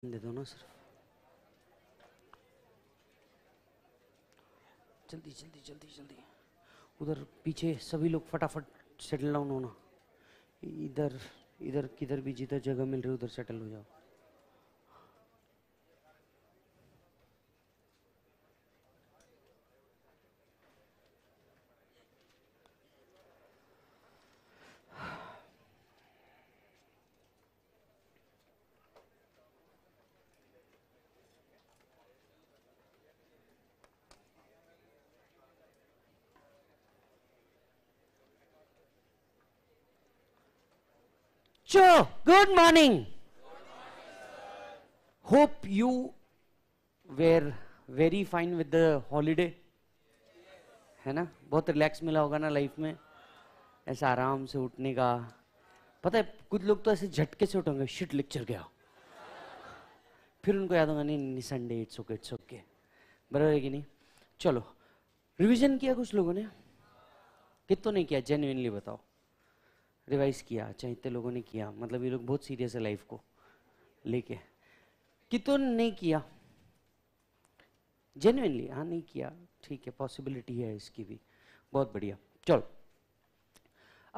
दे दो ना सर जल्दी जल्दी जल्दी जल्दी उधर पीछे सभी लोग फटाफट सेटल डाउन होना इधर इधर किधर भी जिधर जगह मिल रही उधर सेटल हो जाओ Cho, good morning. Good morning Hope you were very fine with the holiday. है ना बहुत रिलैक्स मिला होगा ना लाइफ में ऐसा आराम से उठने का पता है कुछ लोग तो ऐसे झटके से उठेंगे शिट लेक्चर गया फिर उनको याद होगा नहीं नहीं Sunday it's okay it's okay बराबर है कि नहीं चलो रिवीजन किया कुछ लोगों ने कितनों ने किया जेन्यनली बताओ रिवाइज किया चाहे इतने लोगों ने किया मतलब ये लोग बहुत सीरियस है लाइफ को लेके कितों ने किया जेन्यनली हाँ नहीं किया ठीक है पॉसिबिलिटी है इसकी भी बहुत बढ़िया चलो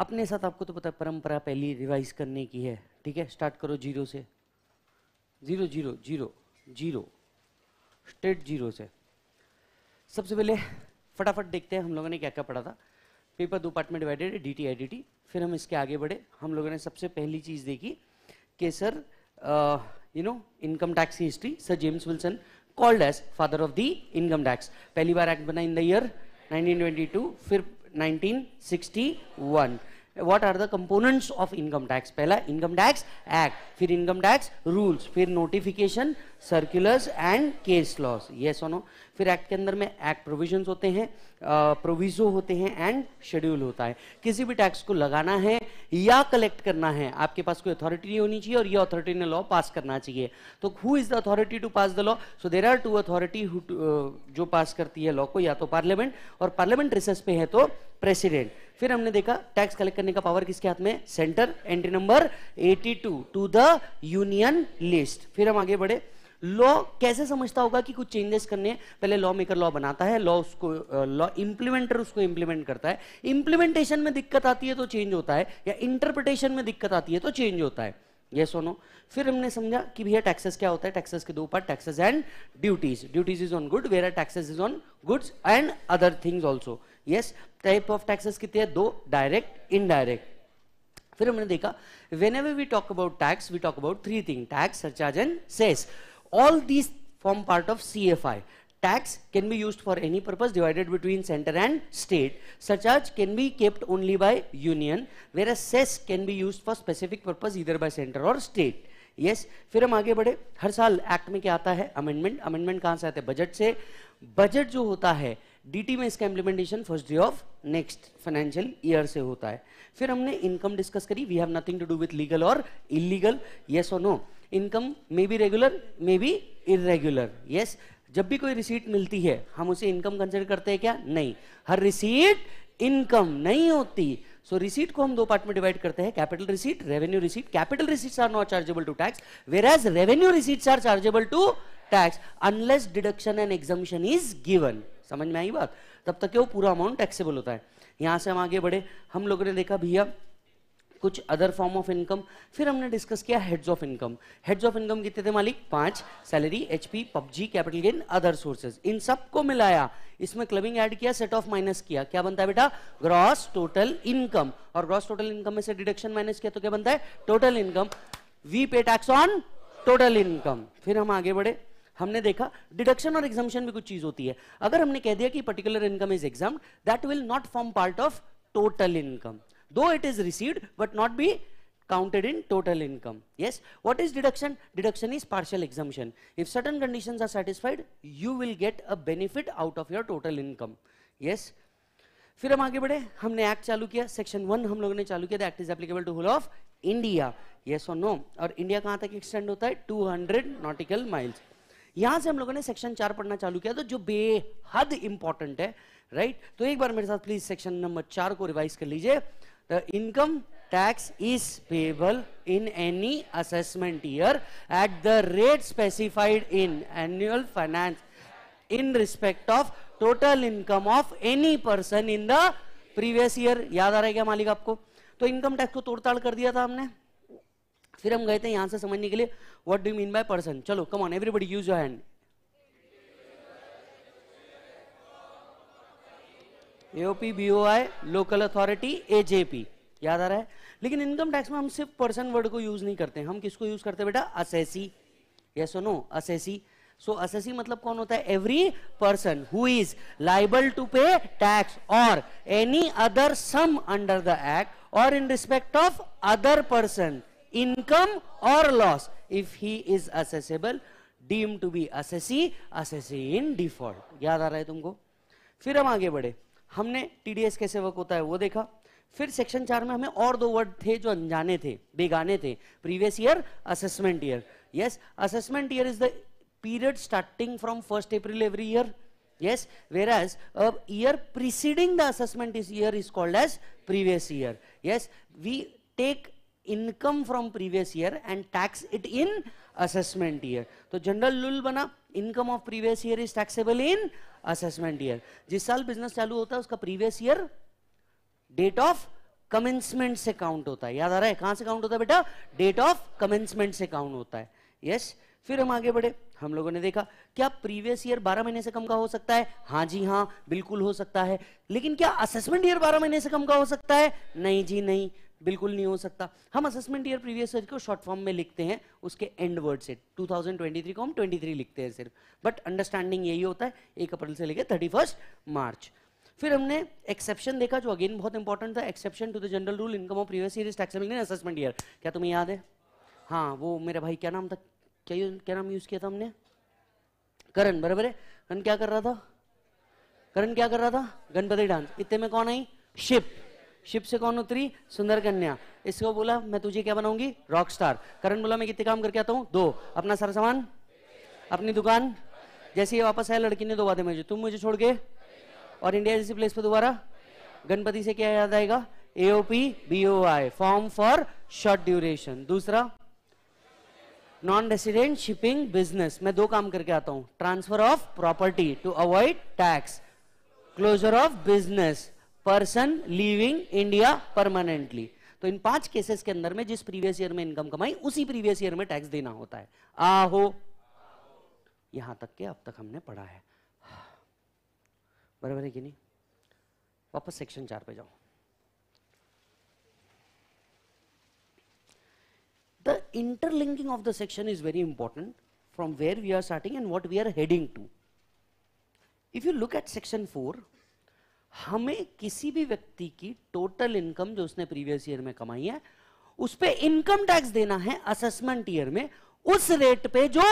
अपने साथ आपको तो पता है परंपरा पहली रिवाइज करने की है ठीक है स्टार्ट करो जीरो से zero zero zero zero state zero से सबसे पहले फटाफट देखते हैं हम लोगों ने क्या क्या पढ़ा था पेपर दो पार्ट में डिवाइडेड है D T I D T फिर हम इसके आगे बढ़े हम लोगों ने सबसे पहली चीज़ देखी कि sir you know income tax की history sir James Wilson called as father of the income tax पहली बार एक्ट बना इन द ईयर 1922 फिर 1961 what are the components of income tax पहला income tax act फिर income tax rules फिर notification circulars and case laws yes or no फिर act के अंदर में act provisions होते हैं proviso होते हैं and schedule होता है किसी भी tax को लगाना है या collect करना है आपके पास कोई authority नहीं होनी चाहिए और ये authority ने law pass करना चाहिए तो who is the authority to pass the law so there are two authority who, uh, जो pass करती है law को या तो parliament और parliament recess पे है तो president फिर हमने देखा टैक्स कलेक्ट करने का पावर किसके हाथ में centre entry number 82 to the union list फिर हम आगे बढ़े लॉ कैसे समझता होगा कि कुछ चेंजेस करने पहले लॉ मेकर लॉ बनाता है लॉ उसको लॉ इंप्लीमेंटर उसको इंप्लीमेंट करता है इंप्लीमेंटेशन में दिक्कत आती है तो चेंज होता है या इंटरप्रिटेशन में दिक्कत आती है तो चेंज होता है ये yes फिर हमने समझा कि भैया टैक्सेस क्या होता है टैक्सेस के दो part taxes and duties duties is on good where are taxes is on goods and other things also yes type of taxes कितने हैं दो डायरेक्ट इनडायरेक्ट फिर हमने देखा whenever we talk about tax we talk about three thing tax surcharge and cess all these form part of C F I tax can be use for any purpose divided between centre and state surcharge can be capped only by union where a cess can be use for specific purpose इधर by centre और state yes yes. फिर हम आगे बढ़े हर साल act में क्या आता है अमेंडमेंट अमेंडमेंट कहां से आते हैं बजट से बजट जो होता है डीटी में इसका implementation first day of next financial year से होता है फिर हमने इनकम डिस्कस करी we have nothing to do with legal और इलीगल येस और no income may be regular may be irregular yes जब भी कोई रिसीट मिलती है हम उसे इनकम कंसिडर करते हैं क्या नहीं हर रिसीट इनकम नहीं होती सो so, रिसीट को हम दो पार्ट में डिवाइड करते हैं capital receipt revenue receipt capital receipts are not chargeable to tax whereas revenue receipts are chargeable to tax unless deduction and exemption is given समझ में आई बात तब तक वो पूरा अमाउंट टैक्सेबल होता है यहाँ से हम आगे बढ़े हम लोगों ने देखा भैया कुछ अदर फॉर्म ऑफ इनकम फिर हमने डिस्कस किया heads of income heads of income कितने थे मालिक पांच salary HP PUBG capital gain other sources इन सबको मिलाया इसमें क्लबिंग ऐड किया सेट ऑफ माइनस किया क्या बनता है बेटा ग्रॉस टोटल इनकम और ग्रॉस टोटल इनकम में से डिडक्शन माइनस किया तो क्या बनता है total income we pay tax on total income फिर हम आगे बढ़े हमने देखा डिडक्शन और एग्जामेशन भी कुछ चीज होती है अगर हमने कह दिया कि particular income is exempt that will not form part of total income though it is receive but not be counted in total income yes what is deduction deduction is partial exemption if certain conditions are satisfied you will get a benefit out of your total income yes fir hum aage bade humne act chalu kiya section 1 hum हम ne chalu kiya the act is applicable to whole of india yes or no aur india kahan tak extend hota hai 200 nautical miles यहां से हम लोगों ने section चार पढ़ना चालू किया तो जो बेहद इंपॉर्टेंट है राइट right? तो एक बार मेरे साथ प्लीज सेक्शन नंबर चार को रिवाइज कर लीजिए the income tax is payable in any assessment year at the rate specified in annual finance in respect of total income of any person in the previous year याद आ रहा है क्या मालिक आपको तो इनकम टैक्स को तोड़ताड़ कर दिया था हमने फिर हम गए थे यहां से समझने के लिए what do mean by person चलो come on everybody use your hand AOP I local authority AJP याद आ रहा है लेकिन इनकम टैक्स में हम सिर्फ पर्सन वर्ड को यूज नहीं करते हम किसको यूज करते बेटा असेसी ये सुनो असेसी सो असेसी मतलब कौन होता है every person who is liable to pay tax और any other sum under the act और in respect of other person income और loss if he is assessable deemed to be assessee assessee in default याद आ रहा है तुमको फिर हम आगे बढ़े हमने TDS कैसे वर्क होता है वो देखा फिर सेक्शन चार में हमें और दो वर्ड थे जो अनजाने थे बेगाने थे previous year assessment year yes assessment year is the period starting from first April every year yes whereas अब year preceding the assessment is year is called as previous year yes we take income from previous year and tax it in assessment year तो general rule बना income of previous year is taxable in assessment year जिस साल business चालू होता है उसका previous year date of commencement से count होता है याद आ रहा है कहां से काउंट होता है बेटा डेट ऑफ कमेंसमेंट से काउंट होता है यस yes? फिर हम आगे बढ़े हम लोगों ने देखा क्या प्रीवियस ईयर 12 महीने से कम का हो सकता है हाँ जी हाँ बिल्कुल हो सकता है लेकिन क्या असेसमेंट ईयर 12 महीने से कम का हो सकता है नहीं जी नहीं बिल्कुल नहीं हो सकता हम असेसमेंट ईयर प्रीवियस ईयर को शॉर्ट फॉर्म में लिखते हैं उसके एंड वर्ड से 2023 को हम 23 लिखते हैं सिर्फ बट अंडरस्टैंडिंग यही होता है एक अप्रैल से लेकर थर्टी मार्च फिर हमने एक्सेप्शन देखा जो अगेन बहुत इंपॉर्टेंट था exception to the general rule income of previous year taxable in assessment year क्या तुम्हें याद है हाँ वो मेरा भाई क्या नाम था क्या क्या नाम यूज किया था हमने करण बराबर है करण क्या कर रहा था करण क्या कर रहा था गणपति डांस इतने में कौन आई शिप शिप से कौन उतरी सुंदर कन्या इसको बोला मैं तुझे क्या बनाऊंगी रॉक स्टार करण बोला मैं कितने काम करके आता हूँ दो अपना सारा सामान अपनी दुकान जैसे ये वापस आया लड़की ने दो बातें मुझे तुम मुझे छोड़ के और इंडिया जैसी प्लेस पर दोबारा गणपति से क्या याद आएगा AOP B O I form for short duration दूसरा नॉन रेसिडेंट शिपिंग बिजनेस मैं दो काम करके आता हूं transfer of property to avoid tax closure of business person living India permanently तो इन पांच केसेस के अंदर में जिस प्रीवियस ईयर में इनकम कमाई उसी प्रीवियस ईयर में टैक्स देना होता है आहो यहां तक के अब तक हमने पढ़ा है बराबर है कि नहीं वापस सेक्शन चार पे जाओ the interlinking of the section is very important from where we are starting and what we are heading to if you look at section four हमें किसी भी व्यक्ति की टोटल इनकम जो उसने प्रीवियस ईयर में कमाई है उस पर इनकम टैक्स देना है असेसमेंट ईयर में उस रेट पे जो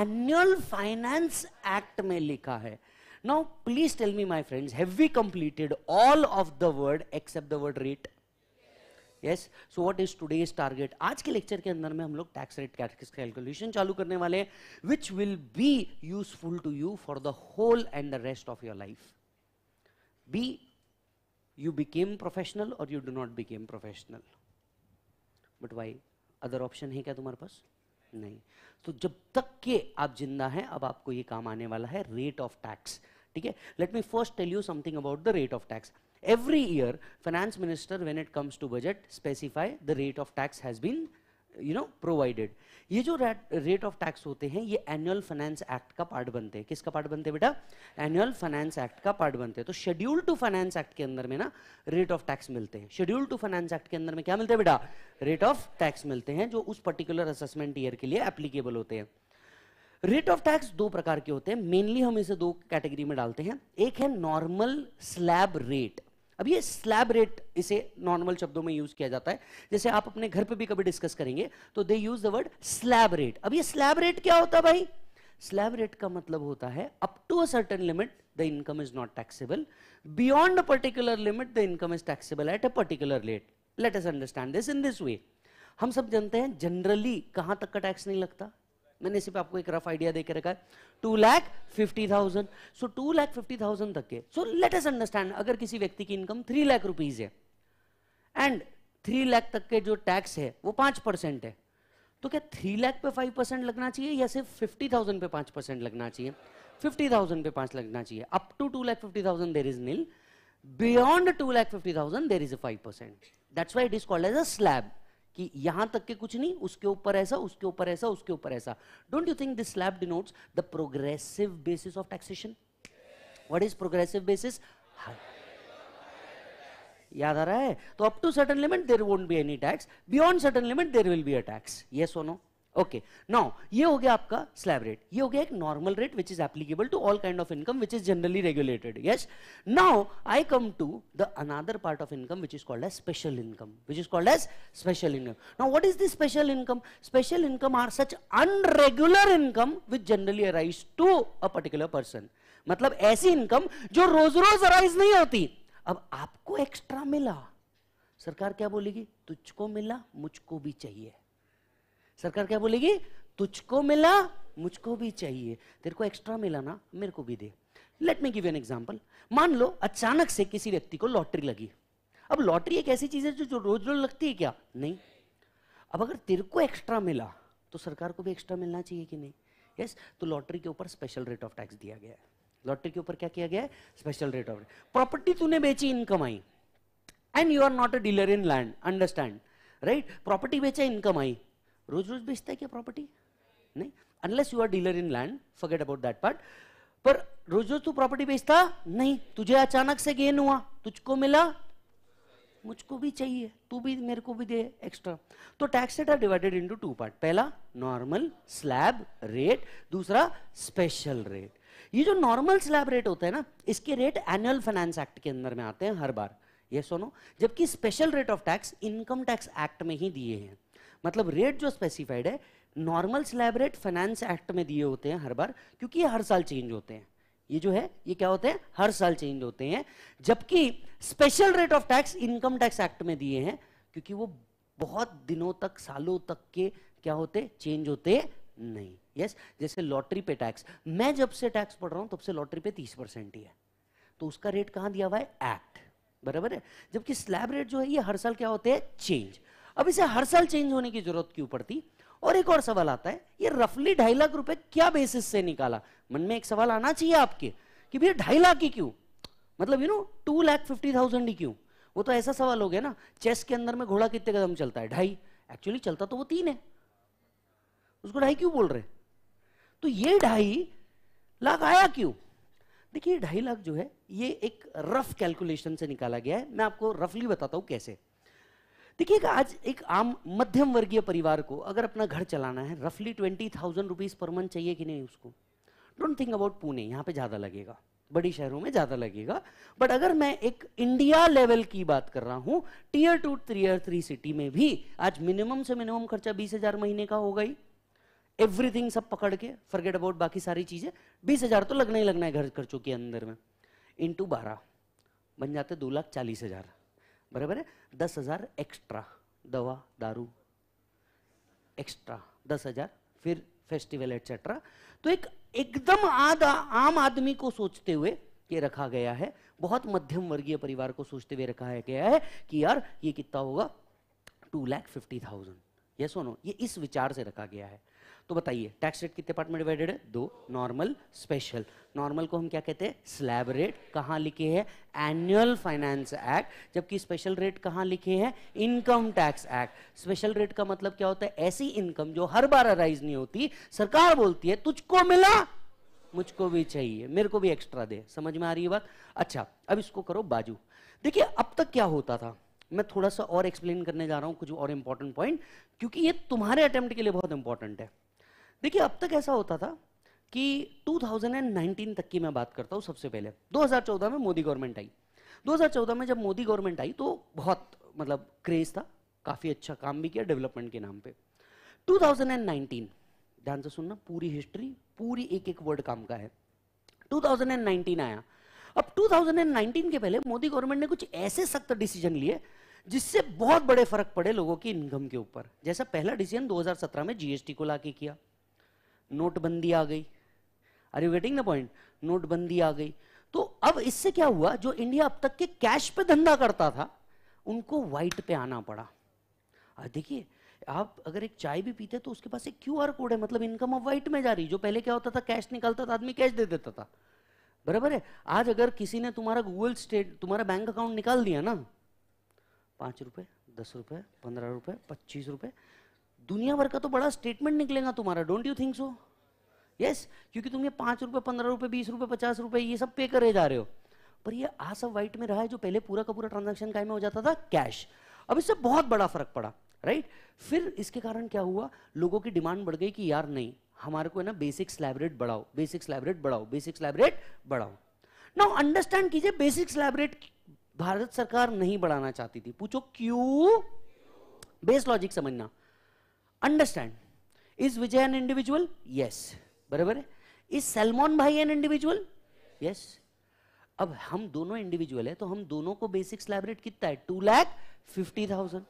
एनुअल फाइनेंस एक्ट में लिखा है now please tell me my friends have we completed all of the word except the word rate yes so what is today's target आज के लेक्चर के अंदर में हम लोग टैक्स रेट कैलकुलेशन चालू करने वाले हैं which will be useful to you for the whole and the rest of your life B, you became professional or you do not become professional. But why? Other option है क्या तुम्हारे पास नहीं तो जब तक के आप जिंदा हैं अब आपको ये काम आने वाला है रेट ऑफ टैक्स ठीक है let me first tell you something about the rate of tax every year finance minister when it comes to budget specify the rate of tax has been you know provided ये जो rate of tax होते हैं ये annual finance act का part बनते हैं किसका part बनते हैं बेटा एनुअल फाइनेंस एक्ट का पार्ट बनते हैं तो शेड्यूल टू फाइनेंस एक्ट के अंदर में ना रेट ऑफ टैक्स मिलते हैं शेड्यूल टू फाइनेंस एक्ट के अंदर में क्या मिलते हैं बेटा रेट ऑफ टैक्स मिलते हैं जो उस पर्टिकुलर असेसमेंट ईयर के लिए एप्लीकेबल होते हैं रेट ऑफ टैक्स दो प्रकार के होते हैं मेनली हम इसे दो कैटेगरी में डालते हैं एक है नॉर्मल स्लैब रेट अब ये स्लैब रेट इसे नॉर्मल शब्दों में यूज किया जाता है जैसे आप अपने घर पे भी कभी डिस्कस करेंगे तो they use the word slab rate अब ये स्लैब रेट क्या होता है भाई स्लैब रेट का मतलब होता है up to a certain limit the income is not taxable beyond a particular limit the income is taxable at a particular rate let's understand this in this way हम सब जानते हैं generally कहां तक का टैक्स नहीं लगता मैंने सिर्फ आपको एक रफ आइडिया देकर रखा है two lakh fifty thousand so two lakh fifty thousand तक के सो लेट एस अंडरस्टैंड अगर किसी व्यक्ति की इनकम थ्री लैख रुपीज है एंड थ्री लैख तक के जो टैक्स है वो पांच परसेंट है तो क्या थ्री लैख पे फाइव परसेंट लगना चाहिए या सिर्फ फिफ्टी थाउजेंड पे पांच परसेंट लगना चाहिए फिफ्टी थाउजेंड पे पांच लगना चाहिए up to two lakh fifty thousand there is nil beyond two lakh fifty thousand there is a five percent that's why it is called as a slab कि यहां तक के कुछ नहीं उसके ऊपर ऐसा उसके ऊपर ऐसा उसके ऊपर ऐसा don't you think this slab denotes the progressive basis of taxation what is progressive basis याद आ रहा है तो up to certain limit there won't be any tax beyond certain limit there will be a tax ये सोनो okay now ये हो गया आपका स्लैब रेट ये हो गया एक normal rate which is applicable to all kind of income which is generally regulated yes now I come to the another part of income which is called as special income which is called as special income now what is the special income special income are such unregular income which generally arise to a particular person मतलब ऐसी income जो रोज रोज arise नहीं होती अब आपको extra मिला सरकार क्या बोलेगी तुझको मिला मुझको भी चाहिए सरकार क्या बोलेगी तुझको मिला मुझको भी चाहिए तेरे को एक्स्ट्रा मिला ना मेरे को भी दे let me give an example मान लो अचानक से किसी व्यक्ति को लॉटरी लगी अब लॉटरी एक ऐसी चीज है जो, जो रोज रोज लगती है क्या नहीं अब अगर तेरे को एक्स्ट्रा मिला तो सरकार को भी एक्स्ट्रा मिलना चाहिए कि नहीं यस yes? तो लॉटरी के ऊपर स्पेशल रेट ऑफ टैक्स दिया गया है लॉटरी के ऊपर क्या किया गया है स्पेशल रेट ऑफ प्रॉपर्टी तूने बेची इनकम आई and you are not a dealer in land understand right property बेचा इनकम आई रोज रोज बेचता है क्या प्रॉपर्टी नहीं unless you are dealer in land forget about that part पर रोज रोज तू प्रॉपर्टी बेचता नहीं तुझे अचानक से गेन हुआ तुझको मिला मुझको भी चाहिए तू भी मेरे को भी दे एक्स्ट्रा तो tax rate are divided into two part पहला नॉर्मल स्लैब रेट दूसरा स्पेशल रेट ये जो नॉर्मल स्लैब रेट होता है ना इसके रेट एनुअल फाइनेंस एक्ट के अंदर में आते हैं हर बार ये सुनो जबकि special rate of tax income tax act में ही दिए हैं मतलब रेट जो स्पेसिफाइड है normal slab rate finance act में दिए होते हैं हर बार क्योंकि ये हर साल चेंज होते हैं ये जो है ये क्या होते हैं हर साल चेंज होते हैं जबकि special rate of tax income tax act में दिए हैं क्योंकि वो बहुत दिनों तक सालों तक के क्या होते चेंज होते नहीं यस yes? जैसे लॉटरी पे टैक्स मैं जब से टैक्स पढ़ रहा हूं तब से लॉटरी पे तीस परसेंट ही है तो उसका रेट कहां दिया हुआ है एक्ट बराबर है जबकि स्लैब रेट जो है ये हर साल क्या होते हैं चेंज अब इसे हर साल चेंज होने की जरूरत क्यों पड़ती और एक और सवाल आता है ये रफली ढाई लाख रुपए क्या बेसिस से निकाला मन में एक सवाल आना चाहिए आपके कि भैया ढाई लाख ही क्यों मतलब you know two lakh fifty thousand ही क्यों वो तो ऐसा सवाल हो गया ना चेस के अंदर में घोड़ा कितने कदम चलता है ढाई एक्चुअली चलता तो वो तीन है उसको ढाई क्यों बोल रहे तो ये ढाई लाख आया क्यों देखिए ढाई लाख जो है ये एक रफ कैलकुलेशन से निकाला गया है मैं आपको रफली बताता हूं कैसे देखिएगा आज एक आम मध्यम वर्गीय परिवार को अगर अपना घर चलाना है रफली twenty thousand rupees per month चाहिए कि नहीं उसको डोंट थिंक अबाउट पुणे यहाँ पे ज़्यादा लगेगा बड़ी शहरों में ज़्यादा लगेगा बट अगर मैं एक इंडिया लेवल की बात कर रहा हूं tier two tier three city में भी आज मिनिमम से मिनिमम खर्चा बीस हज़ार महीने का होगा ही एवरीथिंग सब पकड़ के फॉरगेट अबाउट बाकी सारी चीज़ें बीस हज़ार तो लगना ही लगना है घर खर्चों के अंदर में इंटू बारह बन जाते दो लाख चालीस हज़ार बराबर है दस हज़ार एक्स्ट्रा दवा दारू एक्स्ट्रा दस हज़ार फिर फेस्टिवल एटसेट्रा तो एक एकदम आधा आम आदमी को सोचते हुए ये रखा गया है बहुत मध्यम वर्गीय परिवार को सोचते हुए रखा गया है कि यार ये कितना होगा two lakh fifty thousand yes no ये इस विचार से रखा गया है तो बताइए टैक्स रेट कितने पार्ट में डिवाइडेड है दो नॉर्मल स्पेशल नॉर्मल को हम क्या कहते हैं स्लैब रेट कहाँ लिखे है एनुअल फाइनेंस एक्ट जबकि स्पेशल रेट कहाँ लिखे है income tax act special rate का मतलब क्या होता है ऐसी इनकम जो हर बार अराइज नहीं होती सरकार बोलती है तुझको मिला मुझको भी चाहिए मेरे को भी एक्स्ट्रा दे समझ में आ रही है बात अच्छा अब इसको करो बाजू देखिए अब तक क्या होता था मैं थोड़ा सा और एक्सप्लेन करने जा रहा हूं कुछ और इंपॉर्टेंट पॉइंट क्योंकि ये तुम्हारे अटेम्प्ट के लिए बहुत इंपॉर्टेंट है देखिए अब तक ऐसा होता था कि 2019 तक की मैं बात करता हूं सबसे पहले 2014 में मोदी गवर्नमेंट आई 2014 में जब मोदी गवर्नमेंट आई तो बहुत मतलब क्रेज था काफ़ी अच्छा काम भी किया डेवलपमेंट के नाम पे 2019 ध्यान से सुनना पूरी हिस्ट्री पूरी एक एक वर्ड काम का है 2019 आया अब 2019 के पहले मोदी गवर्नमेंट ने कुछ ऐसे सख्त डिसीजन लिए जिससे बहुत बड़े फर्क पड़े लोगों की इनकम के ऊपर जैसा पहला डिसीजन 2017 में जीएसटी को लाके किया नोटबंदी आ गई are you getting the point नोटबंदी आ गई तो अब इससे क्या हुआ जो इंडिया अब तक के कैश पे धंधा करता था उनको व्हाइट पे आना पड़ा देखिए आप अगर एक चाय भी पीते तो उसके पास एक क्यूआर कोड है मतलब इनकम अब व्हाइट में जा रही जो पहले क्या होता था कैश निकालता था आदमी कैश दे देता था बराबर है आज अगर किसी ने तुम्हारा गूगल स्टेट तुम्हारा बैंक अकाउंट निकाल दिया ना पांच रुपए दस रुपये पंद्रह रुपये पच्चीस रुपये दुनिया भर का तो बड़ा स्टेटमेंट निकलेगा तुम्हारा don't you think so yes क्योंकि तुम ये पांच रुपए पंद्रह रुपए बीस रुपए पचास रुपए ये सब पे करे जा रहे हो पर ये आ सब वाइट में रहा है जो पहले पूरा का पूरा ट्रांजेक्शन का में हो जाता था कैश अब इससे बहुत बड़ा फर्क पड़ा राइट फिर इसके कारण क्या हुआ लोगों की डिमांड बढ़ गई कि यार नहीं हमारे को है ना बेसिक स्लैबरेट बढ़ाओ बेसिक स्लैबरेट बढ़ाओ बेसिक स्लैबरेट बढ़ाओ नाउ अंडरस्टैंड कीजिए बेसिक स्लैबरेट भारत सरकार नहीं बढ़ाना चाहती थी पूछो क्यों बेस लॉजिक समझना understand is Vijay an individual yes बराबर है इज सलमान भाई एन इंडिविजुअल यस अब हम दोनों इंडिविजुअल है तो हम दोनों को बेसिक्स लाइब्रेट कितना है two lakh fifty thousand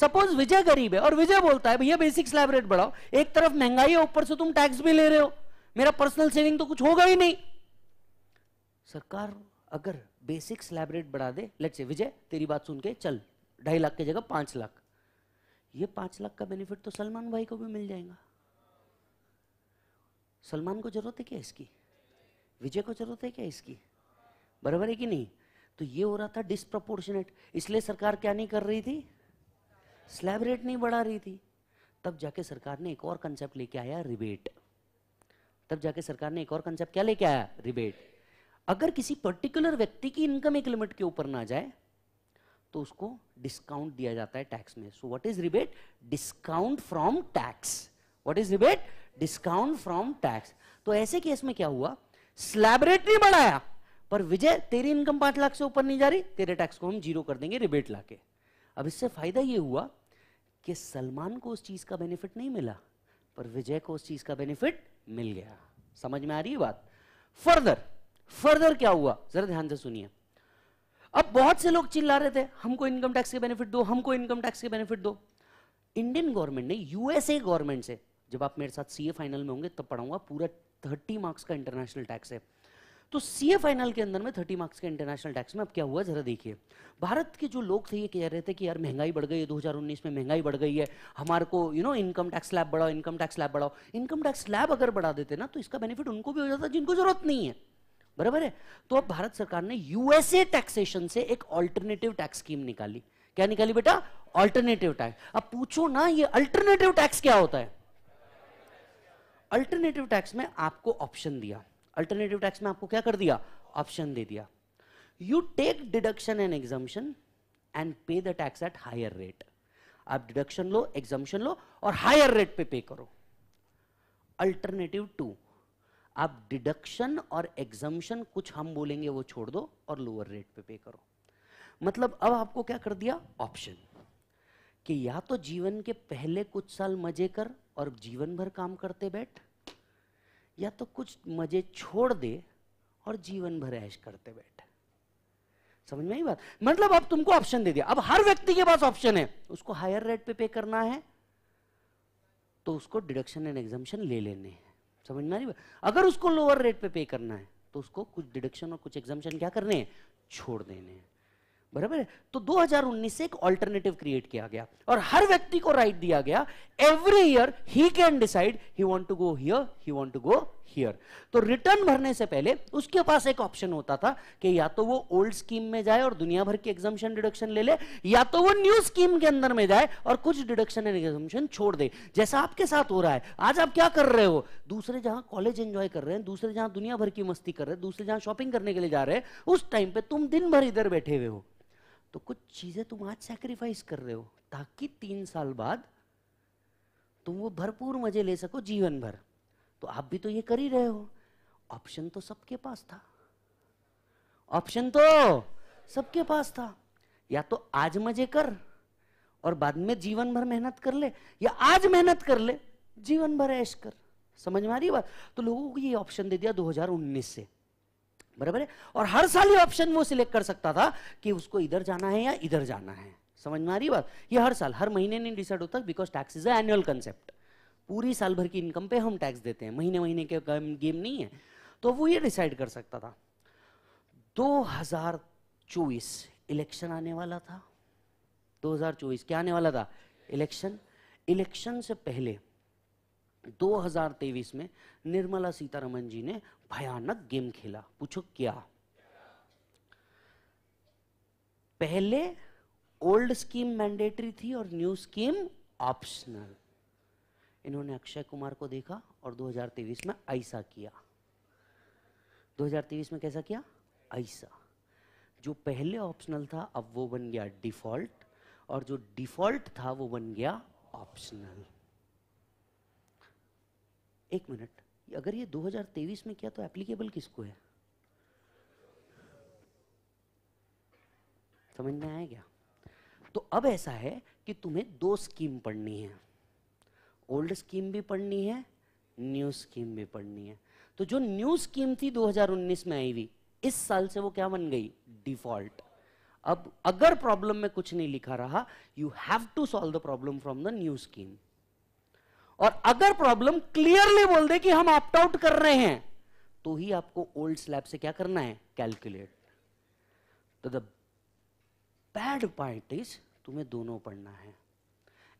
suppose Vijay गरीब है और विजय बोलता है भैया बेसिक्स लाइब्रेट बढ़ाओ एक तरफ महंगाई है ऊपर से तुम टैक्स भी ले रहे हो मेरा पर्सनल सेविंग तो कुछ होगा ही नहीं सरकार अगर बेसिक्स लाइब्रेट बढ़ा दे लेट्स से विजय तेरी बात सुन के चल ढाई लाख की जगह पांच लाख ये पांच लाख का बेनिफिट तो सलमान भाई को भी मिल जाएगा सलमान को जरूरत है क्या इसकी विजय को जरूरत है क्या इसकी बराबर है कि नहीं तो ये हो रहा था डिसप्रोपोर्शनेट इसलिए सरकार क्या नहीं कर रही थी स्लैब रेट नहीं बढ़ा रही थी तब जाके सरकार ने एक और कंसेप्ट लेके आया रिबेट तब जाके सरकार ने एक और कंसेप्ट क्या लेके आया रिबेट अगर किसी पर्टिकुलर व्यक्ति की इनकम एक लिमिट के ऊपर ना जाए तो उसको डिस्काउंट दिया जाता है टैक्स में so what is rebate discount from tax what is rebate discount from tax तो ऐसे केस में क्या हुआ स्लैब नहीं बढ़ाया पर विजय तेरी इनकम पांच लाख से ऊपर नहीं जा रही तेरे टैक्स को हम जीरो कर देंगे रिबेट लाके अब इससे फायदा यह हुआ कि सलमान को उस चीज का बेनिफिट नहीं मिला पर विजय को उस चीज का बेनिफिट मिल गया समझ में आ रही है बात फर्दर फर्दर क्या हुआ जरा ध्यान से सुनिए अब बहुत से लोग चिल्ला रहे थे हमको इनकम टैक्स के बेनिफिट दो हमको इनकम टैक्स के बेनिफिट दो इंडियन गवर्नमेंट ने यूएसए गवर्नमेंट से जब आप मेरे साथ सीए फाइनल में होंगे तब तो पढ़ाऊंगा पूरा थर्टी मार्क्स का इंटरनेशनल टैक्स है तो सीए फाइनल के अंदर में थर्टी मार्क्स के इंटरनेशनल टैक्स में अब क्या हुआ जरा देखिए भारत के जो लोग थे ये कह रहे थे कि यार महंगाई बढ़ गई है 2019 में महंगाई बढ़ गई है हमारे को you know income tax slab बढ़ाओ इनकम टैक्स स्लैब बढ़ाओ इनकम टैक्स स्लैब अगर बढ़ा देते ना तो इसका बेनिफिट उनको भी हो जाता जिनको जरूरत नहीं है बराबर है तो अब भारत सरकार ने यूएसए टैक्सेशन से एक ऑल्टरनेटिव टैक्स स्कीम निकाली क्या निकाली बेटा ऑल्टरनेटिव टैक्स अब पूछो ना ये अल्टरनेटिव टैक्स क्या होता है अल्टरनेटिव टैक्स में आपको ऑप्शन दिया अल्टरनेटिव टैक्स में आपको क्या कर दिया ऑप्शन दे दिया you take deduction and exemption and pay the tax at higher rate आप डिडक्शन लो एग्जाम्शन लो और हायर रेट पे पे करो अल्टरनेटिव टू आप डिडक्शन और एग्जम्पन कुछ हम बोलेंगे वो छोड़ दो और लोअर रेट पे पे करो मतलब अब आपको क्या कर दिया ऑप्शन कि या तो जीवन के पहले कुछ साल मजे कर और जीवन भर काम करते बैठ या तो कुछ मजे छोड़ दे और जीवन भर ऐश करते बैठ समझ में आई बात मतलब अब तुमको ऑप्शन दे दिया अब हर व्यक्ति के पास ऑप्शन है उसको हायर रेट पे पे करना है तो उसको डिडक्शन एंड एग्जामेशन ले लेने हैं समझ में आ रही अगर उसको लोअर रेट पे पे करना है तो उसको कुछ डिडक्शन और कुछ एग्जामेशन क्या करने हैं छोड़ देने हैं बराबर है तो 2019 से एक ऑल्टरनेटिव क्रिएट किया गया और हर व्यक्ति को राइट दिया गया every year he can decide he want to go here he want to go here तो रिटर्न भरने से पहले उसके पास एक ऑप्शन होता था कि या तो वो ओल्ड स्कीम में जाए और दुनिया भर की एग्जामेशन डिडक्शन ले ले या तो वो न्यू स्कीम के अंदर में जाए और कुछ डिडक्शन एंड एग्जामेशन छोड़ दे जैसा आपके साथ हो रहा है आज आप क्या कर रहे हो दूसरे जहां कॉलेज एंजॉय कर रहे हैं दूसरे जहां दुनिया भर की मस्ती कर रहे हैं दूसरे जहां शॉपिंग करने के लिए जा रहे हैं उस टाइम पे तुम दिन भर इधर बैठे हुए हो तो कुछ चीजें तुम आज सेक्रीफाइस कर रहे हो ताकि तीन साल बाद तुम वो भरपूर मजे ले सको जीवन भर तो आप भी तो ये कर ही रहे हो ऑप्शन तो सबके पास था ऑप्शन तो सबके पास था या तो आज मजे कर और बाद में जीवन भर मेहनत कर ले या आज मेहनत कर ले जीवन भर ऐश कर समझ में आ रही बात तो लोगों को ये ऑप्शन दे दिया 2019 से बराबर है और हर साल ये ऑप्शन वो सिलेक्ट कर सकता था कि उसको इधर जाना है या इधर जाना है समझ में आ रही बात ये हर साल हर महीने नहीं डिसाइड होता because tax is annual concept पूरी साल भर की इनकम पे हम टैक्स देते हैं महीने महीने के गेम नहीं है तो वो ये डिसाइड कर सकता था 2024 इलेक्शन आने वाला था 2024 क्या आने वाला था इलेक्शन इलेक्शन से पहले 2023 में निर्मला सीतारमन जी ने भयानक गेम खेला पूछो क्या पहले ओल्ड स्कीम मैंडेटरी थी और न्यू स्कीम ऑप्शनल इन्होंने अक्षय कुमार को देखा और 2023 में ऐसा किया 2023 में कैसा किया ऐसा जो पहले ऑप्शनल था अब वो बन गया डिफॉल्ट और जो डिफॉल्ट था वो बन गया ऑप्शनल एक मिनट अगर ये 2023 में किया तो एप्लीकेबल किसको है समझ में आया क्या तो अब ऐसा है कि तुम्हें दो स्कीम पढ़नी है ओल्ड स्कीम भी पढ़नी है न्यू स्कीम भी पढ़नी है तो जो न्यू स्कीम थी 2019 में आई हुई इस साल से वो क्या बन गई डिफॉल्ट अब अगर प्रॉब्लम में कुछ नहीं लिखा रहा you have to solve the problem from the new scheme और अगर प्रॉब्लम क्लियरली बोल दे कि हम ऑप्ट आउट कर रहे हैं तो ही आपको ओल्ड स्लैब से क्या करना है कैलकुलेट तो द बैड पार्ट इज तुम्हें दोनों पढ़ना है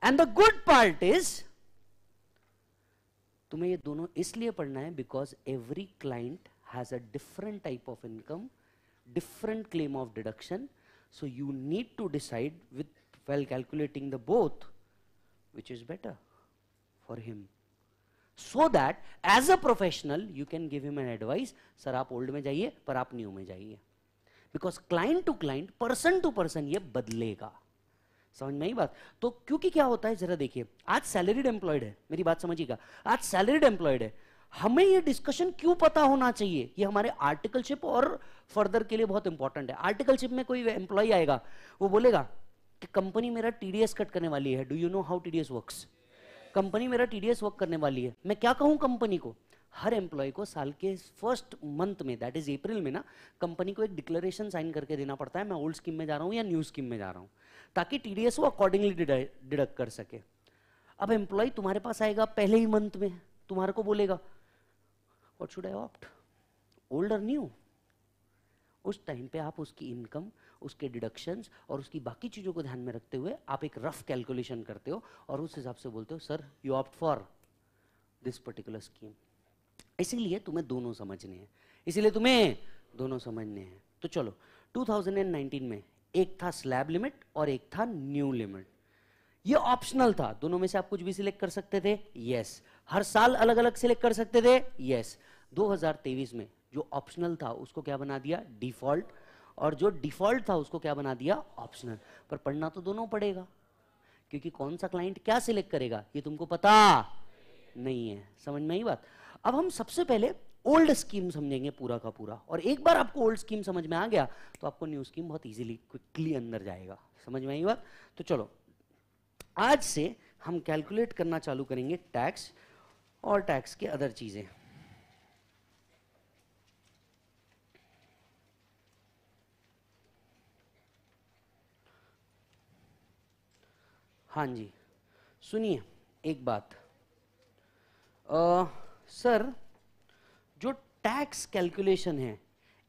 and the good part is तुम्हें ये दोनों इसलिए पढ़ना है because every client has a different type of income different claim of deduction so you need to decide with well calculating the both which is better for him so that as a professional you can give him an advice sir आप old में जाइए पर आप new में जाइए because client to client person to person ये बदलेगा समझ में आई बात तो क्योंकि क्या होता है जरा देखिए आज सैलरीड एम्प्लॉयड है मेरी बात समझिएगा आज सैलरीड एम्प्लॉयड है हमें ये डिस्कशन क्यों पता होना चाहिए ये हमारे आर्टिकलशिप और फर्दर के लिए बहुत इंपॉर्टेंट है आर्टिकलशिप में कोई एम्प्लॉय आएगा वो बोलेगा कि कंपनी मेरा टीडीएस कट करने वाली है do you know how TDS works company मेरा टीडीएस वर्क करने वाली है मैं क्या कहूं कंपनी को हर एम्प्लॉय को साल के फर्स्ट मंथ में दैट इज अप्रैल में ना कंपनी को एक डिक्लेरेशन साइन करके देना पड़ता है मैं ओल्ड स्कीम में जा रहा हूँ या न्यू स्कीम में जा रहा हूँ ताकि टी वो अकॉर्डिंगली डिडक्ट कर सके अब एम्प्लॉय तुम्हारे पास आएगा पहले ही मंथ में तुम्हारे को बोलेगा what should I opt old और न्यू उस टाइम पे आप उसकी इनकम उसके डिडक्शंस और उसकी बाकी चीज़ों को ध्यान में रखते हुए आप एक रफ कैलकुलेशन करते हो और उस हिसाब से बोलते हो sir you opt for this particular scheme इसीलिए तुम्हें दोनों समझने हैं इसीलिए तुम्हें दोनों समझने हैं तो चलो 2019 में एक था स्लैब लिमिट और एक था न्यू लिमिट ये ऑप्शनल था दोनों में से आप कुछ भी सिलेक्ट कर सकते थे यस हर साल अलग अलग सिलेक्ट कर सकते थे यस 2023 में जो ऑप्शनल था उसको क्या बना दिया डिफॉल्ट और जो डिफॉल्ट था उसको क्या बना दिया ऑप्शनल पर पढ़ना तो दोनों पड़ेगा क्योंकि कौन सा क्लाइंट क्या सिलेक्ट करेगा ये तुमको पता नहीं है समझ में ही बात अब हम सबसे पहले ओल्ड स्कीम समझेंगे पूरा का पूरा और एक बार आपको ओल्ड स्कीम समझ में आ गया तो आपको न्यू स्कीम बहुत इजीली क्विकली अंदर जाएगा समझ में आई बात तो चलो आज से हम कैलकुलेट करना चालू करेंगे टैक्स और टैक्स के अदर चीज़ें हाँ जी सुनिए एक बात आ, सर जो टैक्स कैलकुलेशन है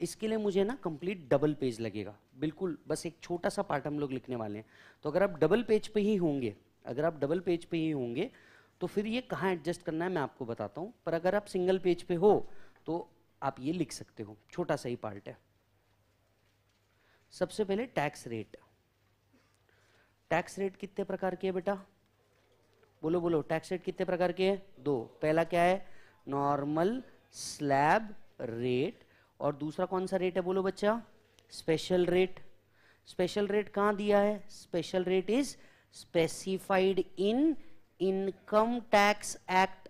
इसके लिए मुझे ना कंप्लीट डबल पेज लगेगा बिल्कुल बस एक छोटा सा पार्ट हम लोग लिखने वाले हैं तो अगर आप डबल पेज पे ही होंगे अगर आप डबल पेज पे ही होंगे तो फिर ये कहाँ एडजस्ट करना है मैं आपको बताता हूँ पर अगर आप सिंगल पेज पे हो तो आप ये लिख सकते हो छोटा सा ही पार्ट है सबसे पहले टैक्स रेट टैक्स रेट कितने प्रकार के है बेटा बोलो बोलो टैक्स रेट कितने प्रकार के है दो पहला क्या है नॉर्मल स्लैब रेट और दूसरा कौन सा रेट है बोलो बच्चा स्पेशल रेट स्पेशल रेट कहाँ दिया है special rate is specified in income tax act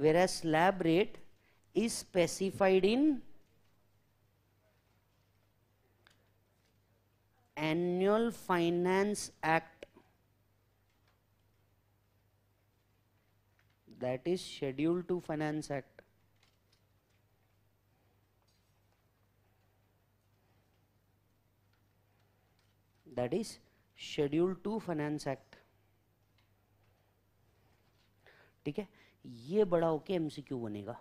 where as slab rate is specified in annual finance act that is schedule 2 finance act that is schedule 2 finance act ठीक है ये बड़ा होके MCQ बनेगा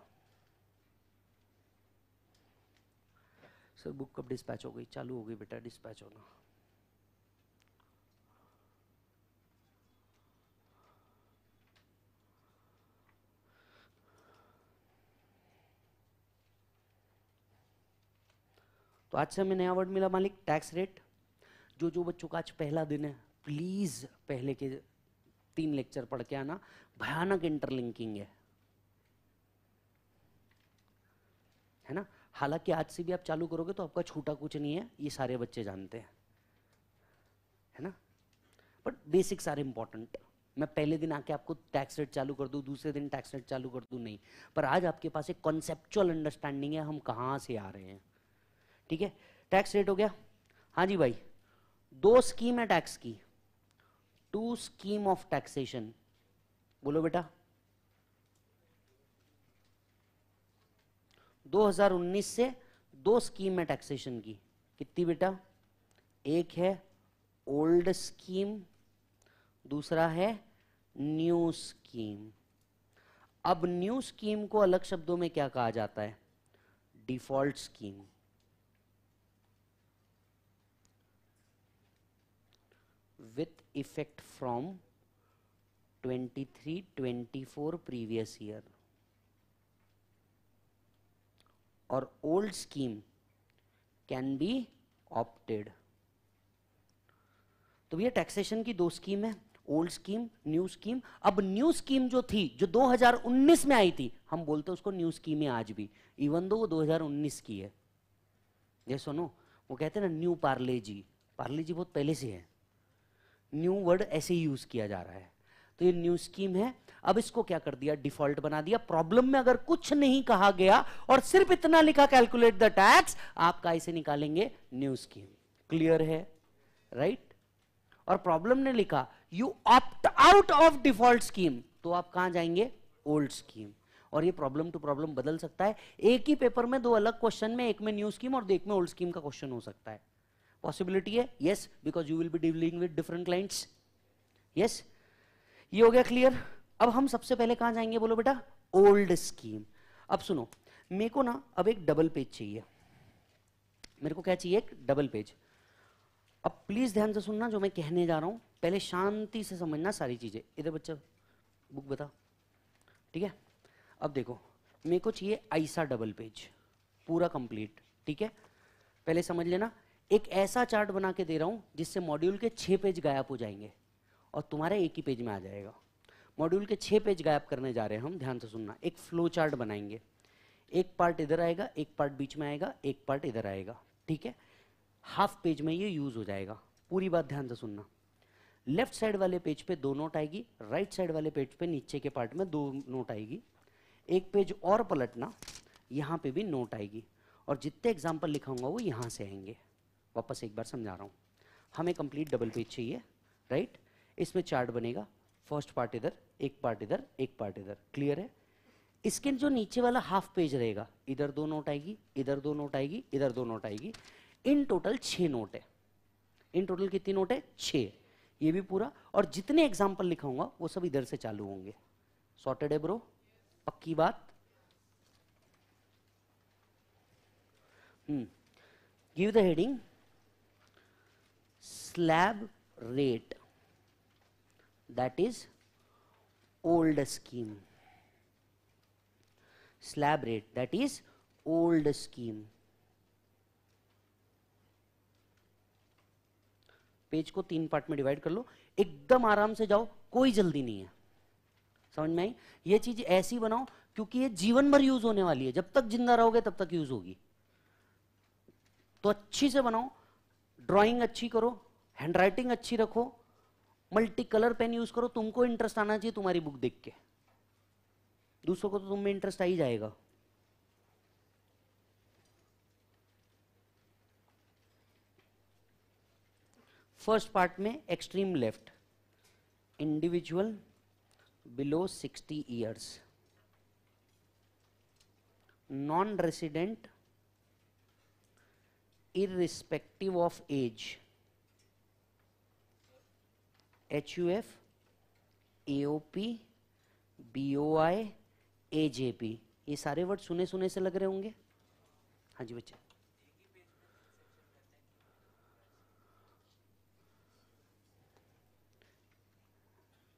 sir book कब dispatch हो गई चालू हो गई बेटा डिस्पैच होना तो आज से हमें नया वर्ड मिला मालिक टैक्स रेट जो जो बच्चों का आज पहला दिन है प्लीज़ पहले के तीन लेक्चर पढ़ के आना भयानक इंटरलिंकिंग है है ना हालांकि आज से भी आप चालू करोगे तो आपका छूटा कुछ नहीं है ये सारे बच्चे जानते हैं है ना बट बेसिक्स आर इंपॉर्टेंट मैं पहले दिन आके आपको टैक्स रेट चालू कर दूँ दूसरे दिन टैक्स रेट चालू कर दूँ नहीं पर आज आपके पास एक कॉन्सेप्चुअल अंडरस्टैंडिंग है हम कहाँ से आ रहे हैं ठीक है टैक्स रेट हो गया हाँ जी भाई दो स्कीम है टैक्स की टू स्कीम ऑफ टैक्सेशन बोलो बेटा 2019 से दो स्कीम है टैक्सेशन की कितनी बेटा एक है ओल्ड स्कीम दूसरा है न्यू स्कीम अब न्यू स्कीम को अलग शब्दों में क्या कहा जाता है default scheme with effect from 23 24 previous year or old scheme can be opted तो भैया टैक्सेशन की दो स्कीम है ओल्ड स्कीम न्यू स्कीम अब न्यू स्कीम जो थी जो 2019 में आई थी हम बोलते उसको न्यू स्कीम है आज भी इवन दो वो 2019 की है ये सुनो वो कहते हैं ना new Parle G Parle G बहुत पहले से है न्यू वर्ड ऐसे यूज किया जा रहा है तो ये न्यू स्कीम है अब इसको क्या कर दिया डिफॉल्ट बना दिया प्रॉब्लम में अगर कुछ नहीं कहा गया और सिर्फ इतना लिखा कैलकुलेट द टैक्स आप का इसे निकालेंगे न्यू स्कीम क्लियर है राइट right? और प्रॉब्लम ने लिखा you opt out of default scheme तो आप कहां जाएंगे ओल्ड स्कीम और ये प्रॉब्लम टू प्रॉब्लम बदल सकता है एक ही पेपर में दो अलग क्वेश्चन में एक में न्यू स्कीम और एक में ओल्ड स्कीम का क्वेश्चन हो सकता है पॉसिबिलिटी है yes because you will be dealing with different clients yes ये हो गया क्लियर अब हम सबसे पहले कहां जाएंगे बोलो बेटा ओल्ड स्कीम अब सुनो मेरे को ना अब एक डबल पेज चाहिए मेरे को क्या चाहिए एक डबल पेज अब प्लीज ध्यान से सुनना जो मैं कहने जा रहा हूं पहले शांति से समझना सारी चीजें इधर बच्चा बुक बता ठीक है अब देखो मेरे को चाहिए ऐसा डबल पेज पूरा कंप्लीट ठीक है पहले समझ लेना एक ऐसा चार्ट बना के दे रहा हूँ जिससे मॉड्यूल के छः पेज गायब हो जाएंगे और तुम्हारा एक ही पेज में आ जाएगा मॉड्यूल के छः पेज गायब करने जा रहे हैं हम ध्यान से सुनना एक फ्लो चार्ट बनाएंगे एक पार्ट इधर आएगा एक पार्ट बीच में आएगा एक पार्ट इधर आएगा ठीक है हाफ पेज में ये यूज़ हो जाएगा पूरी बात ध्यान से सुनना लेफ्ट साइड वाले पेज पे दो नोट आएगी राइट साइड वाले पेज पे नीचे के पार्ट में दो नोट आएगी एक पेज और पलटना यहाँ पे भी नोट आएगी और जितने एग्जाम्पल लिखाऊंगा वो यहाँ से आएंगे वापस एक बार समझा रहा हूँ हमें कंप्लीट डबल पेज चाहिए राइट इसमें चार्ट बनेगा फर्स्ट पार्ट इधर एक पार्ट इधर एक पार्ट इधर क्लियर है इसके जो नीचे वाला हाफ पेज रहेगा इधर दो नोट आएगी इधर दो नोट आएगी इधर दो नोट आएगी इन टोटल छ नोट है इन टोटल कितनी नोट है छ ये भी पूरा और जितने एग्जाम्पल लिखाऊंगा वो सब इधर से चालू होंगे सॉर्टेड है ब्रो पक्की बात hmm give the heading slab rate that is old scheme slab rate that is old scheme page को तीन पार्ट में डिवाइड कर लो एकदम आराम से जाओ कोई जल्दी नहीं है समझ में आई ये चीज ऐसी बनाओ क्योंकि ये जीवन भर यूज होने वाली है जब तक जिंदा रहोगे तब तक यूज होगी तो अच्छी से बनाओ ड्राइंग अच्छी करो हैंडराइटिंग अच्छी रखो मल्टी कलर पेन यूज करो तुमको इंटरेस्ट आना चाहिए तुम्हारी बुक देख के दूसरों को तो तुम में इंटरेस्ट आ ही जाएगा फर्स्ट पार्ट में extreme left individual below 60 years non resident irrespective of age H U F A O P B O I A J P ये सारे वर्ड सुने सुने से लग रहे होंगे हाँ जी बच्चे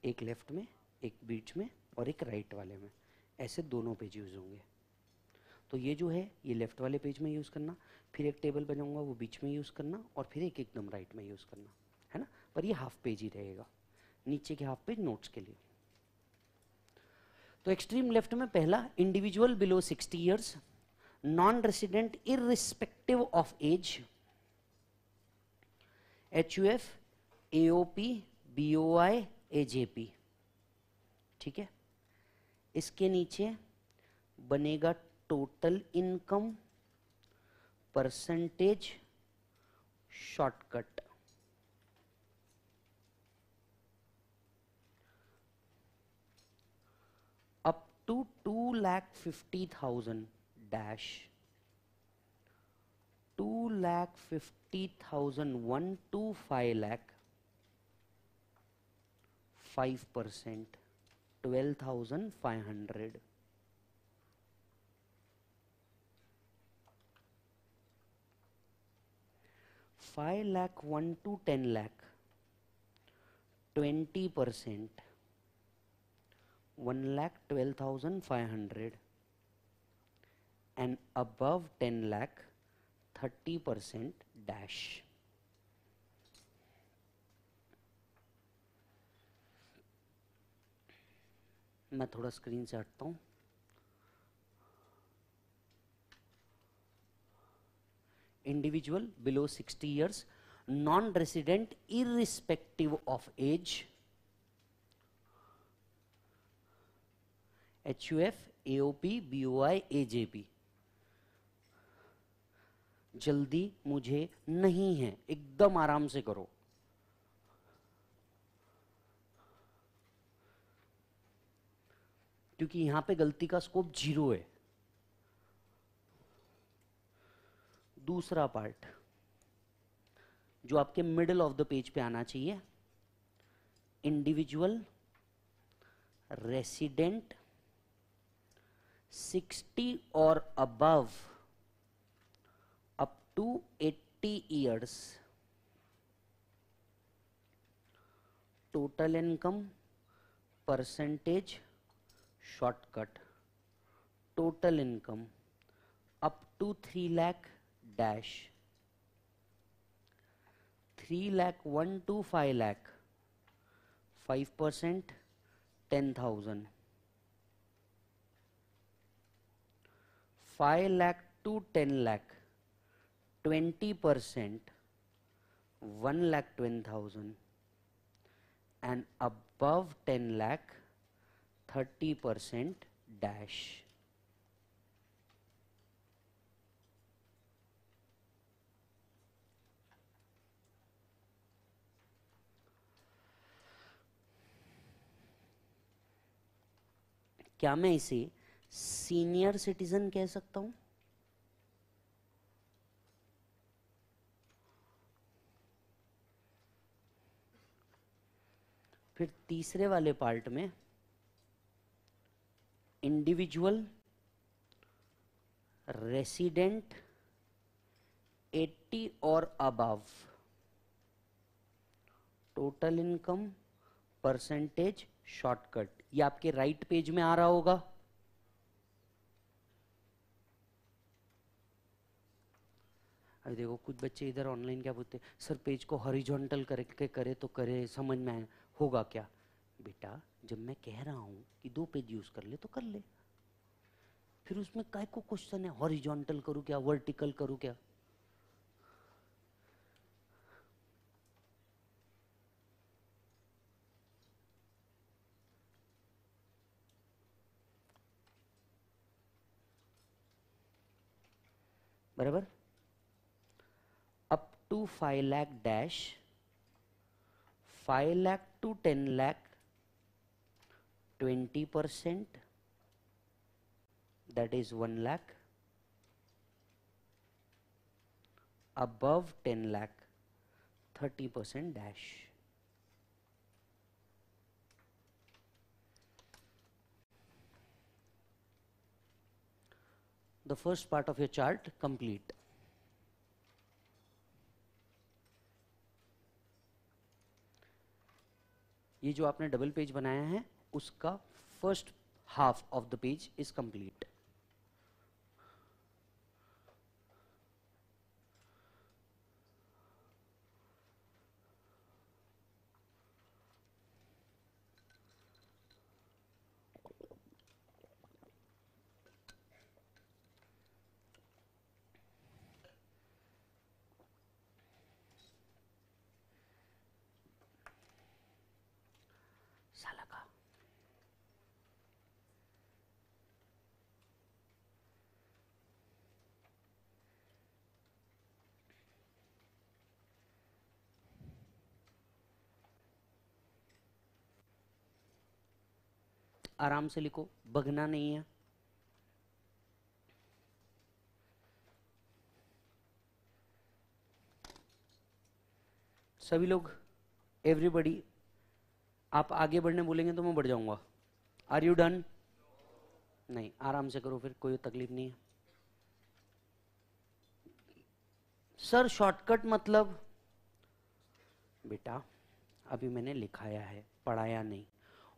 एक लेफ्ट में एक बीच में और एक राइट वाले में ऐसे दोनों पेज यूज़ होंगे तो ये जो है ये लेफ्ट वाले पेज में यूज़ करना फिर एक टेबल बनाऊंगा वो बीच में यूज़ करना और फिर एक एकदम राइट में यूज़ करना है ना पर ये हाफ पेज ही रहेगा नीचे के हाफ पेज नोट्स के लिए तो एक्सट्रीम लेफ्ट में पहला individual below 60 years non resident irrespective of age H U F AOP BOI AJP ठीक है इसके नीचे बनेगा total income percentage shortcut to 2 lakh 50,000 dash 2 lakh 50,000 1 to 5 lakh 5 percent 12,500 5 lakh 1 to 10 lakh 20 percent one lakh twelve thousand five hundred and above ten lakh thirty percent dash मैं थोड़ा screen से हटता हूँ individual below sixty years non resident irrespective of age H U F AOP P B O I A J P जल्दी मुझे नहीं है एकदम आराम से करो क्योंकि यहां पे गलती का स्कोप जीरो है दूसरा पार्ट जो आपके मिडल ऑफ द पेज पे आना चाहिए इंडिविजुअल रेसिडेंट 60 और above up to eighty years total income percentage shortcut total income up to three lakh dash three lakh one to five lakh five percent ten thousand five lakh to ten lakh twenty percent one lakh twelve thousand and above ten lakh thirty percent dash क्या मैं इसे senior citizen कह सकता हूं फिर तीसरे वाले part में इंडिविजुअल रेसिडेंट 80 और above total income percentage shortcut ये आपके राइट पेज में आ रहा होगा अभी देखो कुछ बच्चे इधर ऑनलाइन क्या बोलते सर पेज को हॉरिजॉन्टल करके करे तो करे समझ में आए होगा क्या बेटा जब मैं कह रहा हूँ कि दो पेज यूज़ कर ले तो कर ले फिर उसमें काय को क्वेश्चन है हॉरिजॉन्टल करूँ क्या वर्टिकल करूँ क्या बराबर to 5 lakh dash 5 lakh to 10 lakh 20 percent that is 1 lakh above 10 lakh 30 percent dash the first part of your chart complete ये जो आपने डबल पेज बनाया है उसका first half of the page is complete आराम से लिखो बगना नहीं है सभी लोग एवरीबडी आप आगे बढ़ने बोलेंगे तो मैं बढ़ जाऊंगा आर यू डन नहीं आराम से करो फिर कोई तकलीफ नहीं है सर शॉर्टकट मतलब बेटा अभी मैंने लिखाया है पढ़ाया नहीं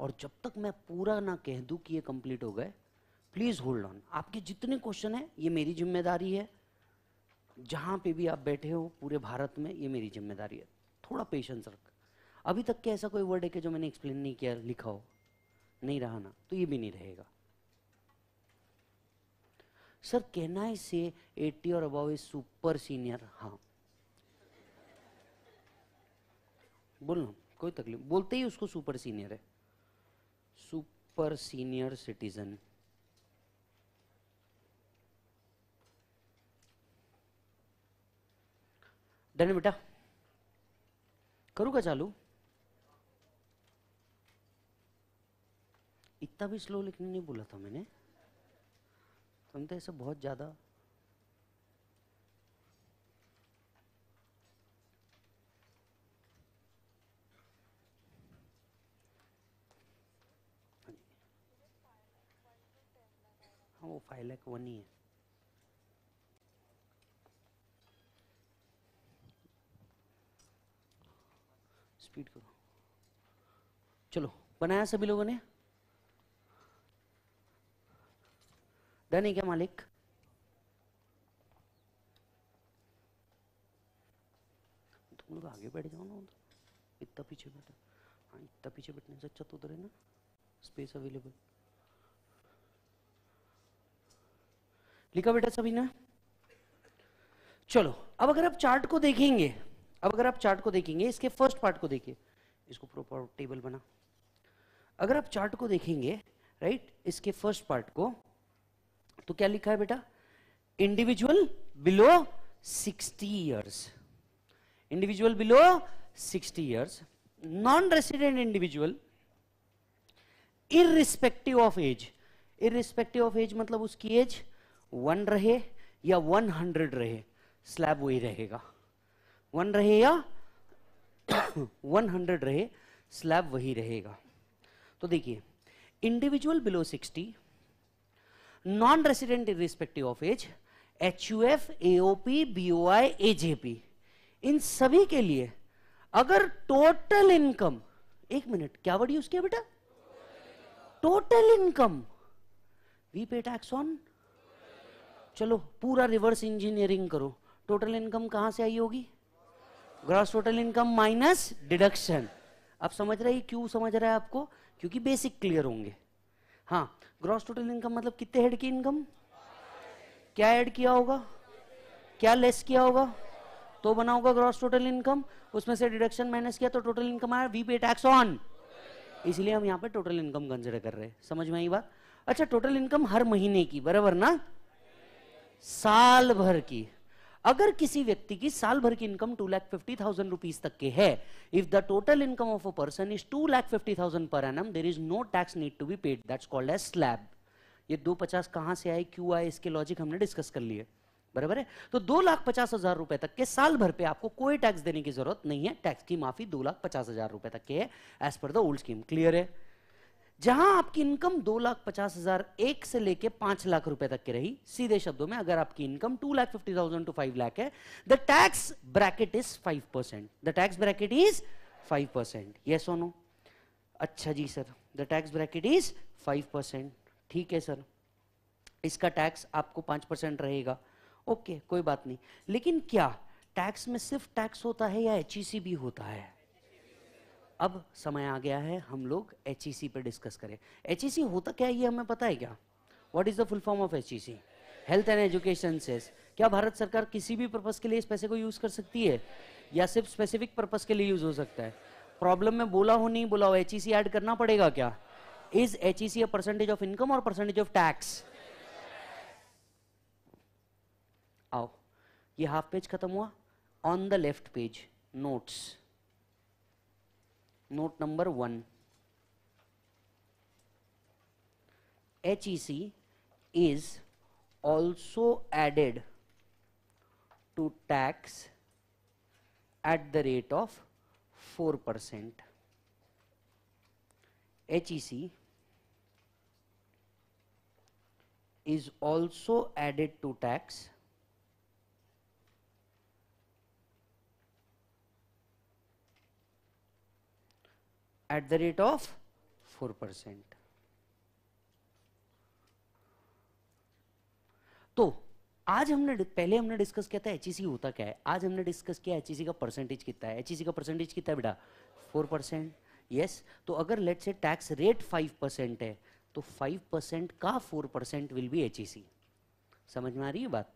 और जब तक मैं पूरा ना कह दूं कि ये कंप्लीट हो गए प्लीज़ होल्ड ऑन आपके जितने क्वेश्चन हैं ये मेरी जिम्मेदारी है जहां पे भी आप बैठे हो पूरे भारत में ये मेरी जिम्मेदारी है थोड़ा पेशेंस रख अभी तक के ऐसा कोई वर्ड है कि जो मैंने एक्सप्लेन नहीं किया लिखा हो नहीं रहा ना तो ये भी नहीं रहेगा सर कैन आई से eighty or above is super senior हाँ बोलना कोई तकलीफ बोलते ही उसको सुपर सीनियर है सुपर सीनियर सिटीजन डन बेटा का चालू इतना भी स्लो लिखने नहीं बोला था मैंने समझते तो तो ऐसा बहुत ज़्यादा हाँ वो वन ही है स्पीड करो चलो बनाया सभी लोगों ने डन है क्या मालिक तुम लोग आगे बैठ जाओ ना इतना पीछे बैठा हाँ इतना पीछे बैठने से अच्छा तो उधर है ना स्पेस अवेलेबल लिखा बेटा सभी ने चलो अब अगर आप चार्ट को देखेंगे अब अगर आप चार्ट को देखेंगे इसके फर्स्ट पार्ट को देखिए इसको प्रॉपर टेबल बना अगर आप चार्ट को देखेंगे राइट इसके फर्स्ट पार्ट को तो क्या लिखा है बेटा individual below 60 years individual below 60 years non resident individual irrespective of age irrespective of age मतलब उसकी एज वन रहे या वन हंड्रेड रहे स्लैब वही रहेगा वन रहे या वन हंड्रेड रहे स्लैब वही रहेगा तो देखिए individual below sixty non resident irrespective of age H U F AOP BOI AJP इन सभी के लिए अगर टोटल इनकम एक मिनट क्या वर्ड यूज किया बेटा total income we pay tax on चलो पूरा रिवर्स इंजीनियरिंग करो टोटल इनकम कहां से आई होगी gross total income minus deduction आप समझ रहे हैं क्यों समझ रहा है आपको क्योंकि बेसिक क्लियर होंगे हाँ ग्रॉस टोटल इनकम मतलब कितने हेड की इनकम क्या ऐड किया होगा क्या लेस किया होगा तो बना होगा ग्रॉस टोटल इनकम उसमें से डिडक्शन माइनस किया तो टोटल इनकम आया वी पे टैक्स ऑन इसलिए हम यहाँ पे टोटल इनकम कंसिडर कर रहे हैं समझ में आई बात अच्छा टोटल इनकम हर महीने की बराबर ना साल भर की अगर किसी व्यक्ति की साल भर की income two lakh fifty thousand rupees तक के है if the total income of a person is two lakh fifty thousand per annum there is no tax need to be paid that's called a slab ये दो पचास कहां से आए क्यों आए इसके लॉजिक हमने डिस्कस कर लिए बराबर है तो दो लाख पचास हजार रुपए तक के साल भर पे आपको कोई टैक्स देने की जरूरत नहीं है टैक्स की माफी दो लाख पचास हजार रुपए तक के है as per the old scheme clear है जहां आपकी इनकम दो लाख पचास हजार एक से लेके पांच लाख रुपए तक की रही सीधे शब्दों में अगर आपकी income two lakh fifty thousand to five lakh है the tax bracket is five percent the tax bracket is five percent ये सोनो अच्छा जी sir the tax bracket is five percent ठीक है सर इसका टैक्स आपको पांच परसेंट रहेगा ओके कोई बात नहीं लेकिन क्या टैक्स में सिर्फ टैक्स होता है या एच भी e होता है अब समय आ गया है हम लोग एच ई सी पर डिस्कस करें एच ई सी होता क्या ये हमें पता है क्या what is the full form of H E C health and education cess क्या भारत सरकार किसी भी पर्पज के लिए इस पैसे को यूज कर सकती है या सिर्फ स्पेसिफिक पर्पज के लिए यूज हो सकता है प्रॉब्लम में बोला हो नहीं बोला हो एच ई सी एड करना पड़ेगा क्या is H E C a percentage of income और परसेंटेज ऑफ टैक्स आओ ये हाफ पेज खत्म हुआ on the left page notes note number 1. HEC is also added to tax at the rate of 4%. HEC is also added to tax at the rate of 4 percent तो आज हमने पहले हमने discuss किया था H e होता क्या है आज हमने डिस्कस किया एच e का परसेंटेज कितना है एच e का परसेंटेज कितना है बेटा फोर परसेंट यस तो अगर लेट से टैक्स रेट फाइव परसेंट है तो फाइव परसेंट का four percent will be H समझ में आ रही है बात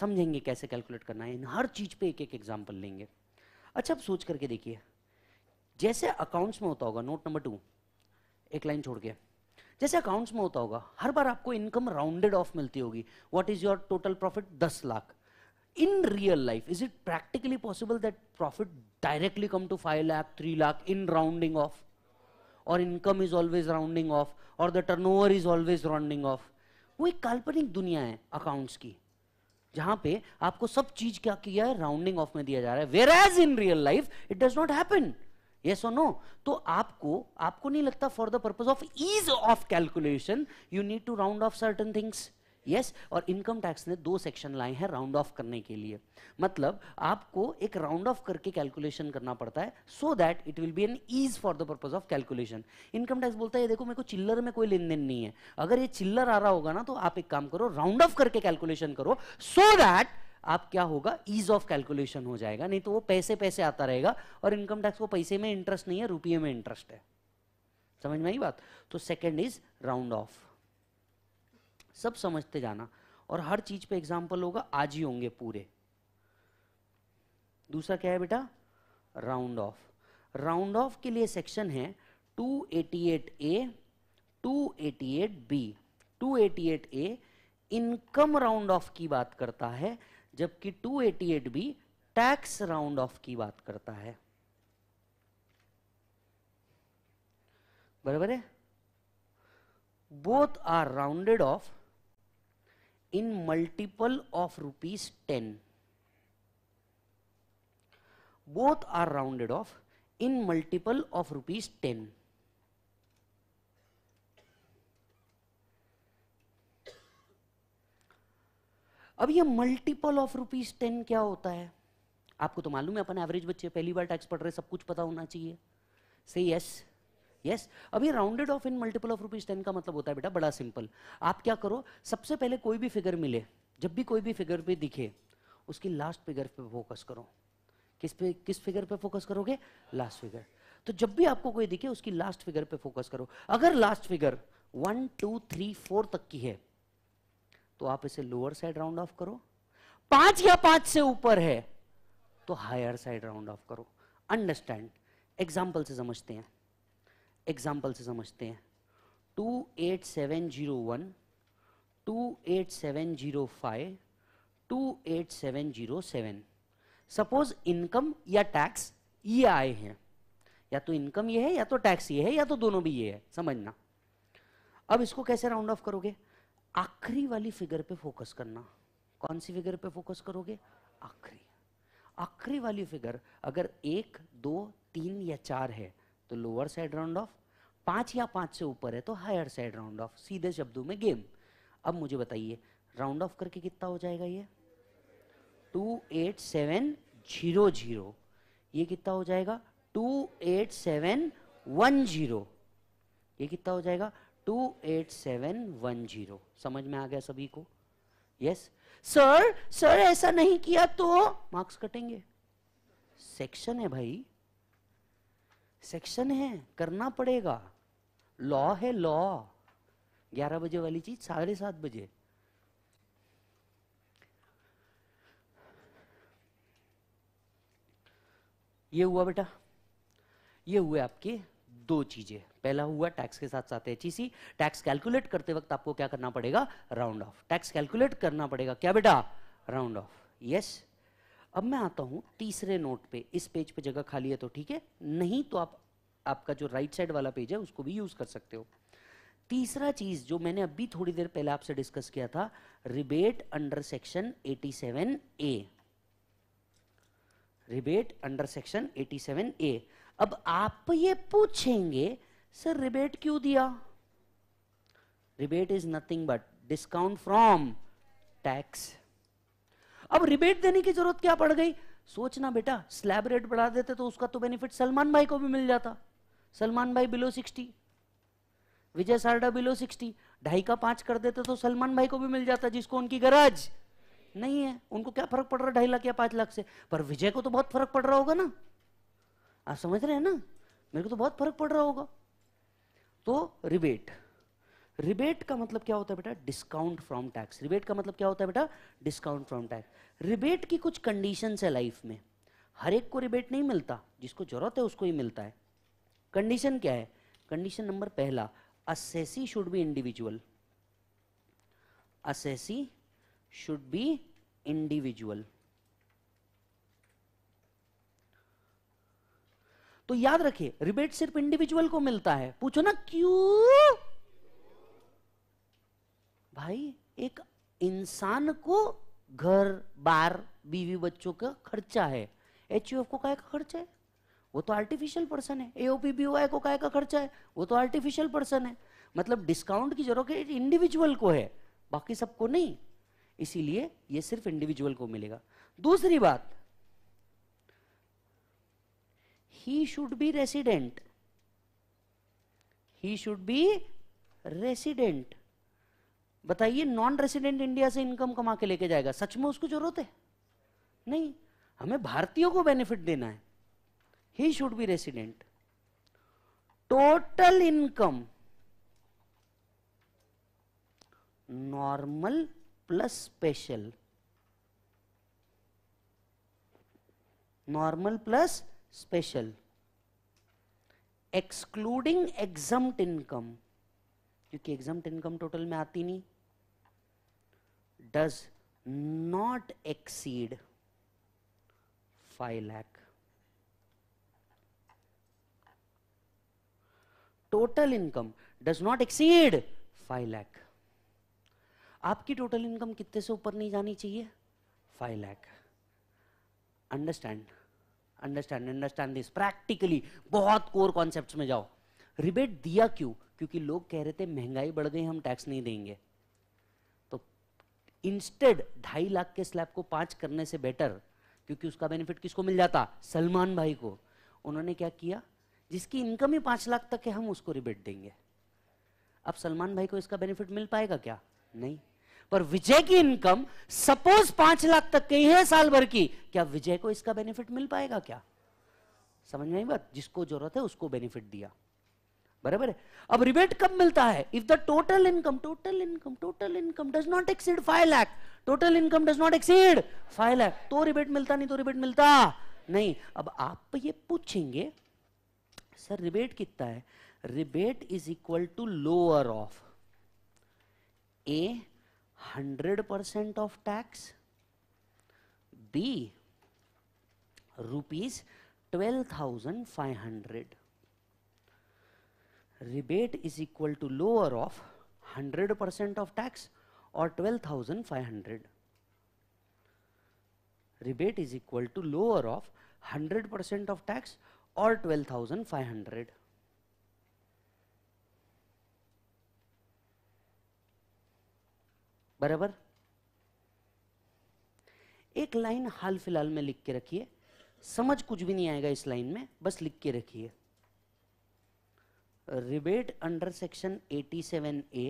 समझेंगे कैसे कैलकुलेट करना है हर चीज़ पे एक एक एग्जाम्पल लेंगे अच्छा अब सोच करके देखिए जैसे अकाउंट्स में होता होगा नोट नंबर टू एक लाइन छोड़ के जैसे अकाउंट्स में होता होगा हर बार आपको इनकम राउंडेड ऑफ मिलती होगी what is your total profit दस lakh in real life is it practically possible that profit directly come to five lakh three lakh in rounding off और income is always rounding off और the turn is always rounding off वो एक काल्पनिक दुनिया है accounts की जहां पे आपको सब चीज क्या किया है राउंडिंग ऑफ में दिया जा रहा है whereas in real life it does not happen yes or no to aapko aapko nahi lagta for the purpose of ease of calculation you need to round off certain things yes yes, और इनकम टैक्स ने दो section लाए हैं round off करने के लिए मतलब आपको एक राउंड ऑफ करके कैलकुलेशन करना पड़ता है so that it will be an ease for the purpose of calculation income tax बोलता है ये देखो मेरे को चिल्लर में कोई लेन देन नहीं है अगर ये चिल्लर आ रहा होगा ना तो आप एक काम करो राउंड ऑफ करके कैलकुलेशन करो सो so दैट आप क्या होगा ईज ऑफ कैलकुलेशन हो जाएगा नहीं तो वो पैसे पैसे आता रहेगा और इनकम टैक्स को पैसे में इंटरेस्ट नहीं है रुपये में इंटरेस्ट है समझ में आई बात तो सेकेंड इज राउंड ऑफ सब समझते जाना और हर चीज पे एग्जाम्पल होगा आज ही होंगे पूरे दूसरा क्या है बेटा राउंड ऑफ राउंड ऑफ के लिए सेक्शन है 288 A 288 B eight A income round off की बात करता है जबकि 288 भी टैक्स राउंड ऑफ की बात करता है बराबर है both are rounded off in multiple of rupees ten both are rounded off in multiple of rupees ten अब ये मल्टीपल ऑफ रुपीज टेन क्या होता है आपको तो मालूम है अपन एवरेज बच्चे पहली बार टैक्स पढ़ रहे सब कुछ पता होना चाहिए से यस यस अब ये rounded off in multiple of rupees ten का मतलब होता है बेटा बड़ा सिंपल आप क्या करो सबसे पहले कोई भी फिगर मिले जब भी कोई भी फिगर पे दिखे उसकी लास्ट फिगर पे फोकस करो किस पे किस फिगर पे फोकस करोगे लास्ट फिगर तो जब भी आपको कोई दिखे उसकी लास्ट फिगर पे फोकस करो अगर last figure one two three four तक की है तो आप इसे लोअर साइड राउंड ऑफ करो पांच या पांच से ऊपर है तो हायर साइड राउंड ऑफ करो अंडरस्टैंड एग्जाम्पल से समझते हैं एग्जाम्पल से समझते हैं two eight seven zero one two eight seven zero five two eight seven zero seven suppose income या टैक्स ये आए हैं या तो इनकम ये है या तो टैक्स ये है या तो दोनों भी ये है समझना अब इसको कैसे राउंड ऑफ करोगे आखिरी वाली फिगर पे फोकस करना कौन सी फिगर पे फोकस करोगे आखिरी आखिरी वाली फिगर अगर एक दो तीन या चार है तो लोअर साइड राउंड ऑफ पांच या पांच से ऊपर है तो हायर साइड राउंड ऑफ सीधे शब्दों में गेम अब मुझे बताइए राउंड ऑफ करके कितना हो जाएगा ये two eight seven zero zero ये कितना हो जाएगा two eight seven one zero ये कितना हो जाएगा two eight seven one zero समझ में आ गया सभी को यस सर सर ऐसा नहीं किया तो मार्क्स कटेंगे सेक्शन है भाई सेक्शन है करना पड़ेगा लॉ है लॉ ग्यारह बजे वाली चीज साढ़े सात बजे ये हुआ बेटा ये हुए आपके दो चीजें पहला हुआ टैक्स के साथ साथ एच टैक्स कैलकुलेट करते वक्त आपको क्या करना पड़ेगा राउंड ऑफ टैक्स कैलकुलेट करना पड़ेगा क्या बेटा राउंड ऑफ यस अब मैं आता हूं तीसरे नोट पे इस पेज पे जगह खाली है तो ठीक है नहीं तो आप आपका जो राइट साइड वाला पेज है उसको भी यूज कर सकते हो तीसरा चीज जो मैंने अभी थोड़ी देर पहले आपसे डिस्कस किया था rebate under section 87 A rebate under section 87 A अब आप ये पूछेंगे सर रिबेट क्यों दिया rebate is nothing but discount from tax अब रिबेट देने की जरूरत क्या पड़ गई सोचना बेटा स्लैब रेट बढ़ा देते तो उसका तो बेनिफिट सलमान भाई को भी मिल जाता सलमान भाई below sixty Vijay Sarda below sixty ढाई का पांच कर देते तो सलमान भाई को भी मिल जाता जिसको उनकी गरज नहीं है उनको क्या फर्क पड़ रहा है ढाई लाख या पांच लाख से पर विजय को तो बहुत फर्क पड़ रहा होगा ना आप समझ रहे हैं ना मेरे को तो बहुत फर्क पड़ रहा होगा तो रिबेट रिबेट का मतलब क्या होता है बेटा डिस्काउंट फ्रॉम टैक्स रिबेट का मतलब क्या होता है बेटा डिस्काउंट फ्रॉम टैक्स रिबेट की कुछ कंडीशन है लाइफ में हर एक को रिबेट नहीं मिलता जिसको जरूरत है उसको ही मिलता है कंडीशन क्या है कंडीशन नंबर पहला assessee should be individual assessee should be individual तो याद रखिए रिबेट सिर्फ इंडिविजुअल को मिलता है पूछो ना क्यों भाई एक इंसान को घर बार बीवी बच्चों का खर्चा है एच को काय का खर्चा है वो तो आर्टिफिशियल पर्सन है एओपी बी को काय का खर्चा है वो तो आर्टिफिशियल पर्सन है मतलब डिस्काउंट की जरूरत इंडिविजुअल को है बाकी सबको नहीं इसीलिए ये सिर्फ इंडिविजुअल को मिलेगा दूसरी बात he should be resident he should be resident बताइए नॉन रेसिडेंट इंडिया से इनकम कमा के लेके जाएगा सच में उसको जरूरत है नहीं हमें भारतीयों को बेनिफिट देना है he should be resident total income normal plus special normal plus special excluding exempt income क्योंकि exempt इनकम टोटल में आती नहीं does not exceed five lakh total income does not exceed five lakh आपकी टोटल इनकम कितने से ऊपर नहीं जानी चाहिए five lakh understand understand understand this practically बहुत कोर कॉन्सेप्ट में जाओ रिबेट दिया क्यों क्योंकि लोग कह रहे थे महंगाई बढ़ गई हम टैक्स नहीं देंगे तो इंस्टेड ढाई लाख के स्लैब को पाँच करने से बेटर क्योंकि उसका बेनिफिट किसको मिल जाता सलमान भाई को उन्होंने क्या किया जिसकी इनकम ही पांच लाख तक है हम उसको रिबेट देंगे अब सलमान भाई को इसका बेनिफिट मिल पाएगा क्या नहीं पर विजय की इनकम सपोज पांच लाख तक की है साल भर की क्या विजय को इसका बेनिफिट मिल पाएगा क्या समझ में बात जिसको जरूरत है उसको बेनिफिट दिया बराबर है अब रिबेट कब मिलता है if the total income total income total income does not exceed five lakh total income does not exceed five lakh तो रिबेट मिलता नहीं तो रिबेट मिलता नहीं अब आप ये पूछेंगे सर रिबेट कितना है rebate is equal to lower of a hundred percent of tax B rupees twelve thousand five hundred rebate is equal to lower of hundred percent of tax और twelve thousand five hundred rebate is equal to lower of hundred percent of tax और twelve thousand five hundred बराबर एक line हाल फिलहाल में लिख के रखिए समझ कुछ भी नहीं आएगा इस लाइन में बस लिख के रखिए rebate under section 87 A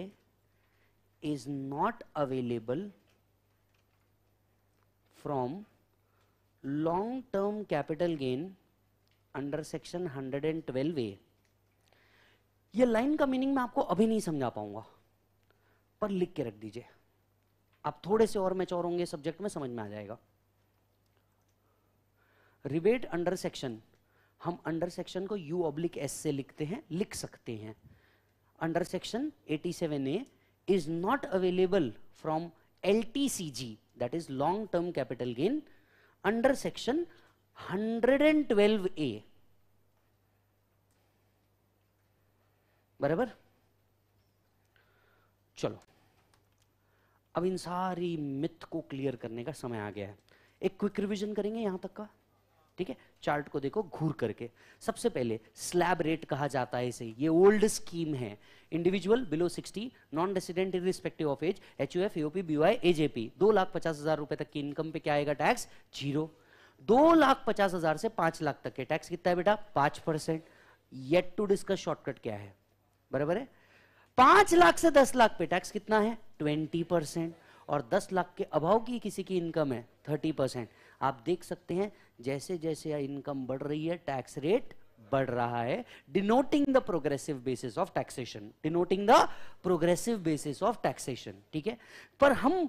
is not available from long term capital gain under section 112 A यह लाइन का मीनिंग मैं आपको अभी नहीं समझा पाऊंगा पर लिख के रख दीजिए आप थोड़े से और मैच और होंगे सब्जेक्ट में समझ में आ जाएगा रिबेट अंडर सेक्शन हम अंडर सेक्शन को यू ऑब्लिक एस से लिखते हैं लिख सकते हैं under section 87 A is not available from L T C G that is long term capital gain under section 112 A बराबर चलो अब इन सारी मिथ को क्लियर करने का समय आ गया है एक क्विक रिविजन करेंगे यहां तक का ठीक है चार्ट को देखो घूर करके सबसे पहले स्लैब रेट कहा जाता है इसे ये ओल्ड स्कीम है individual below 60 non resident irrespective of age H U F AOP B Y AJP दो लाख पचास हजार रुपए तक की इनकम पे क्या आएगा टैक्स जीरो दो लाख पचास हजार से पांच लाख तक के टैक्स कितना है बेटा पांच percent yet to discuss shortcut क्या है बराबर है पांच लाख से दस लाख पे टैक्स कितना है ट्वेंटी परसेंट और दस लाख के अभाव की किसी की इनकम है थर्टी परसेंट आप देख सकते हैं जैसे जैसे इनकम बढ़ रही है टैक्स रेट बढ़ रहा है denoting the progressive basis of taxation denoting the progressive basis of taxation ठीक है पर हम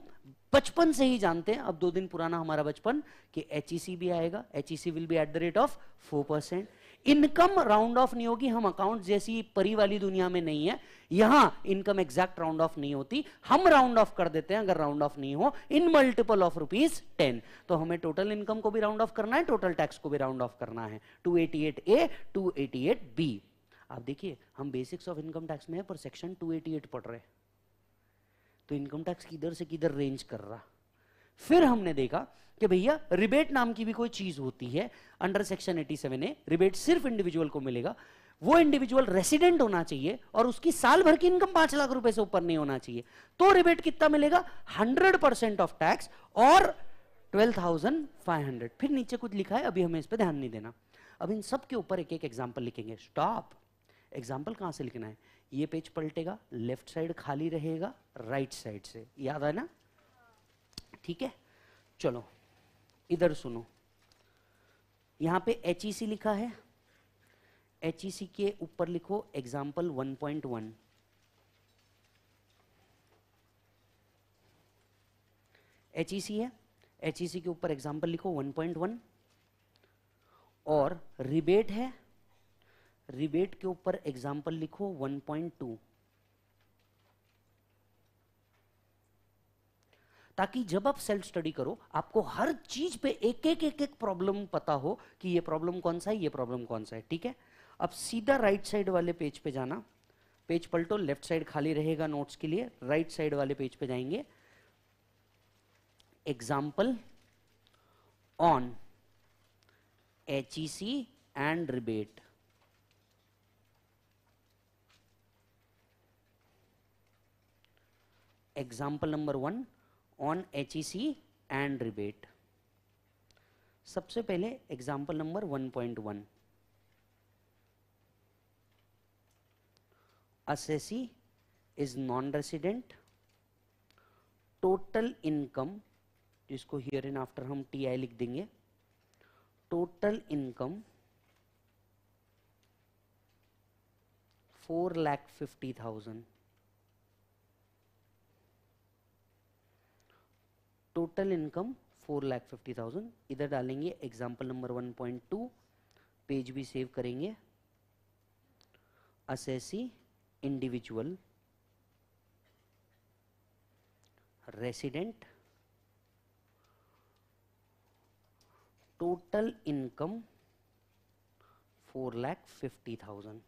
बचपन से ही जानते हैं अब दो दिन पुराना हमारा बचपन कि एच भी e आएगा H will be at the rate of four percent income round off नहीं होगी हम अकाउंट जैसी परी वाली दुनिया में नहीं है यहां इनकम एग्जैक्ट राउंड ऑफ नहीं होती हम राउंड ऑफ कर देते हैं अगर राउंड ऑफ नहीं हो in multiple of rupees ten तो हमें टोटल इनकम को भी राउंड ऑफ करना है टोटल टैक्स को भी राउंड ऑफ करना है two eighty eight A two eighty eight B आप देखिए हम बेसिक्स ऑफ इनकम टैक्स में है पर सेक्शन टू एटी एट पढ़ रहे तो इनकम टैक्स किधर से किधर रेंज कर रहा फिर हमने देखा कि भैया रिबेट नाम की भी कोई चीज होती है अंडर सेक्शन 87 ए रिबेट सिर्फ इंडिविजुअल को मिलेगा वो इंडिविजुअल रेसिडेंट होना चाहिए और उसकी साल भर की इनकम पांच लाख रुपए से ऊपर नहीं होना चाहिए तो रिबेट कितना मिलेगा हंड्रेड परसेंट ऑफ टैक्स और ट्वेल्व थाउजेंड फाइव हंड्रेड फिर नीचे कुछ लिखा है अभी हमें इस पर ध्यान नहीं देना अब इन सब के ऊपर एक एक एग्जाम्पल लिखेंगे स्टॉप एग्जाम्पल कहां से लिखना है ये पेज पलटेगा लेफ्ट साइड खाली रहेगा राइट साइड से याद है ना ठीक है चलो इधर सुनो यहां पे एच e लिखा है एच e के ऊपर लिखो एग्जाम्पल 1.1 एच है एच e के ऊपर एग्जाम्पल लिखो 1.1 और रिबेट है रिबेट के ऊपर एग्जाम्पल लिखो 1.2 ताकि जब आप सेल्फ स्टडी करो आपको हर चीज पे एक एक एक एक प्रॉब्लम पता हो कि ये प्रॉब्लम कौन सा है ये प्रॉब्लम कौन सा है ठीक है अब सीधा राइट साइड वाले पेज पे जाना पेज पलटो लेफ्ट साइड खाली रहेगा नोट्स के लिए राइट साइड वाले पेज पे जाएंगे example on H and rebate example number one on C and rebate सबसे पहले example number 1.1 assessee is non resident total income जिसको हियर एंड आफ्टर हम टी आई लिख देंगे total income four lakh fifty thousand total income four lakh fifty thousand इधर डालेंगे example number one point two page भी save करेंगे assessee individual resident total income four lakh fifty thousand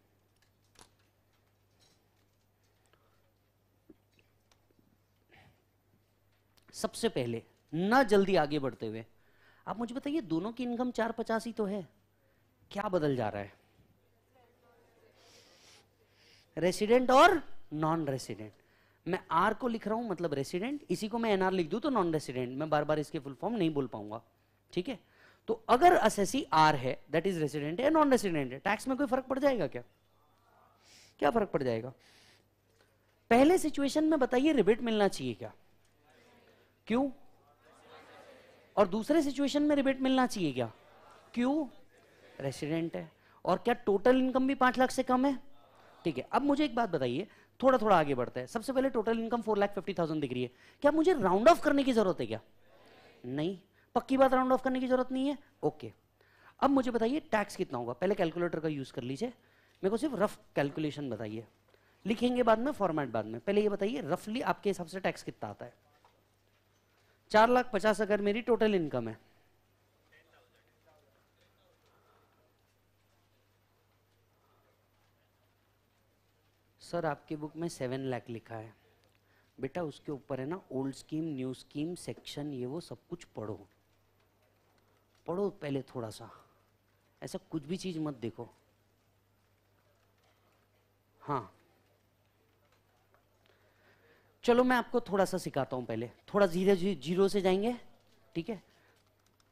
सबसे पहले ना जल्दी आगे बढ़ते हुए आप मुझे बताइए दोनों की इनकम चार पचास ही तो है क्या बदल जा रहा है रेसिडेंट और नॉन रेसिडेंट मैं आर को लिख रहा हूं मतलब रेसिडेंट इसी को मैं एनआर लिख दू तो नॉन रेसिडेंट मैं बार बार इसके फुल फॉर्म नहीं बोल पाऊंगा ठीक है तो अगर असेसी आर है दैट इज रेसिडेंट है नॉन रेसिडेंट है टैक्स में कोई फर्क पड़ जाएगा क्या क्या फर्क पड़ जाएगा पहले सिचुएशन में बताइए रिबेट मिलना चाहिए क्या क्यों और दूसरे सिचुएशन में रिबेट मिलना चाहिए क्या क्यों रेसिडेंट है और क्या टोटल इनकम भी पांच लाख से कम है ठीक है अब मुझे एक बात बताइए थोड़ा थोड़ा आगे बढ़ता है सबसे पहले total income four lakh fifty thousand दिख रही है क्या मुझे राउंड ऑफ करने की जरूरत है क्या नहीं पक्की बात राउंड ऑफ करने की जरूरत नहीं है ओके अब मुझे बताइए टैक्स कितना होगा पहले कैलकुलेटर का यूज कर लीजिए मेरे को सिर्फ रफ कैलकुलेशन बताइए लिखेंगे बाद में फॉर्मेट बाद में पहले ये बताइए रफली आपके हिसाब से टैक्स कितना आता है चार लाख पचास अगर मेरी टोटल इनकम है सर आपकी बुक में सेवन लाख लिखा है बेटा उसके ऊपर है ना old scheme new scheme section ये वो सब कुछ पढ़ो पढ़ो पहले थोड़ा सा ऐसा कुछ भी चीज़ मत देखो हाँ चलो मैं आपको थोड़ा सा सिखाता हूं पहले थोड़ा जीरो जीरो से जाएंगे ठीक है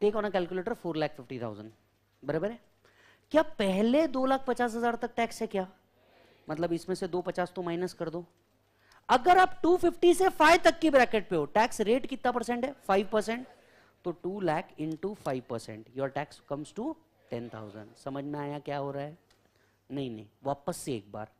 take on a calculator four lakh fifty thousand बराबर है क्या पहले दो लाख पचास हजार तक टैक्स है क्या मतलब इसमें से दो पचास तो माइनस कर दो अगर आप 250 से 5 तक की ब्रैकेट पे हो टैक्स रेट कितना परसेंट है 5 परसेंट तो 2 lakh to five percent your tax comes to 10,000 समझ में आया क्या हो रहा है नहीं नहीं वापस से एक बार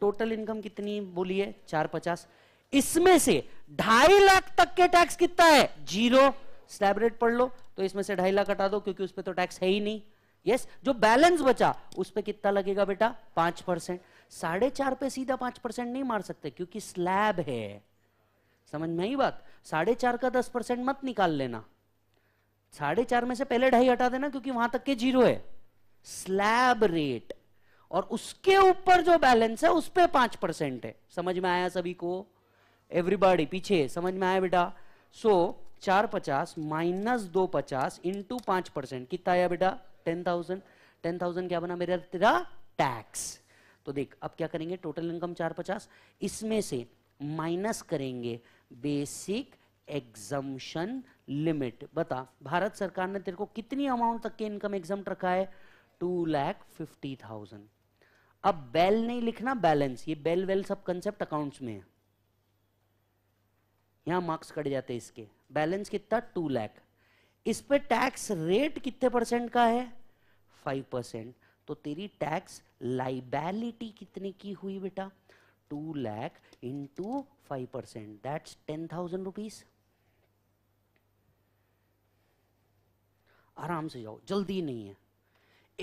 टोटल इनकम कितनी बोली है चार पचास इसमें से ढाई लाख तक के टैक्स कितना है जीरो स्लैब रेट पढ़ लो तो इसमें से ढाई लाख हटा दो क्योंकि उस पर तो टैक्स है ही नहीं यस yes, जो बैलेंस बचा उस पर कितना लगेगा बेटा पांच परसेंट साढ़े चार पे सीधा पांच परसेंट नहीं मार सकते क्योंकि स्लैब है समझ में ही बात साढ़े चार का दस परसेंट मत निकाल लेना साढ़े चार में से पहले ढाई हटा देना क्योंकि वहां तक के जीरो है स्लैब रेट और उसके ऊपर जो बैलेंस है उस पर पांच परसेंट है समझ में आया सभी को एवरीबॉडी पीछे समझ में आया बेटा सो चार पचास माइनस दो पचास इंटू पांच परसेंट कितना आया बेटा टेन थाउजेंड टेन थाउजेंड क्या बना मेरा तेरा टैक्स तो देख अब क्या करेंगे टोटल इनकम चार पचास इसमें से माइनस करेंगे बेसिक एग्जम्पन लिमिट बता भारत सरकार ने तेरे को कितनी अमाउंट तक के इनकम एग्जाम रखा है टू लैख फिफ्टी थाउजेंड अब बेल नहीं लिखना बैलेंस ये बेल वेल सब कंसेप्ट अकाउंट्स में है यहाँ मार्क्स कट जाते हैं इसके बैलेंस कितना टू लैख इस पर टैक्स रेट कितने परसेंट का है फाइव परसेंट तो तेरी टैक्स लाइबैलिटी कितने की हुई बेटा two lakh into five percent that's ten thousand rupees आराम से जाओ जल्दी नहीं है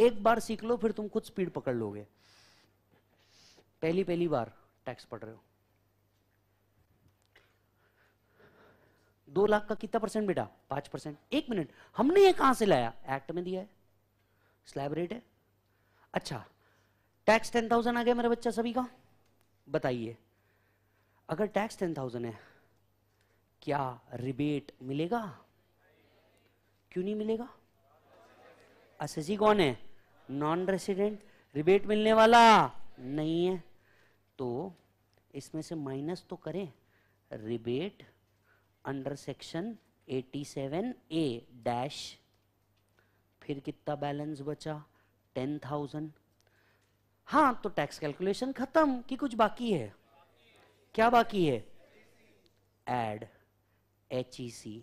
एक बार सीख लो फिर तुम कुछ स्पीड पकड़ लोगे पहली पहली बार टैक्स पढ़ रहे हो दो लाख का कितना परसेंट बेटा पांच परसेंट एक मिनट हमने ये कहां से लाया एक्ट में दिया है स्लैब रेट है अच्छा टैक्स टेन थाउजेंड आ गया मेरा बच्चा सभी का बताइए अगर टैक्स टेन थाउजेंड है क्या रिबेट मिलेगा क्यों नहीं मिलेगा जी अच्छा, कौन है नॉन रेसिडेंट रिबेट मिलने वाला नहीं है तो इसमें से माइनस तो करें rebate under section 87 A dash फिर कितना बैलेंस बचा 10,000 हाँ तो टैक्स कैलकुलेशन खत्म कि कुछ बाकी है क्या बाकी है add H E C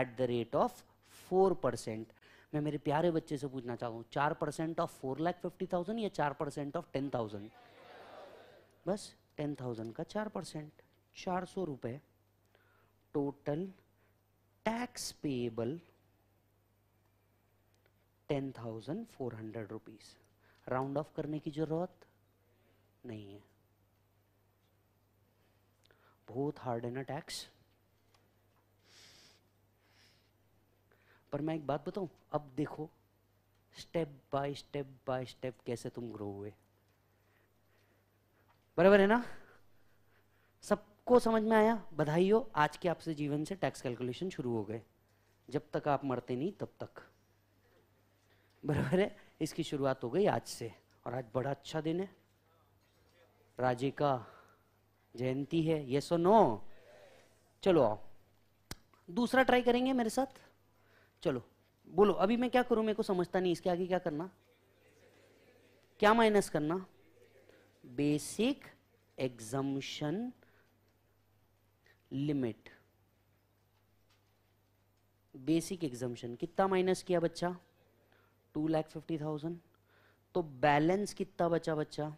at the rate of four percent मैं मेरे प्यारे बच्चे से पूछना चाहूँ चार percent of four lakh fifty thousand या चार परसेंट ऑफ टेन थाउजेंड बस टेन थाउजेंड का चार परसेंट चार सौ रुपये total tax payable 10,400 rupees round off करने की जरूरत नहीं है बहुत हार्ड है ना टैक्स पर मैं एक बात बताऊं अब देखो step by step by step कैसे तुम ग्रो हुए बराबर है ना सब को समझ में आया बधाई हो आज के आपसे जीवन से टैक्स कैलकुलेशन शुरू हो गए जब तक आप मरते नहीं तब तक बराबर है इसकी शुरुआत हो गई आज से और आज बड़ा अच्छा दिन है राजे का जयंती है ये सो नो चलो आओ दूसरा ट्राई करेंगे मेरे साथ चलो बोलो अभी मैं क्या करूं मेरे को समझता नहीं इसके आगे क्या करना क्या माइनस करना basic exemption limit basic exemption कितना माइनस किया बच्चा टू लैख फिफ्टी थाउजेंड तो बैलेंस कितना बचा बच्चा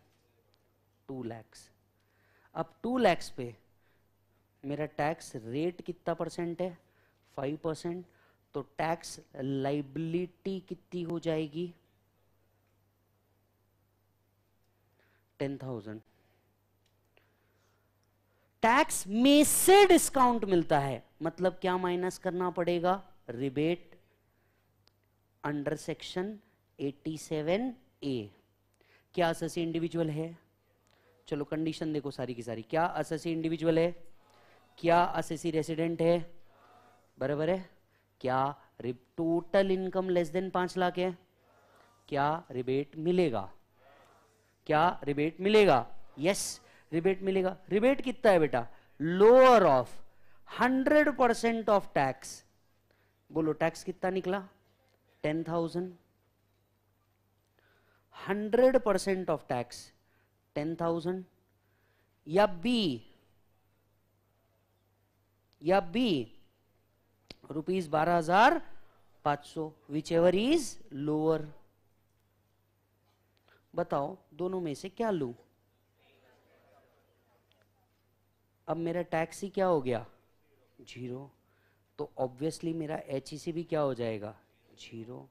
टू लैक्स अब टू लैक्स पे मेरा टैक्स रेट कितना परसेंट है फाइव परसेंट तो टैक्स लाइबिलिटी कितनी हो जाएगी टेन थाउजेंड टैक्स में से डिस्काउंट मिलता है मतलब क्या माइनस करना पड़ेगा रिबेट अंडर सेक्शन 87 ए क्या अससी इंडिविजुअल है चलो कंडीशन देखो सारी की सारी क्या अससी इंडिविजुअल है क्या अससी रेसिडेंट है बराबर है क्या टोटल इनकम लेस देन पांच लाख है क्या रिबेट मिलेगा क्या रिबेट मिलेगा यस रिबेट मिलेगा रिबेट कितना है बेटा lower of hundred percent of tax बोलो टैक्स कितना निकला ten thousand hundred percent of tax ten thousand या बी या बी रुपीज बारह हजार पांच सौ विच एवर इज लोअर बताओ दोनों में से क्या लू अब मेरा टैक्स ही क्या हो गया जीरो तो ऑब्वियसली मेरा एच e भी क्या हो जाएगा जीरो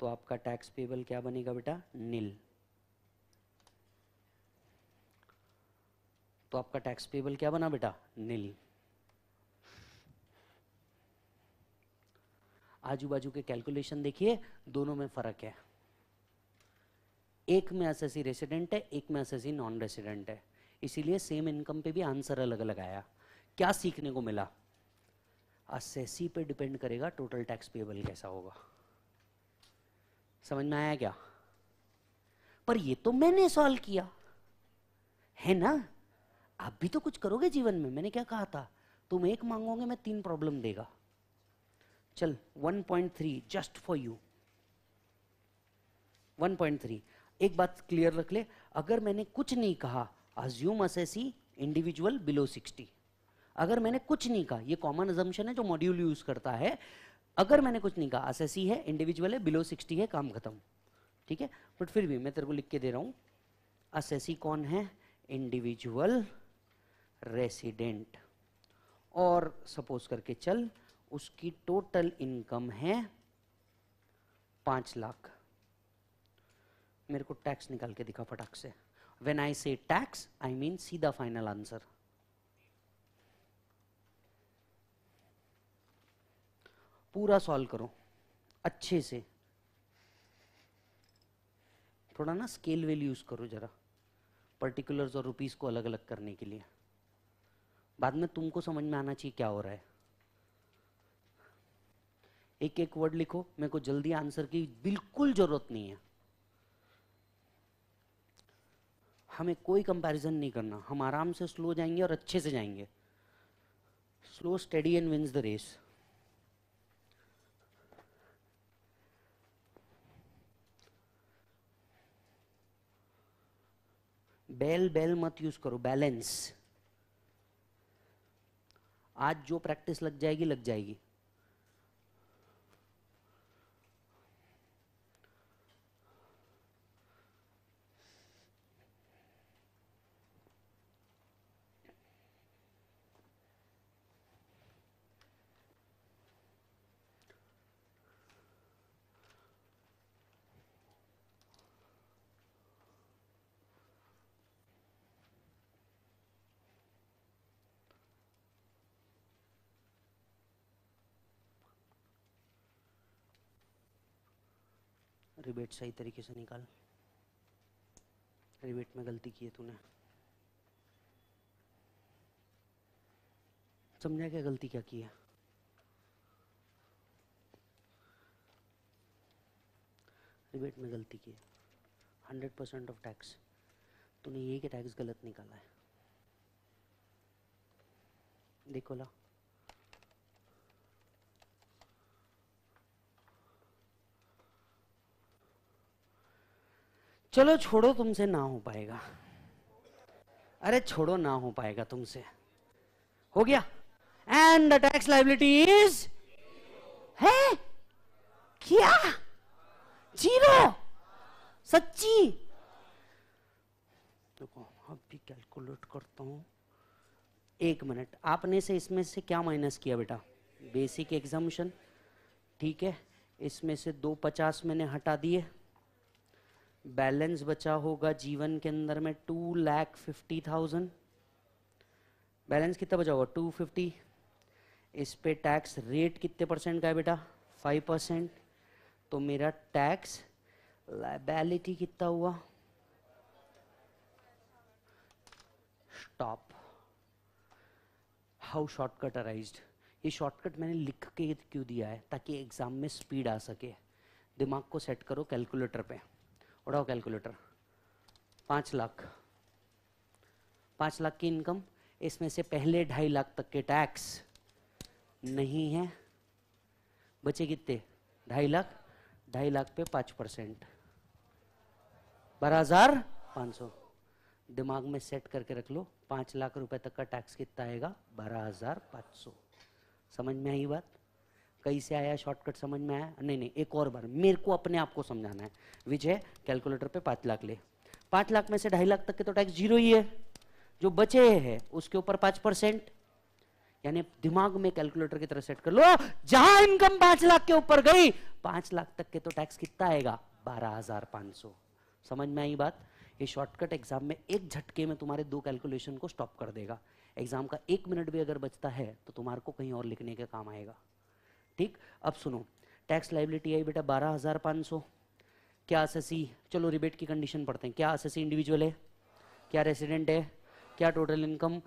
तो आपका टैक्स पेबल क्या बनेगा बेटा नील तो आपका टैक्स पेबल क्या बना बेटा नील आजू बाजू के कैलकुलेशन देखिए दोनों में फर्क है एक में एसएससी रेसिडेंट है एक में एसएससी नॉन रेसिडेंट है इसीलिए सेम इनकम पे भी आंसर अलग अलग आया क्या सीखने को मिला असेसी पे डिपेंड करेगा टोटल टैक्स पेबल कैसा होगा समझ में आया क्या पर ये तो मैंने सॉल्व किया है ना आप भी तो कुछ करोगे जीवन में मैंने क्या कहा था तुम एक मांगोगे मैं तीन प्रॉब्लम देगा चल 1.3 जस्ट फॉर यू 1.3 एक बात क्लियर रख ले अगर मैंने कुछ नहीं कहा अस एसी इंडिविजुअल बिलो 60 अगर मैंने कुछ नहीं कहा ये कॉमन एजम्पन है जो मॉड्यूल यूज करता है अगर मैंने कुछ नहीं कहा असेसी है इंडिविजुअल है बिलो 60 है काम खत्म ठीक है बट फिर भी मैं तेरे को लिख के दे रहा हूँ असेसी कौन है इंडिविजुअल रेसिडेंट और सपोज करके चल उसकी टोटल इनकम है पांच लाख मेरे को टैक्स निकाल के दिखा फटाक से when I say tax, I mean see the final answer. पूरा सॉल्व करो अच्छे से थोड़ा ना स्केल वेल यूज करो जरा पर्टिकुलर्स और रुपीस को अलग अलग करने के लिए बाद में तुमको समझ में आना चाहिए क्या हो रहा है एक एक वर्ड लिखो मेरे को जल्दी आंसर की बिल्कुल जरूरत नहीं है हमें कोई कंपैरिजन नहीं करना हम आराम से स्लो जाएंगे और अच्छे से जाएंगे slow study and wins the race bal bal मत यूज करो बैलेंस आज जो प्रैक्टिस लग जाएगी लग जाएगी रिबेट सही तरीके से निकाल रिबेट में गलती की है तूने समझा क्या गलती क्या की है रिबेट में गलती की है हंड्रेड परसेंट ऑफ टैक्स तूने यही कि टैक्स गलत निकाला है देखो ला चलो छोड़ो तुमसे ना हो पाएगा अरे छोड़ो ना हो पाएगा तुमसे हो गया and the tax liability is है क्या जीरो सच्ची देखो अब भी कैलकुलेट करता हूं एक मिनट आपने से इसमें से क्या माइनस किया बेटा बेसिक एग्जामिशन ठीक है इसमें से दो पचास मैंने हटा दिए बैलेंस बचा होगा जीवन के अंदर में two lakh fifty thousand balance कितना बचा होगा टू फिफ्टी इस पे टैक्स रेट कितने परसेंट का है बेटा फाइव परसेंट तो मेरा टैक्स लाइबिलिटी कितना हुआ स्टॉप हाउ शॉर्टकट अराइज ये शॉर्टकट मैंने लिख के क्यों दिया है ताकि एग्जाम में स्पीड आ सके दिमाग को सेट करो कैलकुलेटर पे उड़ाओ कैलकुलेटर पाँच लाख पाँच लाख की इनकम इसमें से पहले ढाई लाख तक के टैक्स नहीं है बचे कितने ढाई लाख ढाई लाख पे पाँच परसेंट बारह हजार पाँच सौ दिमाग में सेट करके रख लो पाँच लाख रुपए तक का टैक्स कितना आएगा बारह हजार पाँच सौ समझ में आई बात कहीं से आया शॉर्टकट समझ में आया नहीं नहीं एक और बार मेरे को अपने आप को समझाना है विजय कैलकुलेटर पे पाँच लाख ले पाँच लाख में से ढाई लाख तक के तो टैक्स जीरो ही है जो बचे हैं उसके ऊपर पाँच परसेंट यानी दिमाग में कैलकुलेटर की तरह सेट कर लो जहां इनकम पांच लाख के ऊपर गई पांच लाख तक के तो टैक्स कितना आएगा बारह हजार पांच सौ समझ में आई बात ये शॉर्टकट एग्जाम में एक झटके में तुम्हारे दो कैलकुलेशन को स्टॉप कर देगा एग्जाम का एक मिनट भी अगर बचता है तो तुम्हारे को कहीं और लिखने का काम आएगा ठीक अब सुनो टैक्स लाइबिलिटी आई बेटा बारह हज़ार पाँच सौ क्या एसएससी चलो रिबेट की कंडीशन पढ़ते हैं क्या एसएससी इंडिविजुअल है क्या रेसिडेंट है क्या total income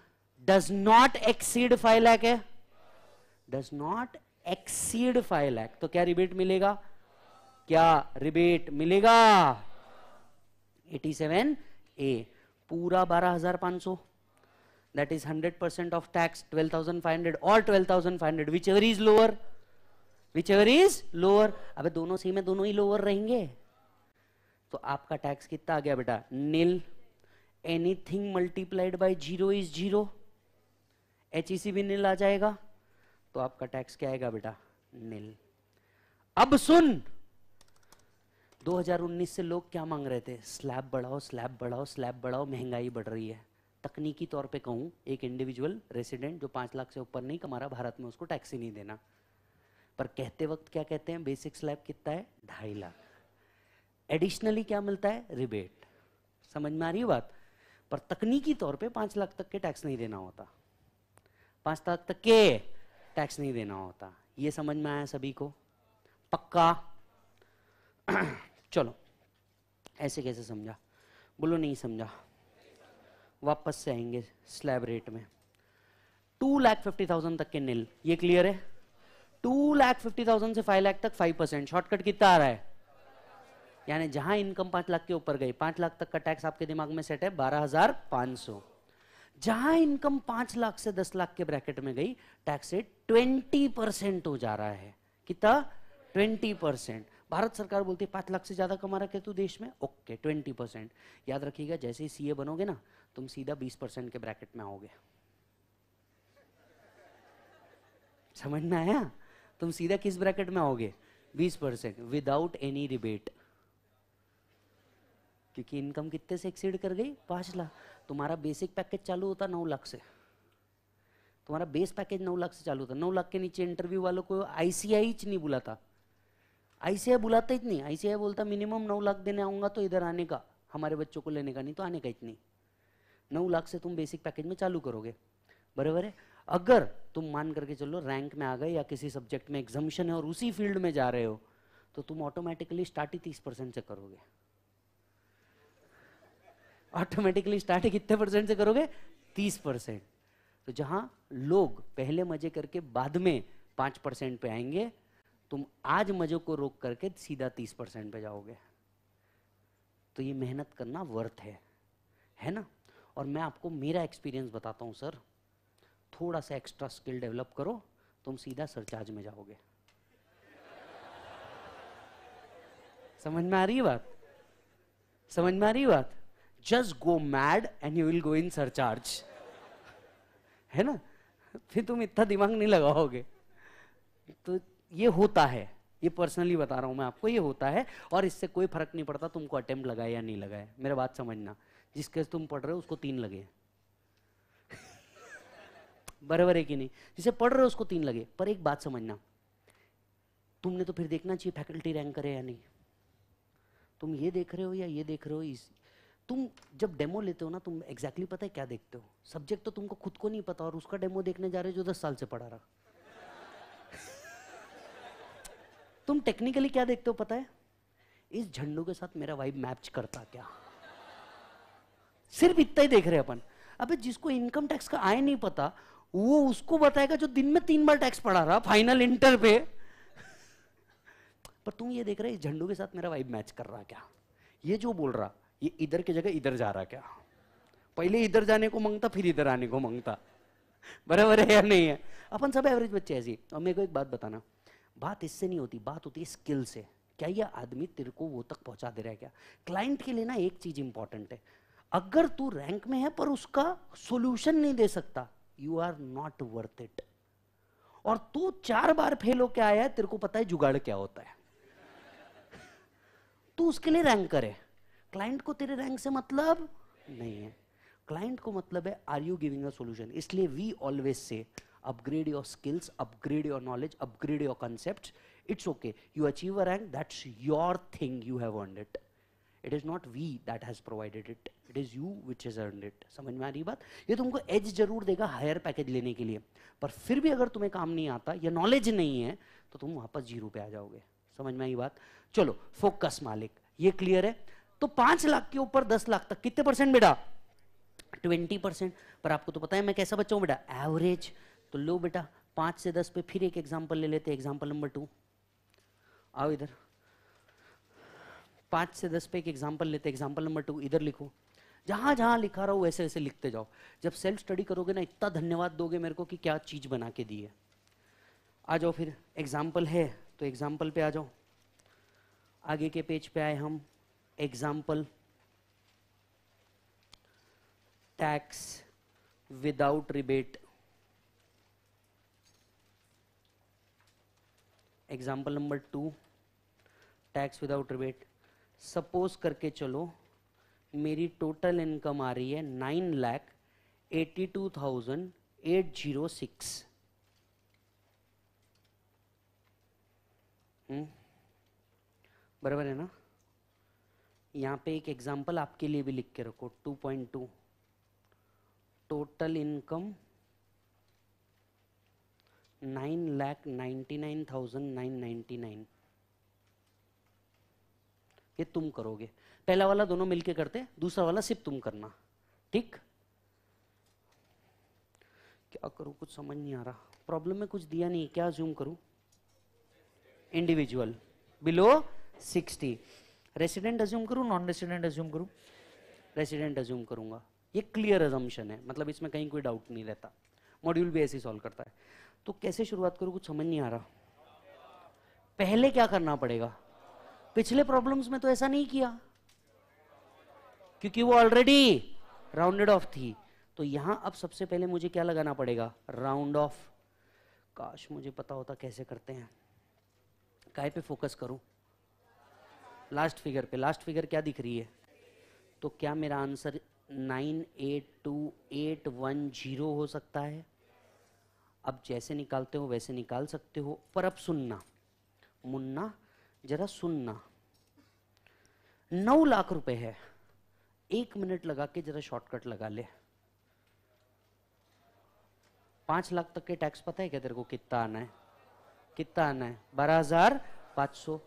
does not exceed five lakh है does not exceed five lakh तो क्या रिबेट मिलेगा क्या रिबेट मिलेगा 87 ए पूरा 12,500 that is 100% of tax 12,500 or 12,500 ever is lower whichever is lower अबे दोनों सी में दोनों ही लोअर रहेंगे तो आपका टैक्स कितना आ गया बेटा nil anything multiplied by zero is zero H भी नील आ जाएगा तो आपका टैक्स क्या आएगा बेटा नील अब सुन 2019 से लोग क्या मांग रहे थे स्लैब बढ़ाओ स्लैब बढ़ाओ स्लैब बढ़ाओ महंगाई बढ़ रही है तकनीकी तौर पे कहूं एक इंडिविजुअल रेसिडेंट जो पांच लाख से ऊपर नहीं कमा रहा भारत में उसको टैक्स ही नहीं देना पर कहते वक्त क्या कहते हैं बेसिक स्लैब कितना है ढाई लाख एडिशनली क्या मिलता है रिबेट समझ में आ रही है बात पर तकनीकी तौर पे पांच लाख तक के टैक्स नहीं देना होता पांच लाख तक के टैक्स नहीं देना होता ये समझ में आया सभी को पक्का चलो ऐसे कैसे समझा बोलो नहीं समझा वापस से आएंगे स्लैब रेट में टू लाख फिफ्टी थाउजेंड तक के नील ये क्लियर है टू लाख फिफ्टी थाउजेंड से फाइव लाख तक फाइव परसेंट शॉर्टकट कितना आ रहा है यानी जहां इनकम पांच लाख के ऊपर गई पांच लाख तक का टैक्स आपके दिमाग में सेट है बारह हजार पांच सौ जहां इनकम पांच लाख से दस लाख के ब्रैकेट में गई टैक्स रेट ट्वेंटी परसेंट हो जा रहा है कितना ट्वेंटी परसेंट भारत सरकार बोलती है पांच लाख से ज्यादा कमा रखे तू देश में ओके ट्वेंटी परसेंट याद रखिएगा जैसे ही सीए बनोगे ना तुम सीधा बीस परसेंट के ब्रैकेट में आओगे समझ में आया तुम सीधा किस ब्रैकेट में आओगे 20 परसेंट विदाउट एनी रिबेट क्योंकि इनकम कितने से एक्सीड कर गई पांच लाख तुम्हारा बेसिक पैकेज चालू होता नौ लाख से तुम्हारा बेस पैकेज नौ लाख से चालू होता नौ लाख के नीचे इंटरव्यू वालों को आईसीआई नहीं बुलाता आईसीआई बुलाता ही नहीं आईसीआई बोलता मिनिमम नौ लाख देने आऊंगा तो इधर आने का हमारे बच्चों को लेने का नहीं तो आने का इतनी नौ लाख से तुम बेसिक पैकेज में चालू करोगे बराबर है अगर तुम मान करके चलो रैंक में आ गए या किसी सब्जेक्ट में एग्जामिशन है और उसी फील्ड में जा रहे हो तो तुम ऑटोमेटिकली स्टार्ट ही तीस परसेंट से करोगे ऑटोमेटिकली स्टार्ट कितने परसेंट से करोगे तीस परसेंट तो जहां लोग पहले मजे करके बाद में पांच परसेंट पे आएंगे तुम आज मजे को रोक करके सीधा तीस परसेंट पे जाओगे तो ये मेहनत करना वर्थ है है ना और मैं आपको मेरा एक्सपीरियंस बताता हूँ सर थोड़ा सा एक्स्ट्रा स्किल डेवलप करो तुम सीधा सरचार्ज में जाओगे समझ में आ रही बात समझ में आ रही बात just go mad and you will go in surcharge है ना फिर तुम इतना दिमाग नहीं लगाओगे तो ये होता है ये पर्सनली बता रहा हूं मैं आपको ये होता है और इससे कोई फर्क नहीं पड़ता तुमको अटेम्प्ट लगाए या नहीं लगाए मेरा बात समझना जिसके तुम पढ़ रहे हो उसको तीन लगे बराबर है कि नहीं जिसे पढ़ रहे हो उसको तीन लगे पर एक बात समझना तुमने तो फिर देखना चाहिए फैकल्टी रैंक करे या नहीं तुम ये देख रहे हो या ये देख रहे हो इस तुम जब डेमो लेते हो ना तुम एग्जैक्टली exactly पता है क्या देखते हो सब्जेक्ट तो तुमको खुद को नहीं पता और उसका डेमो देखने जा रहे हो जो दस साल से पढ़ा रहा तुम टेक्निकली क्या देखते हो पता है इस झंडू के साथ मेरा वाइब मैच करता क्या सिर्फ इतना ही देख रहे अपन अबे जिसको इनकम टैक्स का आय नहीं पता वो उसको बताएगा जो दिन में तीन बार टैक्स पढ़ा रहा फाइनल इंटर पे पर तुम ये देख रहे झंडू के साथ मेरा वाइब मैच कर रहा क्या ये जो बोल रहा ये इधर की जगह इधर जा रहा क्या पहले इधर जाने को मांगता फिर इधर आने को मांगता बराबर है या नहीं है अपन सब एवरेज बच्चे ऐसे और मेरे को एक बात बताना बात इससे नहीं होती बात होती है स्किल से क्या ये आदमी तेरे को वो तक पहुंचा दे रहा है क्या क्लाइंट के लिए ना एक चीज इंपॉर्टेंट है अगर तू रैंक में है पर उसका सोल्यूशन नहीं दे सकता you are not worth it और तू चार बार फेल होकर आया है तेरे को पता है जुगाड़ क्या होता है तू उसके लिए रैंक करे क्लाइंट को तेरे रैंक से मतलब नहीं है क्लाइंट को मतलब है are you giving a solution इसलिए we always say upgrade your skills upgrade your knowledge upgrade your concept it's okay you achieve a rank that's your thing you have it it is not we that has provided it it is you which is earn it समझ में आ रही बात ये तुमको तो as जरूर देगा हायर पैकेज लेने के लिए पर फिर भी अगर तुम्हें काम नहीं आता या नॉलेज नहीं है तो तुम वापस जीरो पे आ जाओगे समझ में आई बात चलो फोकस मालिक ये क्लियर है तो पांच लाख के ऊपर दस लाख तक कितने परसेंट बेटा ट्वेंटी परसेंट पर आपको तो पता है मैं कैसा बच्चा हूँ बेटा एवरेज तो लो बेटा पांच से दस पे फिर एक एग्जाम्पल ले लेते एग्जाम्पल नंबर टू आओ इधर पांच से दस पे एक एग्जाम्पल लेते एग्जाम्पल नंबर टू इधर लिखो जहां जहां लिखा रहो वैसे वैसे लिखते जाओ जब सेल्फ स्टडी करोगे ना इतना धन्यवाद दोगे मेरे को कि क्या चीज़ बना के दी है आ जाओ फिर एग्जाम्पल है तो एग्जाम्पल पे आ जाओ आगे के पेज पे आए हम example tax without rebate example number two tax without rebate suppose करके चलो मेरी टोटल इनकम आ रही है nine lakh eighty two thousand eight zero six बराबर है ना यहाँ पे एक एग्जांपल आपके लिए भी लिख के रखो 2.2 total income nine lakh ninety nine thousand nine ninety nine ये तुम करोगे पहला वाला दोनों मिलके करते दूसरा वाला सिर्फ तुम करना ठीक क्या करूं कुछ समझ नहीं आ रहा प्रॉब्लम में कुछ दिया नहीं क्या जूम करूं इंडिविजुअल बिलो 60 रेसिडेंट अज्यूम करूं नॉन रेसिडेंट अज्यूम करूं रेसिडेंट अज्यूम करूंगा ये क्लियर अजम्पन है मतलब इसमें कहीं कोई डाउट नहीं रहता मॉड्यूल भी ऐसे सॉल्व करता है तो कैसे शुरुआत करूं कुछ समझ नहीं आ रहा पहले क्या करना पड़ेगा पिछले प्रॉब्लम्स में तो ऐसा नहीं किया क्योंकि वो ऑलरेडी राउंडेड ऑफ थी तो यहां अब सबसे पहले मुझे क्या लगाना पड़ेगा राउंड ऑफ काश मुझे पता होता कैसे करते हैं काय पे फोकस करूं लास्ट फिगर पे लास्ट फिगर क्या दिख रही है तो क्या मेरा answer nine eight two eight one zero हो सकता है अब जैसे निकालते हो वैसे निकाल सकते हो पर अब सुनना मुन्ना जरा सुनना नौ लाख रुपए है एक मिनट लगा के जरा शॉर्टकट लगा ले पांच लाख तक के टैक्स पता है क्या तेरे को कितना आना है कितना आना है बारह हजार पांच सौ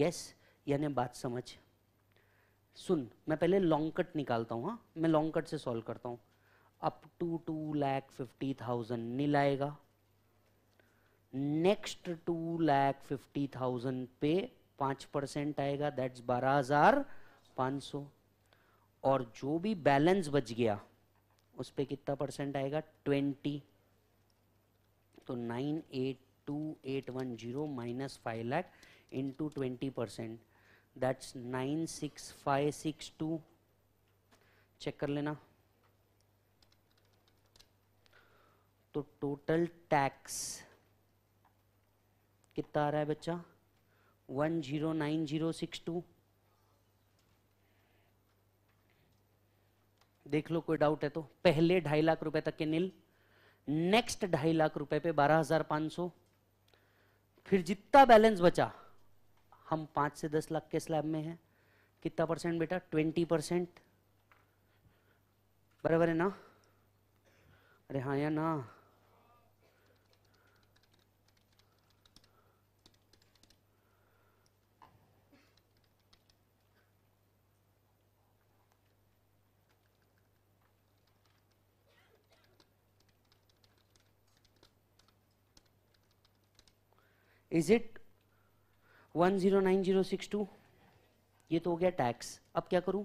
यस यानी बात समझ सुन मैं पहले लॉन्ग कट निकालता हूँ हा? मैं लॉन्ग कट से सॉल्व करता हूँ up to two lakh fifty thousand नहीं लाएगा next two lakh fifty thousand पे पांच परसेंट आएगा दैट्स बारह हजार पांच सौ और जो भी बैलेंस बच गया उस पर कितना परसेंट आएगा ट्वेंटी तो nine eight two eight one zero minus five lakh into twenty percent that's nine six five six two check कर लेना तो टोटल टैक्स कितना आ रहा है बच्चा one zero nine zero six two देख लो कोई डाउट है तो पहले ढाई लाख रुपए तक के नील नेक्स्ट ढाई लाख रुपए पे बारह हजार पांच सौ फिर जितना बैलेंस बचा हम पांच से दस लाख के स्लैब में है कितना परसेंट बेटा ट्वेंटी परसेंट बराबर है ना अरे हाँ या ना इज इट 109062 ये तो हो गया टैक्स अब क्या करूं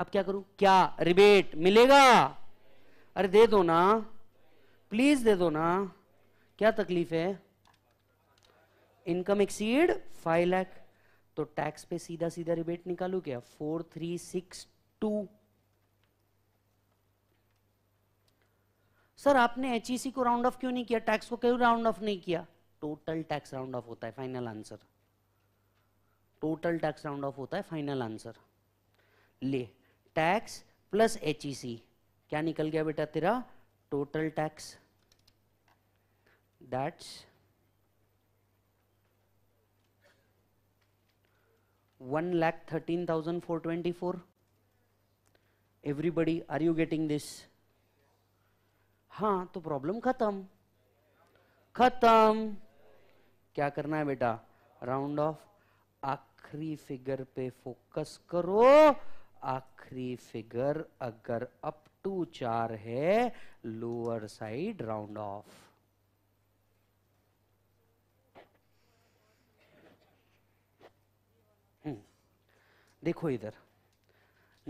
अब क्या करूं क्या रिबेट मिलेगा अरे दे दो ना प्लीज दे दो ना क्या तकलीफ है इनकम एक्सीड फाइव लैख तो टैक्स पे सीधा सीधा रिबेट निकालू क्या four three six two sir आपने एच e को राउंड ऑफ क्यों नहीं किया टैक्स को क्यों राउंड ऑफ नहीं किया टोटल टैक्स राउंड ऑफ होता है final answer total tax round off होता है फाइनल आंसर ले टैक्स प्लस एच क्या निकल गया बेटा तेरा total tax that's one lakh thirteen thousand four twenty four everybody are you getting this हाँ तो प्रॉब्लम खत्म खत्म क्या करना है बेटा राउंड ऑफ आखिरी फिगर पे फोकस करो आखिरी फिगर अगर अप टू चार है लोअर साइड राउंड ऑफ देखो इधर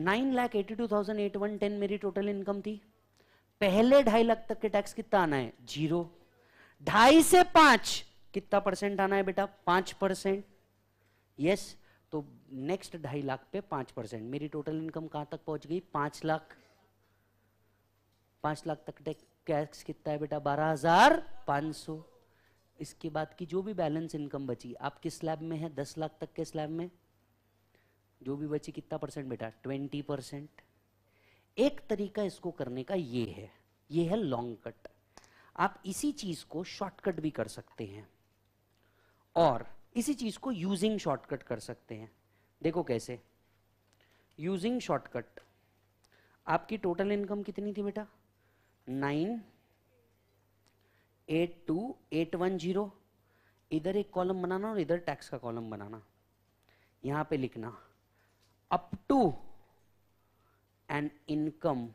nine lakh eighty two thousand eight one ten मेरी टोटल इनकम थी पहले ढाई लाख तक के टैक्स कितना आना है जीरो ढाई से पांच कितना परसेंट आना है बेटा पाँच परसेंट यस तो नेक्स्ट ढाई लाख पे पाँच परसेंट मेरी टोटल इनकम कहाँ तक पहुँच गई पाँच लाख पाँच लाख तक टैक्स कितना है बेटा बारह हजार पाँच सौ इसके बाद की जो भी बैलेंस इनकम बची आप किस स्लैब में है दस लाख तक के स्लैब में जो भी बची कितना परसेंट बेटा ट्वेंटी परसेंट एक तरीका इसको करने का ये है ये है लॉन्ग कट आप इसी चीज को शॉर्टकट भी कर सकते हैं और इसी चीज को यूजिंग शॉर्टकट कर सकते हैं देखो कैसे यूजिंग शॉर्टकट आपकी टोटल इनकम कितनी थी बेटा nine eight two eight one zero इधर एक कॉलम बनाना और इधर टैक्स का कॉलम बनाना यहां पे लिखना up to an income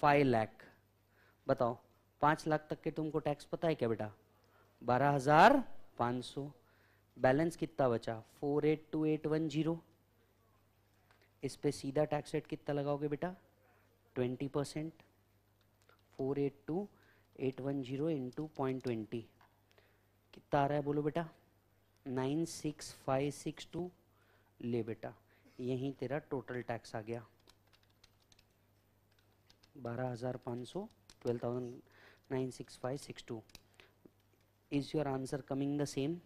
five lakh बताओ पांच लाख तक के तुमको टैक्स पता है क्या बेटा बारह हजार पाँच सौ बैलेंस कितना बचा four eight two eight one zero इस पर सीधा टैक्स रेट कितना लगाओगे बेटा twenty percent four eight two eight one zero into point twenty कितना आ रहा है बोलो बेटा nine six five six two ले बेटा यहीं तेरा टोटल टैक्स आ गया बारह हज़ार पाँच सौ twelve thousand nine six five six two is your answer coming the same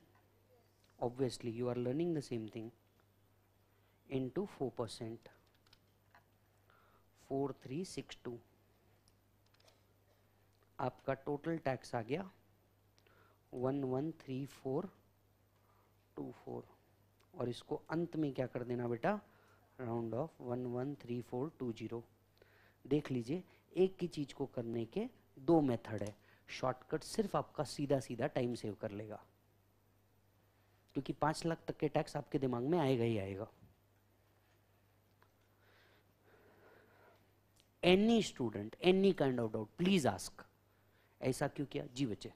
obviously you are learning the same thing into 4 4362 आपका टोटल टैक्स आ गया one one three four two four और इसको अंत में क्या कर देना बेटा round off one one three four two zero देख लीजिए एक की चीज़ को करने के दो मेथड है शॉर्टकट सिर्फ आपका सीधा सीधा टाइम सेव कर लेगा क्योंकि पांच लाख तक के टैक्स आपके दिमाग में आएगा ही आएगा any student any kind of doubt please ask ऐसा क्यों किया जी बच्चे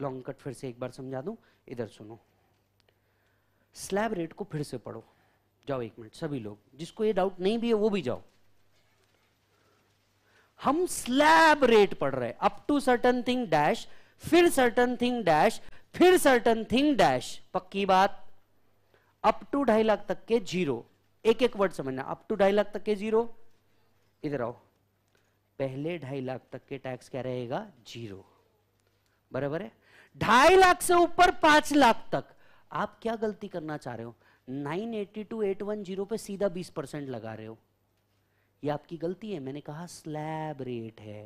लॉन्ग कट फिर से एक बार समझा दूं इधर सुनो स्लैब रेट को फिर से पढ़ो जाओ एक मिनट सभी लोग जिसको ये डाउट नहीं भी है वो भी जाओ हम स्लैब रेट पढ़ रहे up to certain thing dash फिर सर्टन थिंग डैश फिर सर्टन थिंग डैश पक्की बात अप टू ढाई लाख तक के जीरो एक एक वर्ड समझना अप टू ढाई लाख तक के जीरो इधर आओ पहले ढाई लाख तक के टैक्स क्या रहेगा जीरो बराबर है ढाई लाख से ऊपर पांच लाख तक आप क्या गलती करना चाह रहे हो nine eighty two eight one zero पे सीधा बीस परसेंट लगा रहे हो ये आपकी गलती है मैंने कहा स्लैब रेट है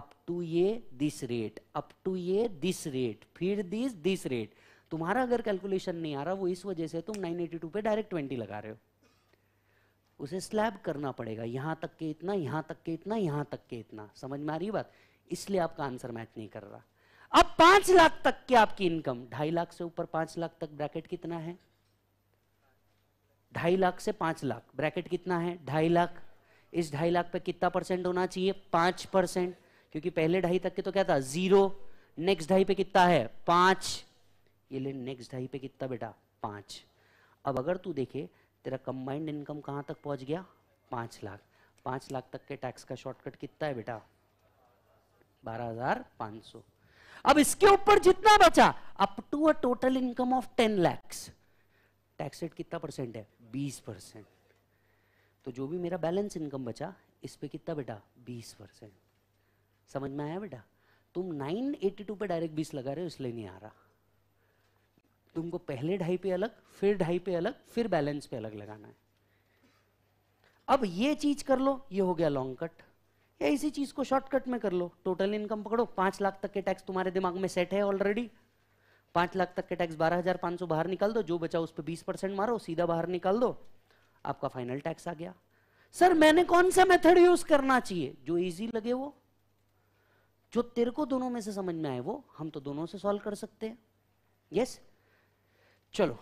अप टू ये दिस रेट अप टू ये दिस रेट फिर दिस दिस रेट तुम्हारा अगर कैलकुलेशन नहीं आ रहा वो इस वजह से तुम 982 पे डायरेक्ट 20 लगा रहे हो उसे स्लैब करना पड़ेगा यहाँ तक के इतना यहाँ तक के इतना यहाँ तक के इतना समझ में आ रही बात इसलिए आपका आंसर मैच नहीं कर रहा अब पांच लाख तक की आपकी इनकम ढाई लाख से ऊपर पांच लाख तक ब्रैकेट कितना है ढाई लाख से पांच लाख ब्रैकेट कितना है ढाई लाख इस ढाई लाख पे कितना परसेंट होना चाहिए पांच परसेंट क्योंकि पहले ढाई तक के तो क्या था जीरो नेक्स्ट ढाई पे कितना है पांच ये ले नेक्स्ट ढाई पे कितना बेटा पांच अब अगर तू देखे तेरा कंबाइंड इनकम कहां तक पहुंच गया पांच लाख पांच लाख तक के टैक्स का शॉर्टकट कितना है बेटा बारह हजार पांच सौ अब इसके ऊपर जितना बचा up to a total income of ten lakhs tax rate कितना परसेंट है बीस परसेंट तो जो भी मेरा बैलेंस इनकम बचा इस पर कितना बेटा बीस परसेंट समझ में आया बेटा तुम नाइन एट्टी टू पर डायरेक्ट बीस लगा रहे हो इसलिए नहीं आ रहा तुमको पहले ढाई पे अलग फिर ढाई पे अलग फिर बैलेंस पे अलग लगाना है अब ये चीज कर लो ये हो गया लॉन्ग कट या इसी चीज को शॉर्टकट में कर लो टोटल इनकम पकड़ो पांच लाख तक के टैक्स तुम्हारे दिमाग में सेट है ऑलरेडी पांच लाख तक के टैक्स बारह हजार पांच सौ बाहर निकाल दो जो बचा उस पर बीस परसेंट मारो सीधा बाहर निकाल दो आपका फाइनल टैक्स आ गया सर मैंने कौन सा मेथड यूज करना चाहिए जो इजी लगे वो जो तेरे को दोनों में से समझ में आए वो हम तो दोनों से सॉल्व कर सकते हैं यस चलो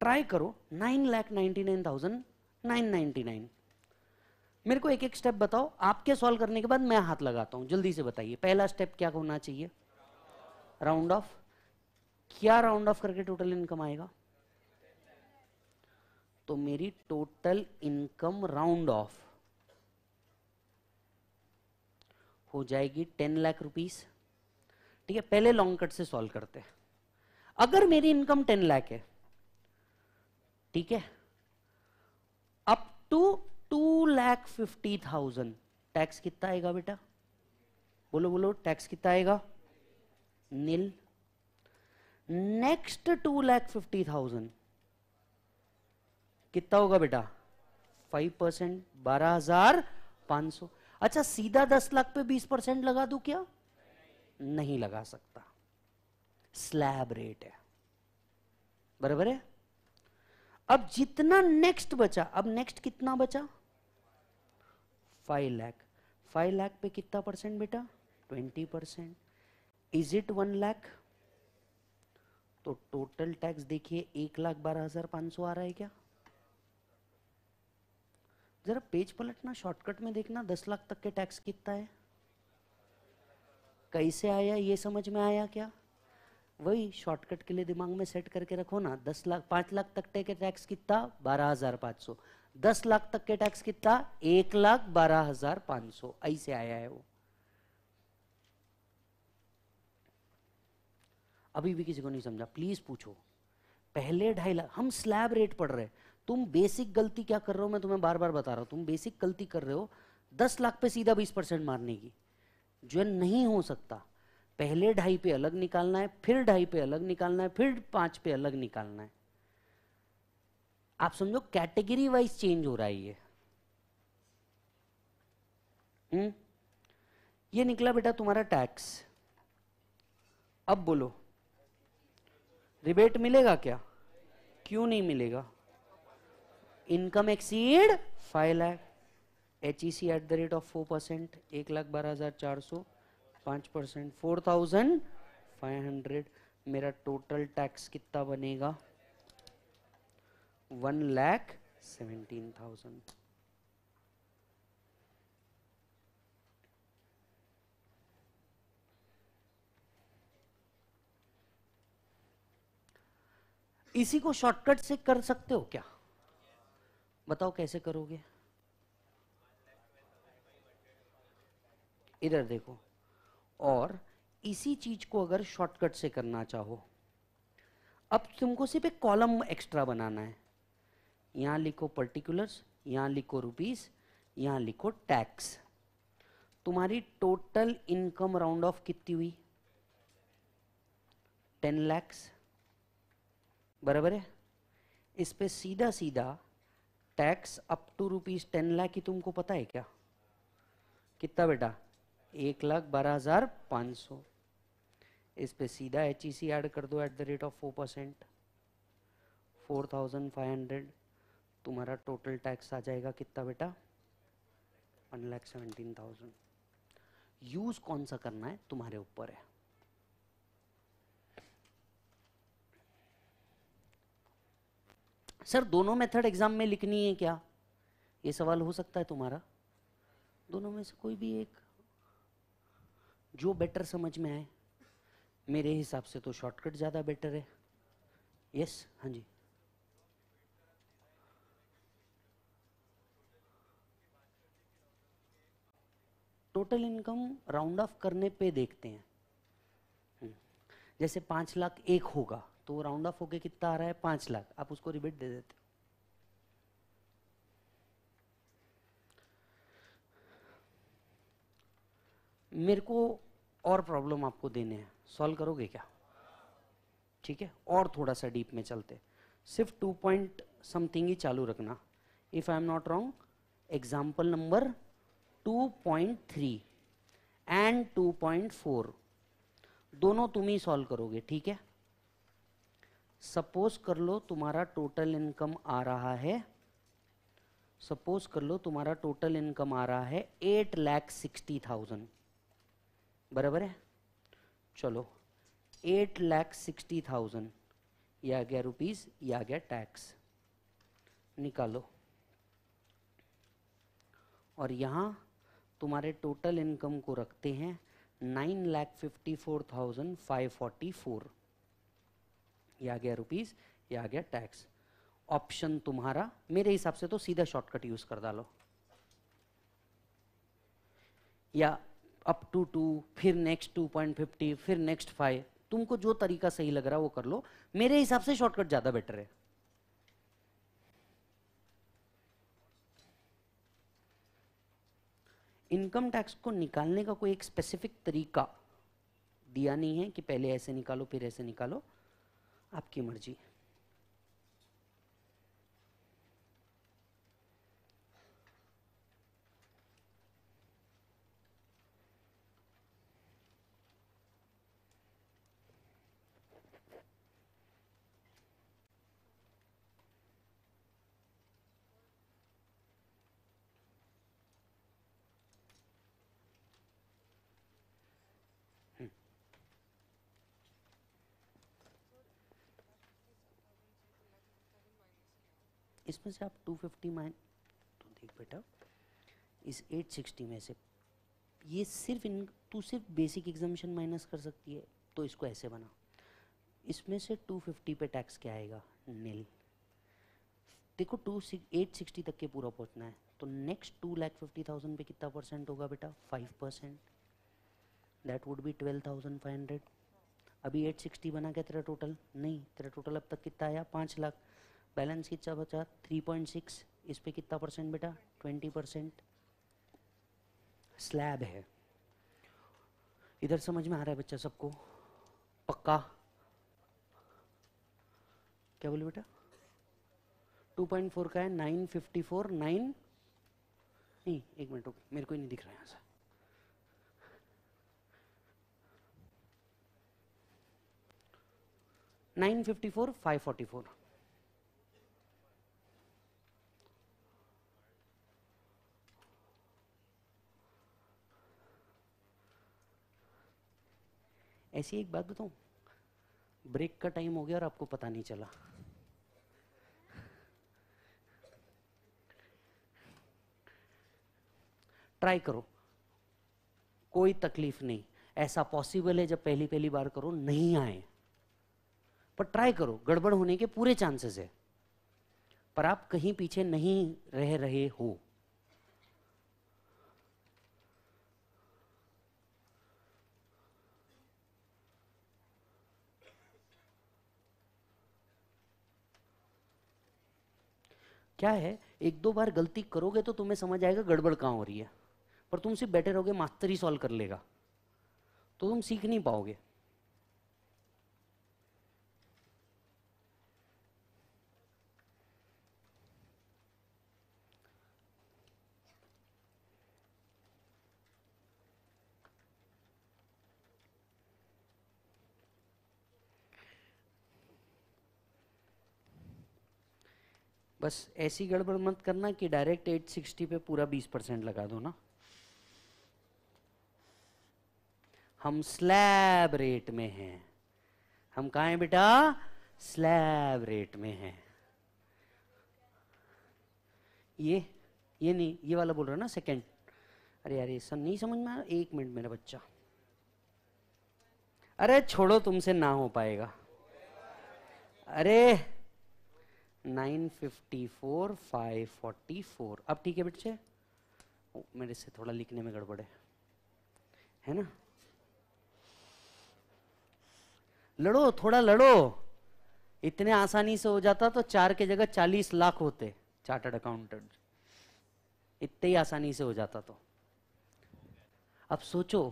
ट्राई करो nine lakh ninety nine thousand nine ninety nine मेरे को एक एक स्टेप बताओ आपके सॉल्व करने के बाद मैं हाथ लगाता हूं जल्दी से बताइए पहला स्टेप क्या होना चाहिए राउंड ऑफ क्या राउंड ऑफ करके टोटल इनकम आएगा तो मेरी टोटल इनकम राउंड ऑफ हो जाएगी टेन लाख रुपीस ठीक है पहले लॉन्ग कट से सॉल्व करते हैं अगर मेरी इनकम टेन लाख है ठीक है up to two lakh fifty thousand tax कितना आएगा बेटा बोलो बोलो टैक्स कितना आएगा nil next two lakh fifty thousand कितना होगा बेटा फाइव परसेंट बारह हजार पांच सौ अच्छा सीधा दस लाख पे बीस परसेंट लगा दू क्या नहीं लगा सकता स्लैब रेट है बराबर है अब जितना नेक्स्ट बचा अब नेक्स्ट कितना बचा फाइव लाख फाइव लाख पे कितना परसेंट बेटा twenty percent is it one lakh तो टोटल टैक्स देखिए एक लाख बारह हजार पांच सौ आ रहा है क्या जरा पेज पलटना शॉर्टकट में देखना दस लाख तक के टैक्स कितना है कैसे आया ये समझ में आया क्या वही शॉर्टकट के लिए दिमाग में सेट करके रखो ना दस लाख पांच लाख तक के टैक्स कितना बारह हजार पांच सौ दस लाख तक के टैक्स कितना एक लाख बारह हजार पांच सौ ऐसे आया है वो अभी भी किसी को नहीं समझा प्लीज पूछो पहले ढाई लाख हम स्लैब रेट पढ़ रहे हैं तुम बेसिक गलती क्या कर रहे हो मैं तुम्हें बार बार बता रहा हूँ तुम बेसिक गलती कर रहे हो दस लाख पे सीधा बीस परसेंट मारने की जो नहीं हो सकता पहले ढाई पे अलग निकालना है फिर ढाई पे अलग निकालना है फिर पांच पे अलग निकालना है आप समझो कैटेगरी वाइज चेंज हो रहा है ये हम्म ये निकला बेटा तुम्हारा टैक्स अब बोलो रिबेट मिलेगा क्या क्यों नहीं मिलेगा income exceed five lakh H E C at the rate of four percent एक लाख बारह हजार चार सौ पांच percent four thousand five hundred मेरा टोटल टैक्स कितना बनेगा वन लैख सेवेंटीन थाउजेंड इसी को शॉर्टकट से कर सकते हो क्या बताओ कैसे करोगे इधर देखो और इसी चीज को अगर शॉर्टकट से करना चाहो अब तुमको सिर्फ एक कॉलम एक्स्ट्रा बनाना है यहां लिखो पर्टिकुलर्स यहां लिखो रुपीस यहां लिखो टैक्स तुम्हारी टोटल इनकम राउंड ऑफ कितनी हुई टेन लैक्स बराबर है इस पे सीधा सीधा tax up to rupees ten lakh की तुमको पता है क्या कितना बेटा एक लाख बारह हजार पाँच सौ इस पे सीधा एच ई सी एड कर दो at the rate of four percent four thousand five hundred तुम्हारा टोटल टैक्स आ जाएगा कितना बेटा one lakh seventeen thousand use कौन सा करना है तुम्हारे ऊपर है सर दोनों मेथड एग्जाम में लिखनी है क्या ये सवाल हो सकता है तुम्हारा दोनों में से कोई भी एक जो बेटर समझ में आए मेरे हिसाब से तो शॉर्टकट ज़्यादा बेटर है यस हाँ जी टोटल इनकम राउंड ऑफ करने पे देखते हैं जैसे पाँच लाख एक होगा तो राउंड ऑफ होके कितना आ रहा है पांच लाख आप उसको रिबेट दे देते हो मेरे को और प्रॉब्लम आपको देने हैं सॉल्व करोगे क्या ठीक है और थोड़ा सा डीप में चलते सिर्फ टू पॉइंट समथिंग ही चालू रखना if I am not wrong example number 2.3 and 2.4 दोनों तुम ही सॉल्व करोगे ठीक है सपोज कर लो तुम्हारा टोटल इनकम आ रहा है सपोज कर लो तुम्हारा टोटल इनकम आ रहा है एट लैख सिक्सटी थाउजेंड बराबर है चलो एट लैख सिक्सटी थाउजेंड या गया रुपीज़ या गया टैक्स निकालो और यहाँ तुम्हारे टोटल इनकम को रखते हैं nine lakh fifty four thousand five forty four ये आ गया रुपीज़ ये आ गया टैक्स ऑप्शन तुम्हारा मेरे हिसाब से तो सीधा शॉर्टकट यूज कर डालो या अप टू टू फिर नेक्स्ट टू पॉइंट फिफ्टी फिर नेक्स्ट फाइव तुमको जो तरीका सही लग रहा है वो कर लो मेरे हिसाब से शॉर्टकट ज्यादा बेटर है इनकम टैक्स को निकालने का कोई एक स्पेसिफिक तरीका दिया नहीं है कि पहले ऐसे निकालो फिर ऐसे निकालो आपकी मर्जी है इसमें से आप 250 फिफ्टी माइन तो देख बेटा इस 860 में से ये सिर्फ इन तू सिर्फ बेसिक एग्जामेशन माइनस कर सकती है तो इसको ऐसे बना इसमें से 250 पे टैक्स क्या आएगा नील देखो टू एट सिक्सटी तक के पूरा पहुंचना है तो next two lakh fifty thousand पर कितना परसेंट होगा बेटा five percent that would be twelve thousand five hundred अभी एट सिक्सटी बना क्या तेरा टोटल नहीं तेरा टोटल अब तक कितना आया पाँच लाख बैलेंस कितना बचा थ्री पॉइंट सिक्स इस पर कितना परसेंट बेटा ट्वेंटी परसेंट स्लैब है इधर समझ में आ रहा है बच्चा सबको पक्का क्या बोले बेटा 2.4 का है 954 9 नहीं एक मिनट रुक मेरे को ही नहीं दिख रहा है यहाँ से nine fifty four five forty four ऐसी एक बात बताऊं ब्रेक का टाइम हो गया और आपको पता नहीं चला ट्राई करो कोई तकलीफ नहीं ऐसा पॉसिबल है जब पहली पहली बार करो नहीं आए पर ट्राई करो गड़बड़ होने के पूरे चांसेस है पर आप कहीं पीछे नहीं रह रहे हो क्या है एक दो बार गलती करोगे तो तुम्हें समझ आएगा गड़बड़ कहाँ हो रही है पर तुम सिर्फ बैठे रहोगे मास्टर ही सॉल्व कर लेगा तो तुम सीख नहीं पाओगे बस ऐसी गड़बड़ मत करना कि डायरेक्ट 860 पे पूरा 20 परसेंट लगा दो ना हम स्लैब रेट में हैं हम कहा हैं बेटा स्लैब रेट में हैं ये ये नहीं ये वाला बोल रहा ना सेकंड अरे यार ये सब नहीं समझ में आया एक मिनट मेरा बच्चा अरे छोड़ो तुमसे ना हो पाएगा अरे 954544 फोर फाइव फोर्टी फोर अब ठीक है बच्चे मेरे से थोड़ा लिखने में गड़बड़ है है ना लड़ो थोड़ा लड़ो इतने आसानी से हो जाता तो चार के जगह चालीस लाख होते चार्टर्ड अकाउंटेंट इतने ही आसानी से हो जाता तो अब सोचो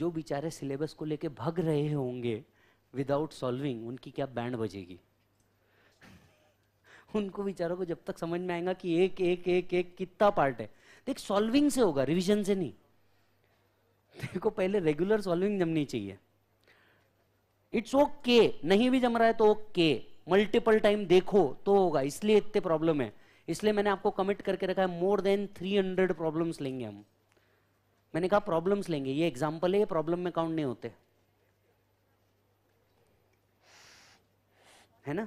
जो बेचारे सिलेबस को लेके भग रहे होंगे विदाउट सॉल्विंग उनकी क्या बैंड बजेगी उनको बेचारों को जब तक समझ में आएगा कि एक एक एक एक कितना पार्ट है देख सॉल्विंग से होगा रिविजन से नहीं देखो पहले रेगुलर सॉल्विंग जमनी चाहिए इट्स ओके नहीं भी जम रहा है तो ओके मल्टीपल टाइम देखो तो होगा इसलिए इतने प्रॉब्लम है इसलिए मैंने आपको कमिट करके रखा है मोर देन 300 प्रॉब्लम्स लेंगे हम मैंने कहा प्रॉब्लम्स लेंगे ये एग्जाम्पल है ये प्रॉब्लम में काउंट नहीं होते है ना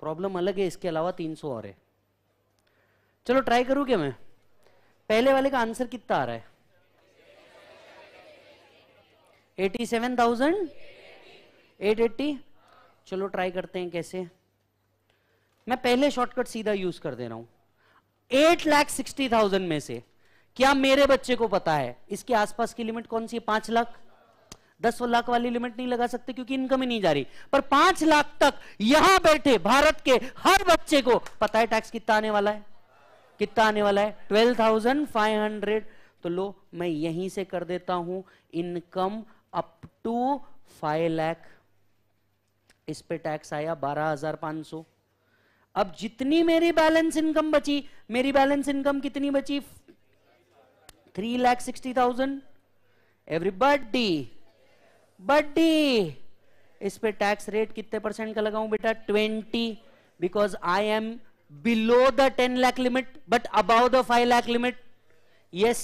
प्रॉब्लम अलग है इसके अलावा 300 और है चलो ट्राई करूं क्या मैं पहले वाले का आंसर कितना आ रहा है eighty seven thousand eight eighty चलो ट्राई करते हैं कैसे मैं पहले शॉर्टकट सीधा यूज कर दे रहा हूं एट लाख सिक्सटी थाउजेंड में से क्या मेरे बच्चे को पता है इसके आसपास की लिमिट कौन सी है पांच लाख दस लाख वाली लिमिट नहीं लगा सकते क्योंकि इनकम ही नहीं जा रही पर पांच लाख तक यहां बैठे भारत के हर बच्चे को पता है टैक्स कितना आने वाला है कितना आने वाला है ट्वेल्व थाउजेंड फाइव हंड्रेड तो लो मैं यहीं से कर देता हूं income up to five lakh इस पे टैक्स आया बारह हजार पांच सौ अब जितनी मेरी बैलेंस इनकम बची मेरी बैलेंस इनकम कितनी बची three lakh sixty thousand everybody buddy इस पे टैक्स रेट कितने परसेंट का लगाऊं बेटा twenty because I am below the ten lakh limit but above the five lakh limit yes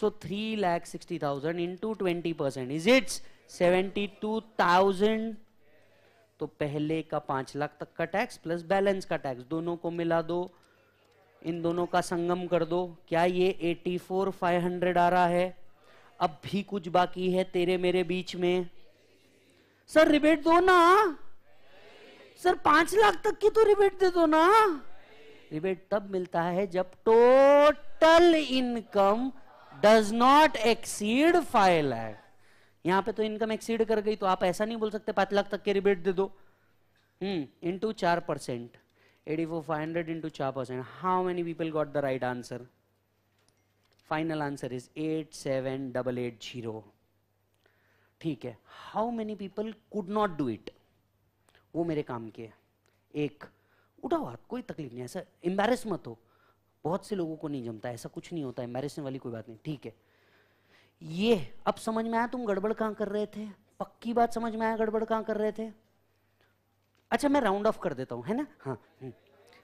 so three lakh sixty thousand into twenty percent is it's seventy two thousand तो पहले का पांच लाख तक का टैक्स प्लस बैलेंस का tax दोनों को मिला दो इन दोनों का संगम कर दो क्या ये एटी फोर फाइव हंड्रेड आ रहा है अब भी कुछ बाकी है तेरे मेरे बीच में सर रिबेट दो ना सर पांच लाख तक की तो रिबेट दे दो ना रिबेट तब मिलता है जब total income does not exceed five lakh यहां पे तो इनकम एक्सीड कर गई तो आप ऐसा नहीं बोल सकते पांच लाख तक के रिबेट दे दो हम्म इनटू चार percent eighty four five hundred into चार percent how many people got the right answer final answer is eight seven double eight zero ठीक है how many people could not do it वो मेरे काम के एक उठाओ हाथ कोई तकलीफ नहीं ऐसा एम्बेरस मत हो बहुत से लोगों को नहीं जमता ऐसा कुछ नहीं होता एम्बेरसने वाली कोई बात नहीं ठीक है ये अब समझ में आया तुम गड़बड़ कहाँ कर रहे थे पक्की बात समझ में आया गड़बड़ कहाँ कर रहे थे अच्छा मैं राउंड ऑफ कर देता हूँ है ना हाँ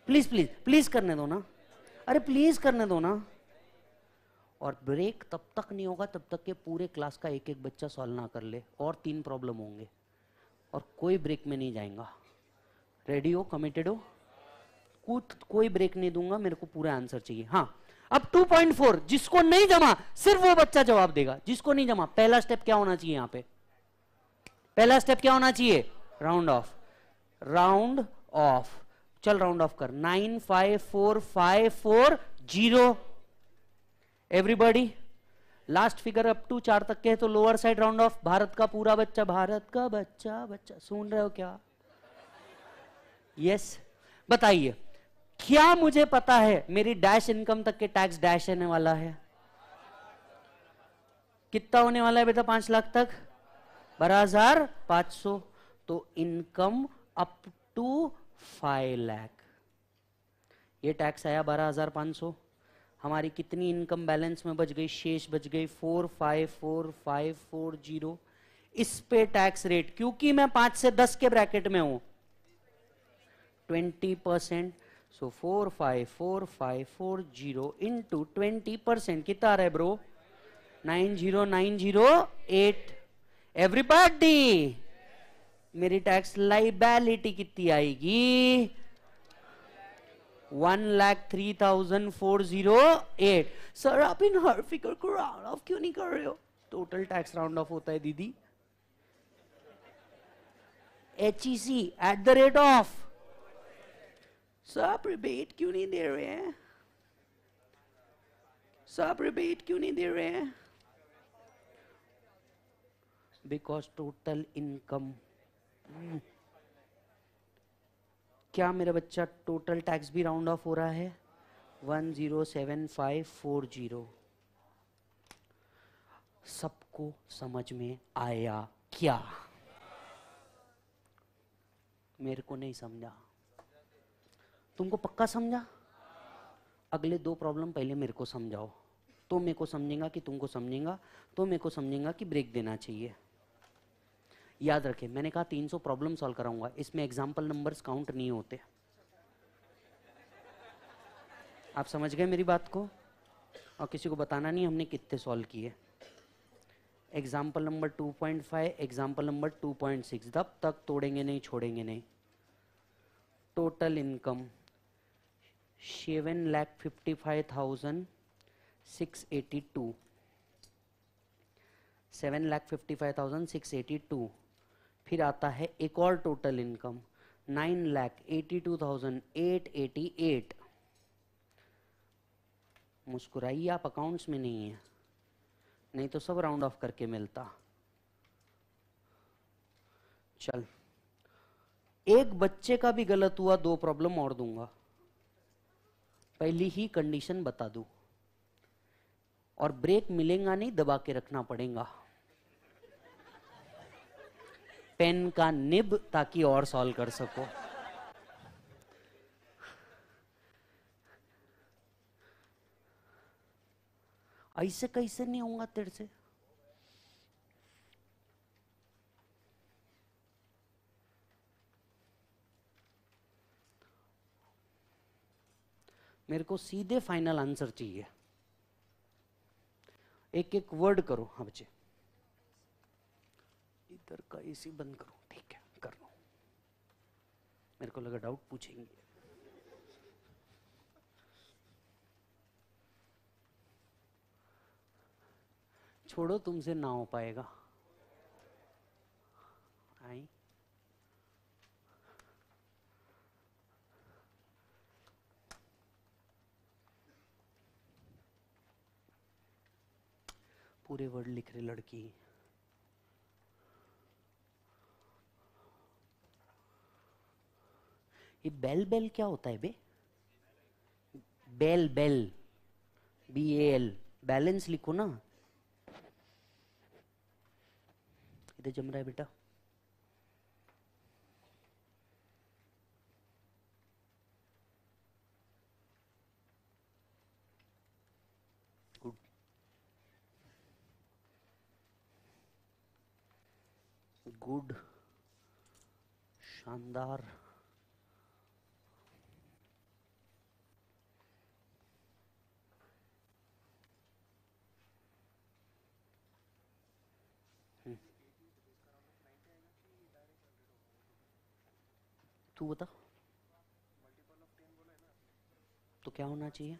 प्लीज प्लीज प्लीज करने दो ना अरे प्लीज करने दो ना और ब्रेक तब तक नहीं होगा तब तक के पूरे क्लास का एक एक बच्चा सॉल्व ना कर ले और तीन प्रॉब्लम होंगे और कोई ब्रेक में नहीं जाएगा रेडी हो कमिटेड हो कुछ कोई ब्रेक नहीं दूंगा मेरे को पूरा आंसर चाहिए हाँ अब 2.4 जिसको नहीं जमा सिर्फ वो बच्चा जवाब देगा जिसको नहीं जमा पहला स्टेप क्या होना चाहिए यहां पे पहला स्टेप क्या होना चाहिए राउंड ऑफ राउंड ऑफ चल राउंड ऑफ कर nine five four five four zero everybody last figure up to चार तक के है तो lower side round off Bharat का पूरा बच्चा भारत का बच्चा बच्चा सुन रहे हो क्या यस yes. बताइए क्या मुझे पता है मेरी डैश इनकम तक के टैक्स डैश होने वाला है कितना होने वाला है बेटा पांच लाख तक बारह हजार पांच सौ तो income up to five lakh ये टैक्स आया बारह हजार पांच सौ हमारी कितनी इनकम बैलेंस में बच गई शेष बच गई four five four five four zero इस पे टैक्स रेट क्योंकि मैं पांच से दस के ब्रैकेट में हूं twenty percent so four five four five four zero into twenty percent कितना आ रहा है bro nine zero nine zero eight everybody मेरी टैक्स लाइबैलिटी कितनी आएगी one lakh three thousand four zero eight sir आप इन हर फिगर को राउंड ऑफ क्यों नहीं कर रहे हो टोटल टैक्स राउंड ऑफ होता है दीदी H E C at the rate of sir आप रिबेट क्यों नहीं दे रहे हैं सर आप रिबेट क्यों नहीं दे रहे हैं बिकॉज टोटल इनकम क्या मेरा बच्चा टोटल टैक्स भी राउंड ऑफ हो रहा है one zero seven five four zero सबको समझ में आया क्या मेरे को नहीं समझा तुमको पक्का समझा अगले दो प्रॉब्लम पहले मेरे को समझाओ तो मेरे को समझेगा कि तुमको समझेगा तो मेरे को समझेगा कि ब्रेक देना चाहिए याद रखें मैंने कहा 300 प्रॉब्लम सॉल्व कराऊंगा इसमें एग्जाम्पल नंबर्स काउंट नहीं होते आप समझ गए मेरी बात को और किसी को बताना नहीं हमने कितने सॉल्व किए एग्जाम्पल नंबर 2.5 एग्जाम्पल नंबर 2.6 तब तक तोड़ेंगे नहीं छोड़ेंगे नहीं total income seven lakh fifty five thousand six eighty two seven lakh fifty five thousand six eighty two फिर आता है एक और total income nine lakh eighty two thousand eight eighty eight मुस्कुराइए आप अकाउंट्स में नहीं है नहीं तो सब राउंड ऑफ करके मिलता चल एक बच्चे का भी गलत हुआ दो प्रॉब्लम और दूंगा पहली ही कंडीशन बता दू और ब्रेक मिलेगा नहीं दबा के रखना पड़ेगा पेन का निब ताकि और सॉल्व कर सको ऐसे कैसे नहीं होगा तेरे से मेरे को सीधे फाइनल आंसर चाहिए एक एक वर्ड करो हाँ बच्चे भीतर का एसी बंद करो ठीक है कर रहा मेरे को लगा डाउट पूछेंगे छोड़ो तुमसे ना हो पाएगा आई पूरे वर्ड लिख रहे लड़की ये बेल बेल क्या होता है बे bal bal B A L balance लिखो ना इधर जम रहा है बेटा गुड शानदार तू बता तो क्या होना चाहिए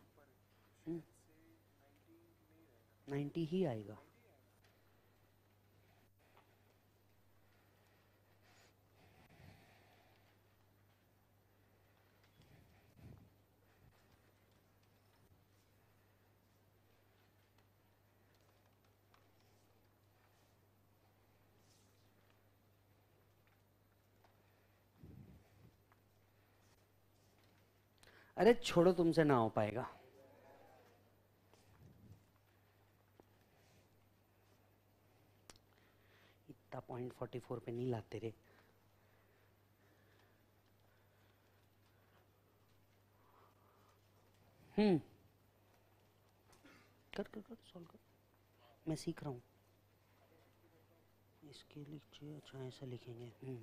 हम्म। नाइन्टी ही आएगा अरे छोड़ो तुमसे ना हो पाएगा इतना पॉइंट फोर्टी फोर पे नहीं लाते रे हम्म कर कर कर सॉल्व कर मैं सीख रहा हूं इसके लिए अच्छा ऐसा लिखेंगे hmm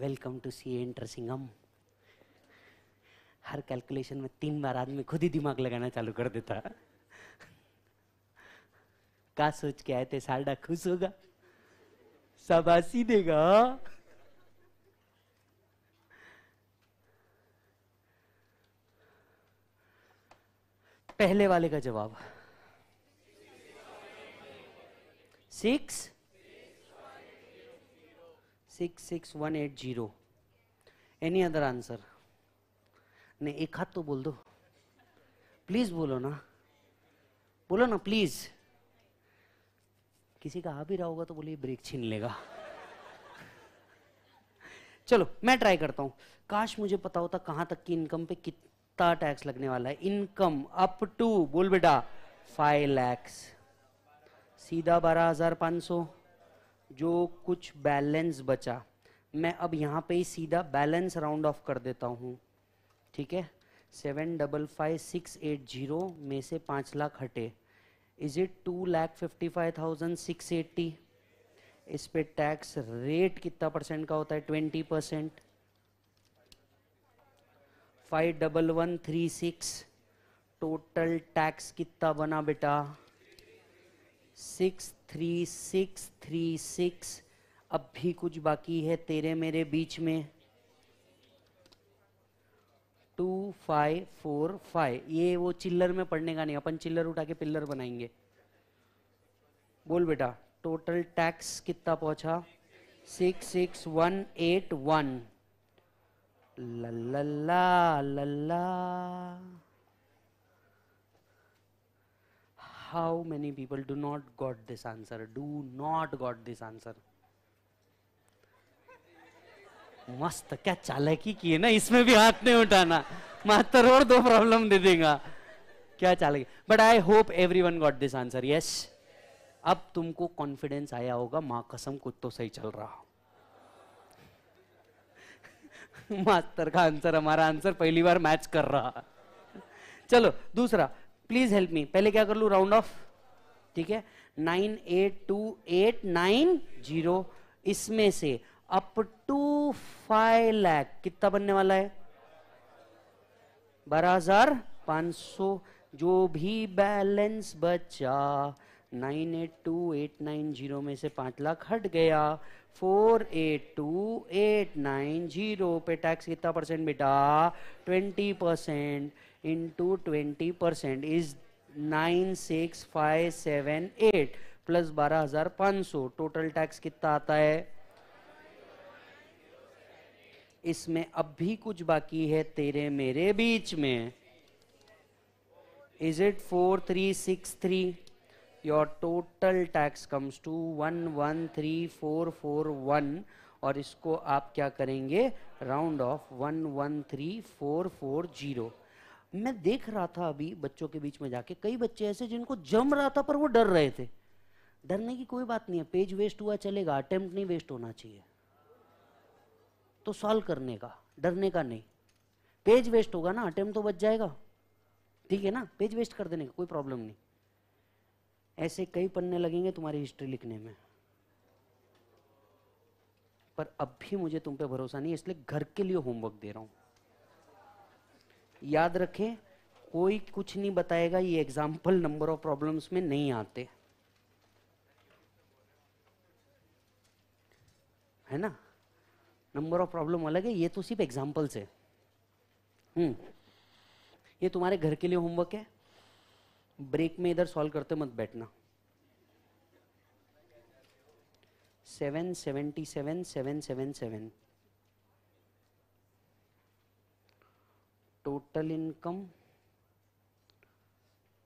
welcome to C enter Singham हर कैलकुलेशन में तीन बार आदमी खुद ही दिमाग लगाना चालू कर देता का सोच के आए थे सालडा खुश होगा शाबाशी देगा पहले वाले का जवाब सिक्स 66180 एनी अदर आंसर नहीं एक हाथ तो बोल दो प्लीज बोलो ना बोलो ना प्लीज किसी का आ भी रहा होगा तो बोले ब्रेक छीन लेगा चलो मैं ट्राई करता हूं काश मुझे पता होता कहां तक की इनकम पे कितना टैक्स लगने वाला है इनकम अप टू बोल बेटा फाइव लैक्स सीधा बारह हजार पांच सौ जो कुछ बैलेंस बचा मैं अब यहाँ पे ही सीधा बैलेंस राउंड ऑफ कर देता हूँ ठीक है seven double five six eight zero में से पाँच लाख हटे is it two lakh fifty five thousand six eighty इस पर टैक्स रेट कितना परसेंट का होता है twenty percent five double one three six total tax कितना बना बेटा six three six three six अब भी कुछ बाकी है तेरे मेरे बीच में टू फाइव फोर फाइव ये वो चिल्लर में पढ़ने का नहीं अपन चिल्लर उठा के पिल्लर बनाएंगे बोल बेटा टोटल टैक्स कितना पहुंचा six six one eight one लल्ला लल्ला how many people do not got this answer do not got this answer मस्त क्या चालाकी की है ना इसमें भी हाथ नहीं उठाना मात्र और दो प्रॉब्लम दे देगा क्या चालाकी but I hope everyone got this answer yes अब तुमको कॉन्फिडेंस आया होगा मां कसम कुछ तो सही चल रहा मास्टर का आंसर हमारा आंसर पहली बार मैच कर रहा चलो दूसरा प्लीज हेल्प मी पहले क्या कर लू राउंड ऑफ ठीक है nine eight two eight nine zero इसमें से अप टू फाइव लैख कितना बनने वाला है बारह हजार पांच सौ जो भी बैलेंस बचा nine eight two eight nine zero में से पांच लाख हट गया four eight two eight nine zero पे टैक्स कितना परसेंट बेटा twenty percent twenty percent is nine six five seven eight plus बारह हजार पाँच सौ टोटल टैक्स कितना आता है इसमें अब भी कुछ बाकी है तेरे मेरे बीच में is it four three six three your total tax comes to one one three four four one और इसको आप क्या करेंगे round off one one three four four zero मैं देख रहा था अभी बच्चों के बीच में जाके कई बच्चे ऐसे जिनको जम रहा था पर वो डर रहे थे डरने की कोई बात नहीं है पेज वेस्ट हुआ चलेगा अटेम्प्ट नहीं वेस्ट होना चाहिए तो सॉल्व करने का डरने का नहीं पेज वेस्ट होगा ना अटेम्प्ट तो बच जाएगा ठीक है ना पेज वेस्ट कर देने का कोई प्रॉब्लम नहीं ऐसे कई पन्ने लगेंगे तुम्हारी हिस्ट्री लिखने में पर अब भी मुझे तुम पे भरोसा नहीं है इसलिए घर के लिए होमवर्क दे रहा हूं याद रखें कोई कुछ नहीं बताएगा ये एग्जाम्पल नंबर ऑफ प्रॉब्लम्स में नहीं आते है ना नंबर ऑफ प्रॉब्लम अलग है ये तो सिर्फ एग्जाम्पल्स है हम्म ये तुम्हारे घर के लिए होमवर्क है ब्रेक में इधर सॉल्व करते मत बैठना seven seven seven seven seven total income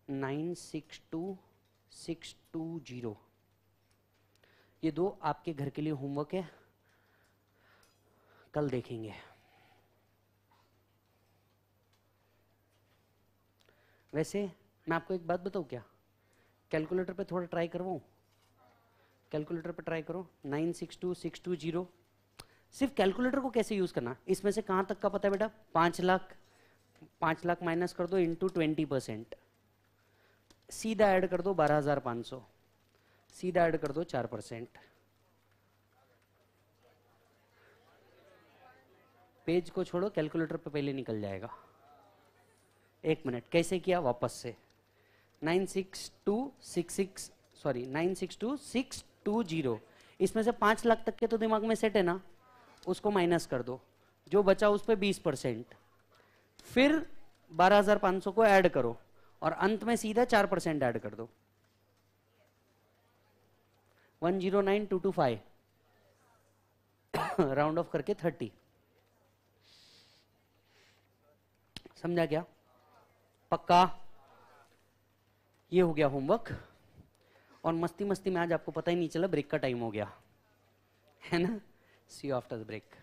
962620 ये दो आपके घर के लिए होमवर्क है कल देखेंगे वैसे मैं आपको एक बात बताऊं क्या कैलकुलेटर पे थोड़ा ट्राई करवाऊं कैलकुलेटर पे ट्राई करो nine six two six two zero सिर्फ कैलकुलेटर को कैसे यूज करना इसमें से कहां तक का पता है बेटा पांच लाख पांच लाख माइनस कर दो इंटू ट्वेंटी परसेंट सीधा ऐड कर दो बारह हज़ार पाँच सौ सीधा ऐड कर दो चार परसेंट पेज को छोड़ो कैलकुलेटर पे पहले निकल जाएगा एक मिनट कैसे किया वापस से nine six two six six sorry nine six two six two zero इसमें से पांच लाख तक के तो दिमाग में सेट है ना उसको माइनस कर दो जो बचा उस पर बीस परसेंट फिर 12,500 को ऐड करो और अंत में सीधा चार परसेंट ऐड कर दो 109225 राउंड ऑफ करके 30 समझा क्या पक्का ये हो गया होमवर्क और मस्ती मस्ती में आज आपको पता ही नहीं चला ब्रेक का टाइम हो गया है ना see after the break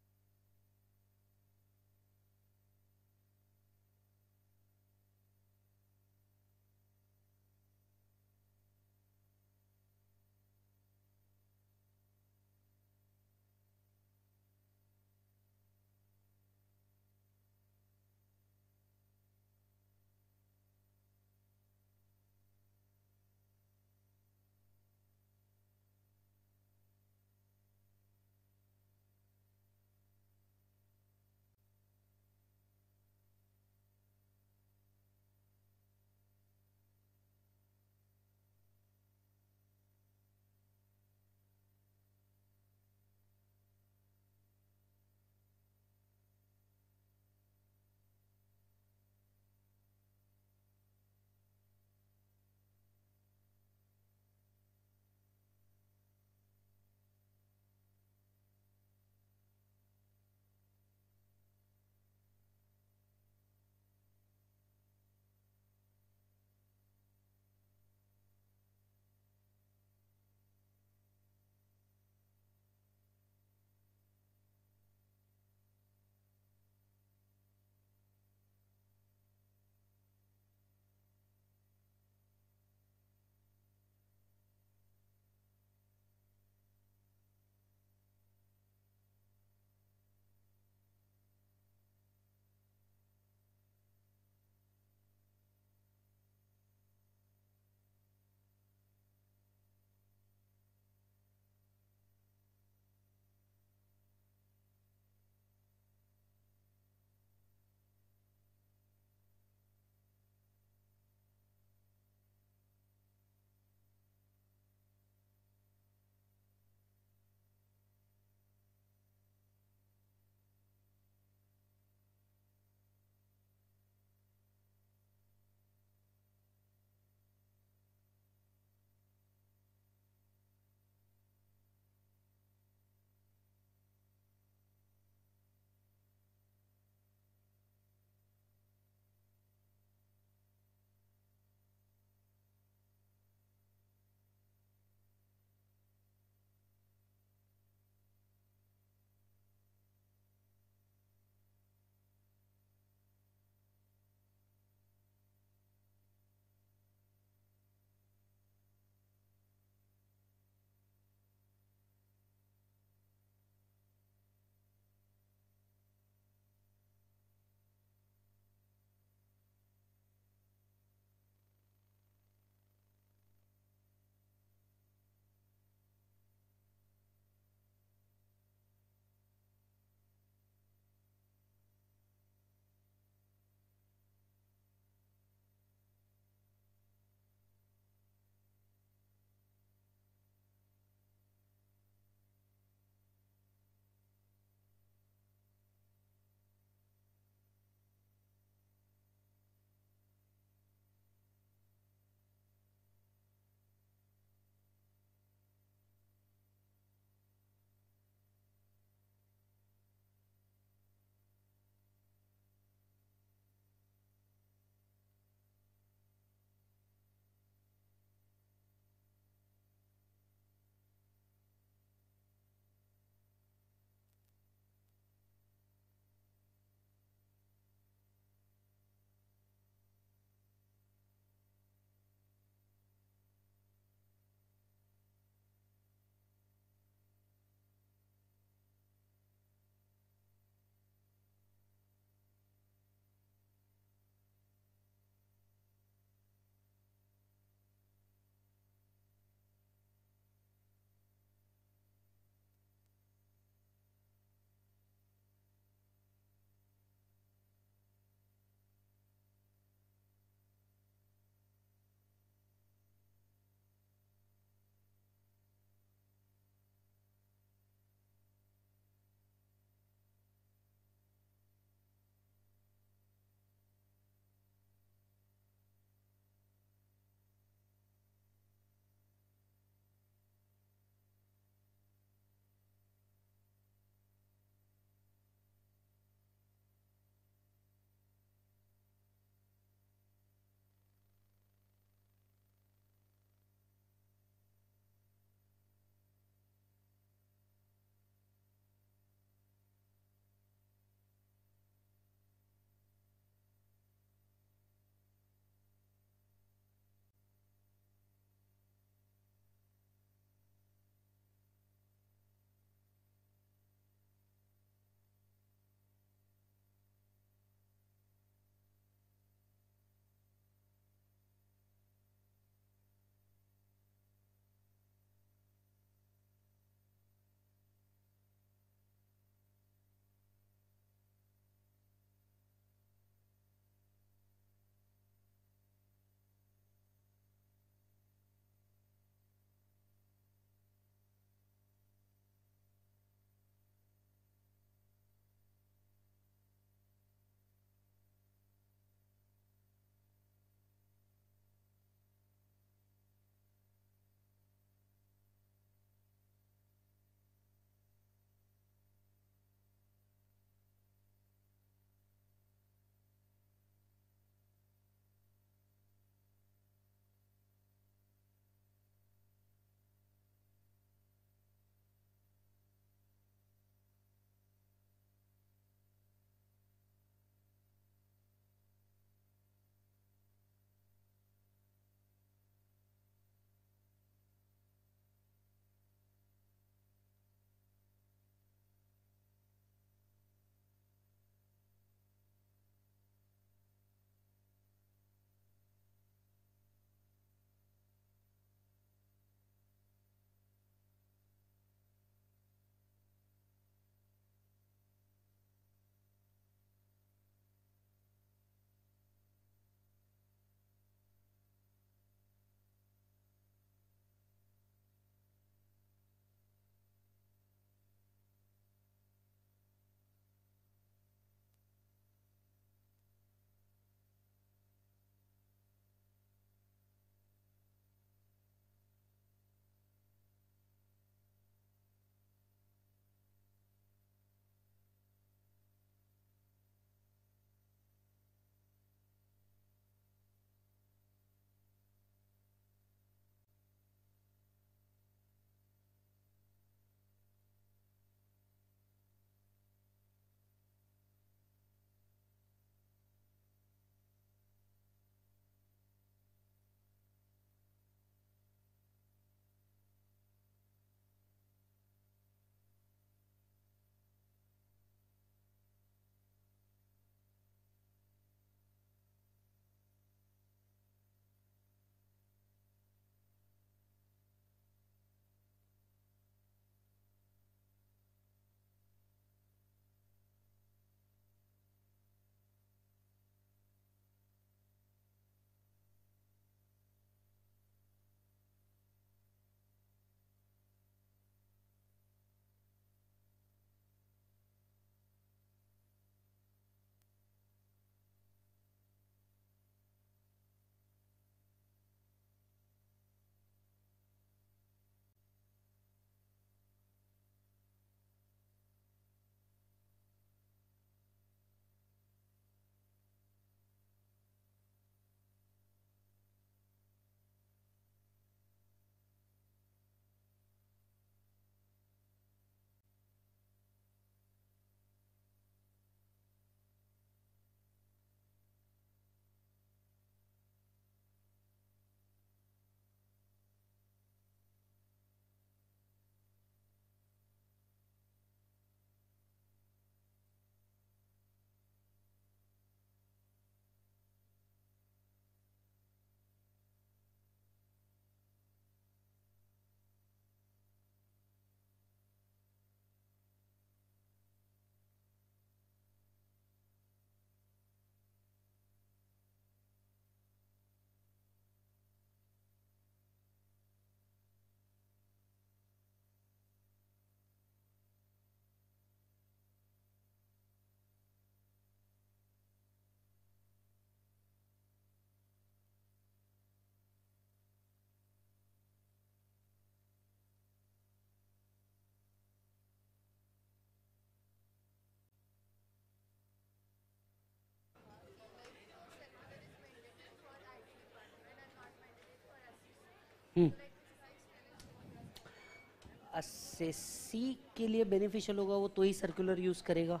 assessee hmm. के लिए बेनिफिशियल होगा वो तो ही सर्कुलर यूज करेगा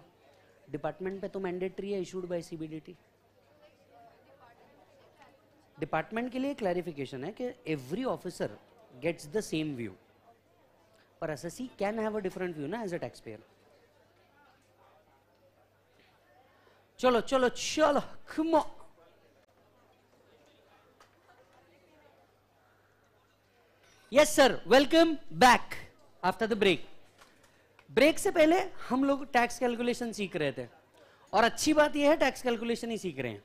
डिपार्टमेंट पे तो मैंडेटरी है इशूड बाय सीबीडीटी डिपार्टमेंट के लिए क्लैरिफिकेशन है कि every officer gets the same view पर she can have a different view ना एज अ टैक्स पेयर चलो चलो चलो खमो yes sir welcome back after the break break से पहले हम लोग टैक्स कैलकुलेशन सीख रहे थे और अच्छी बात यह है टैक्स कैलकुलेशन ही सीख रहे हैं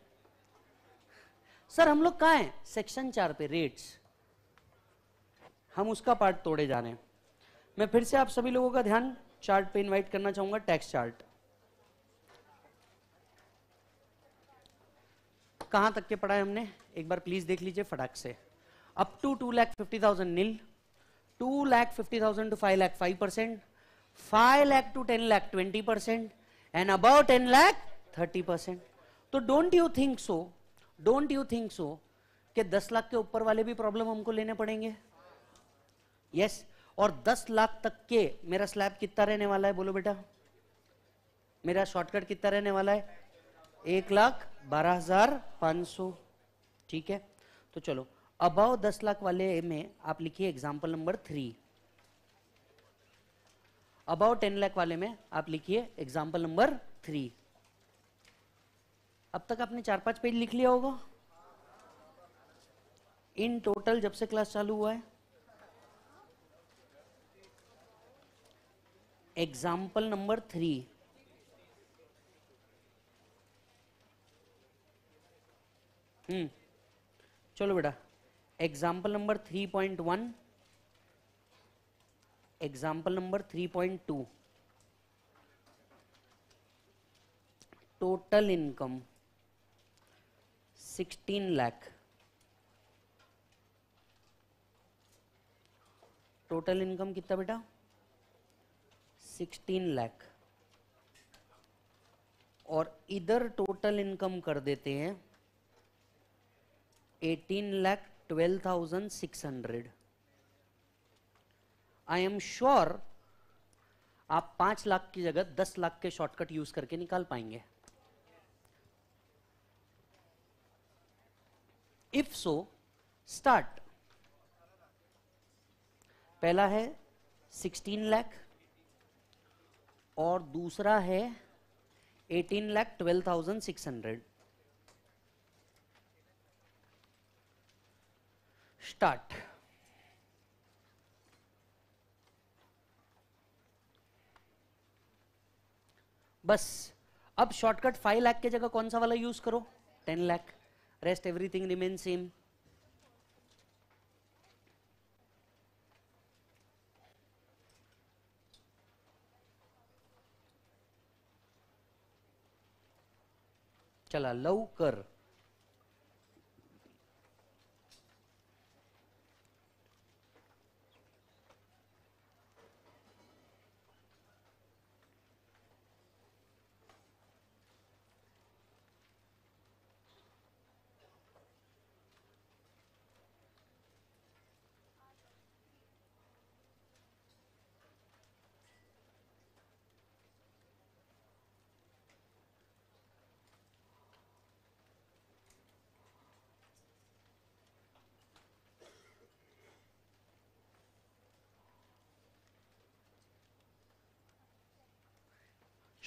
सर हम लोग कहा है सेक्शन चार पे रेट्स हम उसका पार्ट तोड़े जा रहे हैं मैं फिर से आप सभी लोगों का ध्यान चार्ट पे इनवाइट करना चाहूंगा टैक्स चार्ट कहां तक के पढ़ा है हमने एक बार प्लीज देख लीजिए फटाक से up to two lakh fifty thousand nil two lakh fifty thousand to five lakh five percent five lakh to ten lakh twenty percent and above ten lakh thirty percent तो don't you think so don't you think so कि दस लाख के ऊपर वाले भी problem हमको लेने पड़ेंगे यस yes. और दस लाख तक के मेरा स्लैब कितना रहने वाला है बोलो बेटा मेरा शॉर्टकट कितना रहने वाला है एक लाख बारह हजार पांच सौ ठीक है तो चलो अबाव दस लाख वाले में आप लिखिए example number three above ten lakh वाले में आप लिखिए एग्जाम्पल नंबर थ्री अब तक आपने चार पांच पेज लिख लिया होगा इन टोटल जब से क्लास चालू हुआ है एग्जाम्पल नंबर थ्री हम्म चलो बेटा example number three point one example number three point two total income sixteen lakh total income कितना बेटा सिक्सटीन लाख और इधर टोटल इनकम कर देते हैं eighteen lakh 12600 I am sure आप पांच लाख की जगह दस लाख के शॉर्टकट यूज करके निकाल पाएंगे इफ सो स्टार्ट पहला है 16 लाख और दूसरा है 18 लाख 12,600 स्टार्ट बस अब शॉर्टकट फाइव लाख की जगह कौन सा वाला यूज करो ten lakh rest everything remain same चला लवकर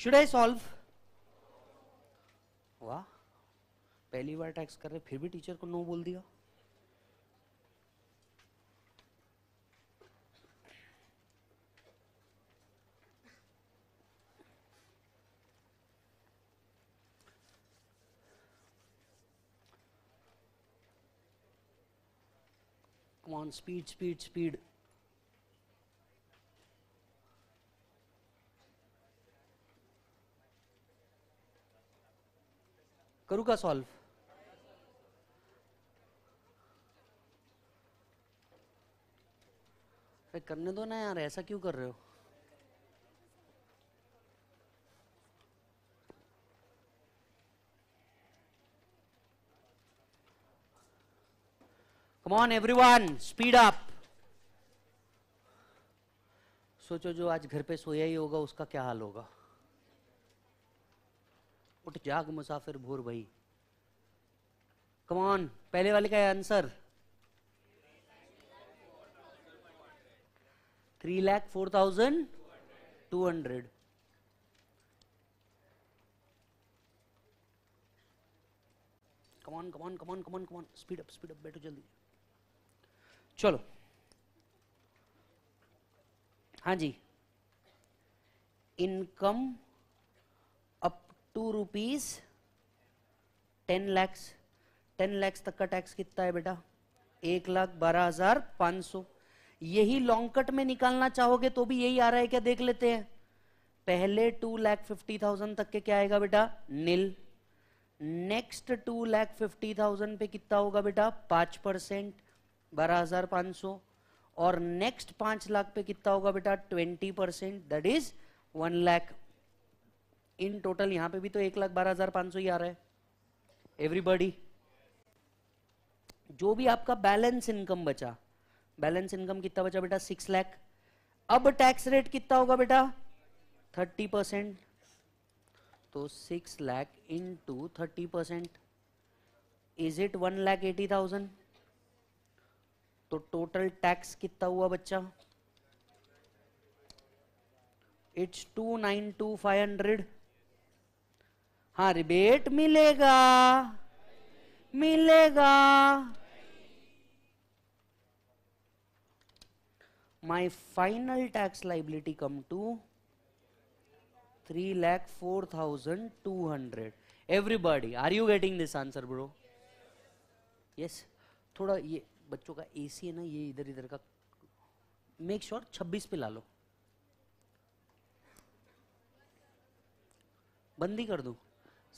शुड आई सॉल्व वाह पहली बार टैक्स कर रहे फिर भी टीचर को नो बोल दिया come स्पीड स्पीड स्पीड करूँ का सॉल्व अरे करने दो ना यार ऐसा क्यों कर रहे हो come on everyone speed up सोचो जो आज घर पे सोया ही होगा उसका क्या हाल होगा उठ जाग मुसाफिर भोर भई कमान पहले वाले का answer three lakh four thousand two hundred come on come on come on come on come on speed up speed up बैठो जल्दी चलो हाँ जी income to rupees ten lakhs ten lakhs तक का टैक्स कितना है बेटा एक लाख बारह हजार पांच सौ यही लॉन्ग कट में निकालना चाहोगे तो भी यही आ रहा है क्या देख लेते हैं पहले टू लैख फिफ्टी थाउजेंड तक के क्या आएगा बेटा nil next two lakh fifty thousand पे कितना होगा बेटा पांच परसेंट बारह हजार पांच सौ और नेक्स्ट पांच लाख पे कितना होगा बेटा twenty percent that is one lakh in total यहां पे भी तो एक लाख बारह हजार पांच सौ ही आ रहा है एवरीबॉडी जो भी आपका बैलेंस इनकम बचा बैलेंस इनकम कितना बचा बेटा सिक्स लाख अब टैक्स रेट कितना होगा बेटा थर्टी परसेंट तो six lakh into thirty percent is it one lakh eighty thousand तो टोटल टैक्स कितना हुआ बच्चा it's two nine two five hundred हाँ रिबेट मिलेगा मिलेगा my final tax liability come to three lakh four thousand two hundred everybody are you getting this answer bro yes थोड़ा ये बच्चों का ए सी है ना ये इधर इधर का मेक श्योर छब्बीस पे ला लो बंदी कर दू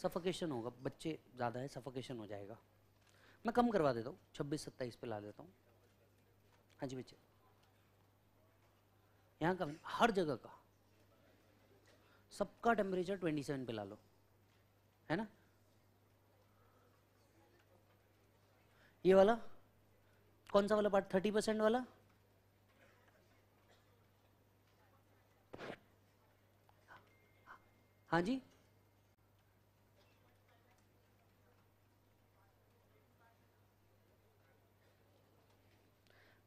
सफोकेशन होगा बच्चे ज़्यादा है सफोकेशन हो जाएगा मैं कम करवा देता हूँ छब्बीस सत्ताईस पे ला देता हूँ हाँ जी बच्चे यहाँ का हर जगह का सबका टेम्परेचर ट्वेंटी सेवन पे ला लो है ना ये वाला कौन सा वाला पार्ट थर्टी परसेंट वाला हाँ जी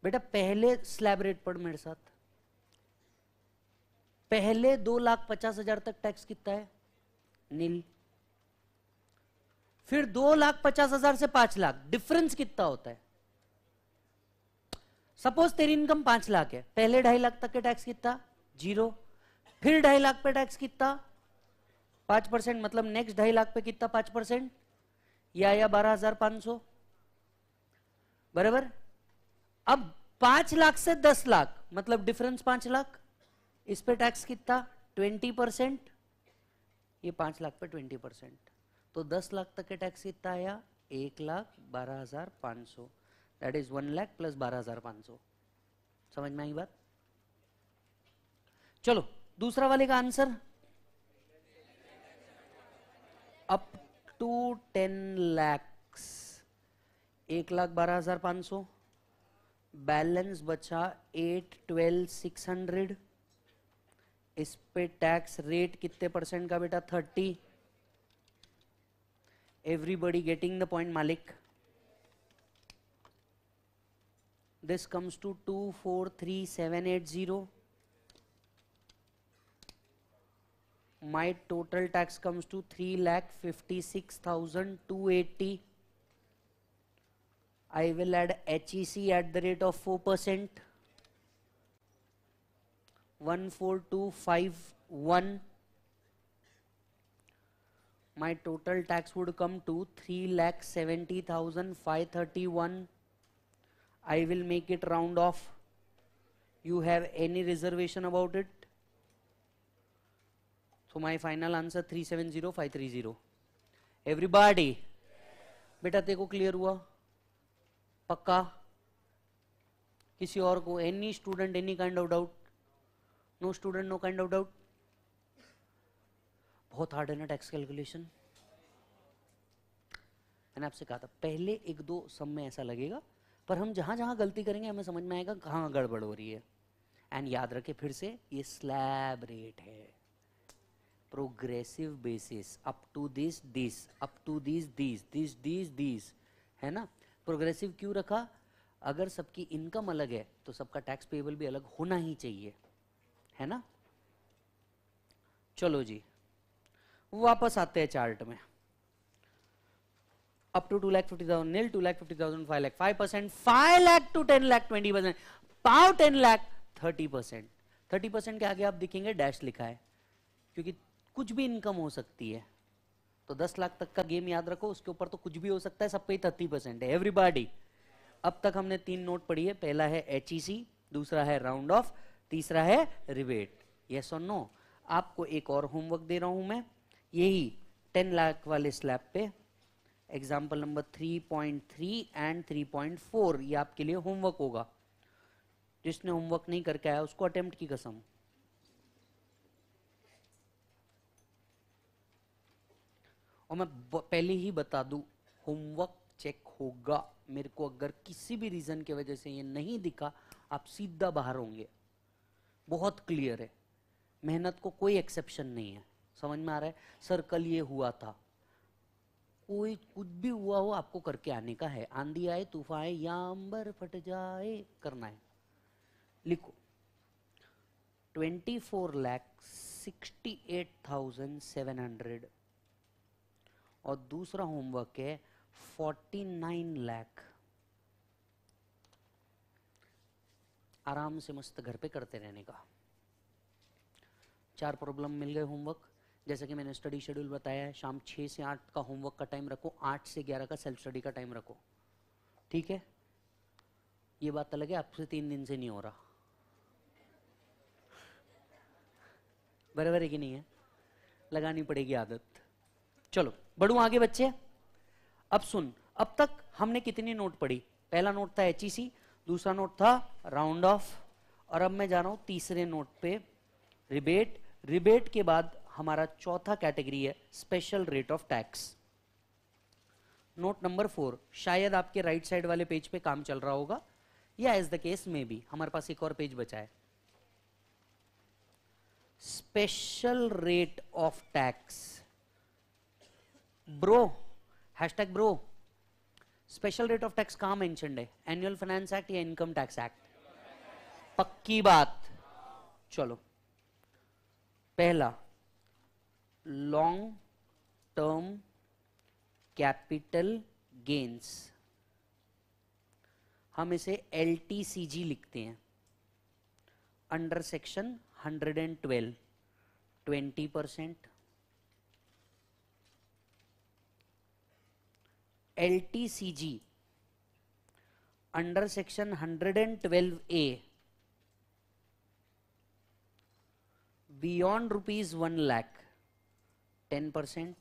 बेटा पहले स्लैब रेट पढ़ मेरे साथ पहले दो लाख पचास हजार तक टैक्स कितना है नील फिर दो लाख पचास हजार से पांच लाख डिफरेंस कितना होता है सपोज तेरी इनकम पांच लाख है पहले ढाई लाख तक के टैक्स कितना जीरो फिर ढाई लाख पे टैक्स कितना पांच परसेंट मतलब नेक्स्ट ढाई लाख पे कितना पांच परसेंट या या बारह हजार पांच सौ बराबर अब पांच लाख से दस लाख मतलब डिफरेंस पांच लाख इस पे टैक्स कितना ट्वेंटी परसेंट ये पांच लाख पे ट्वेंटी परसेंट तो दस लाख तक का टैक्स कितना आया एक लाख बारह हजार पांच सौ that is one lakh plus बारह हजार पांच सौ समझ में आई बात चलो दूसरा वाले का answer up to ten lakhs एक लाख बारह हजार पांच सौ बैलेंस बचा एट ट्वेल्व सिक्स हंड्रेड इस पे टैक्स रेट कितने परसेंट का बेटा thirty everybody getting the point मालिक this comes to two four three seven eight zero my total tax comes to three lakh fifty six thousand two eighty I will add HEC at the rate of 4%. 14251 my total tax would come to 3,70,531 I will make it round off you have any reservation about it so my final answer 370530 everybody बेटा देखो clear हुआ पक्का किसी और को any student any kind of doubt no student no kind of doubt बहुत hard है ना टैक्स कैलकुलेशन मैंने आपसे कहा था पहले एक दो सम में ऐसा लगेगा पर हम जहां जहां गलती करेंगे हमें समझ में आएगा कहाँ गड़बड़ हो रही है एंड याद रखे फिर से ये स्लैब रेट है progressive basis up to this this up to this this this this this है ना प्रोग्रेसिव क्यों रखा अगर सबकी इनकम अलग है तो सबका टैक्स पेबल भी अलग होना ही चाहिए है ना चलो जी वापस आते हैं चार्ट में up to two lakh fifty thousand nil two lakh fifty thousand five lakh five percent five lakh to ten lakh twenty percent above ten lakh thirty percent thirty percent के आगे आप देखेंगे डैश लिखा है क्योंकि कुछ भी इनकम हो सकती है तो 10 लाख तक का गेम याद रखो उसके ऊपर तो कुछ भी हो सकता है सब पे थर्टी परसेंट है एवरीबॉडी अब तक हमने तीन नोट पढ़ी है पहला है एच e दूसरा है राउंड ऑफ तीसरा है रिबेट ये सो नो आपको एक और होमवर्क दे रहा हूं मैं यही टेन लाख वाले स्लैब पे example number three point three and three point four ये आपके लिए होमवर्क होगा जिसने होमवर्क नहीं करके आया उसको अटेम्प्ट की कसम और मैं पहले ही बता दूं होमवर्क चेक होगा मेरे को अगर किसी भी रीज़न की वजह से ये नहीं दिखा आप सीधा बाहर होंगे बहुत क्लियर है मेहनत को कोई एक्सेप्शन नहीं है समझ में आ रहा है सर कल ये हुआ था कोई कुछ भी हुआ हो आपको करके आने का है आंधी आए तूफान आए या अंबर फट जाए करना है लिखो twenty four lakh sixty eight thousand seven hundred और दूसरा होमवर्क है 49 लाख आराम से मस्त घर पे करते रहने का चार प्रॉब्लम मिल गए होमवर्क जैसे कि मैंने स्टडी शेड्यूल बताया है शाम छह से आठ का होमवर्क का टाइम रखो आठ से ग्यारह का सेल्फ स्टडी का टाइम रखो ठीक है ये बात अलग है आपसे तीन दिन से नहीं हो रहा बराबर है कि नहीं है लगानी पड़ेगी आदत चलो बढ़ू आगे बच्चे अब सुन अब तक हमने कितनी नोट पढ़ी पहला नोट था एच e दूसरा नोट था राउंड ऑफ और अब मैं जा रहा हूं तीसरे नोट पे रिबेट रिबेट के बाद हमारा चौथा कैटेगरी है special rate of tax note number four शायद आपके राइट साइड वाले पेज पे काम चल रहा होगा या एज द केस में भी हमारे पास एक और पेज बचा है special rate of tax bro hashtag bro special rate of tax कहाँ mentioned है एनुअल फाइनेंस एक्ट या इनकम टैक्स एक्ट पक्की बात चलो पहला लॉन्ग टर्म कैपिटल गेन्स हम इसे एल लिखते हैं अंडर सेक्शन 112 20 परसेंट LTCG under section 112A beyond rupees 1 lakh 10 percent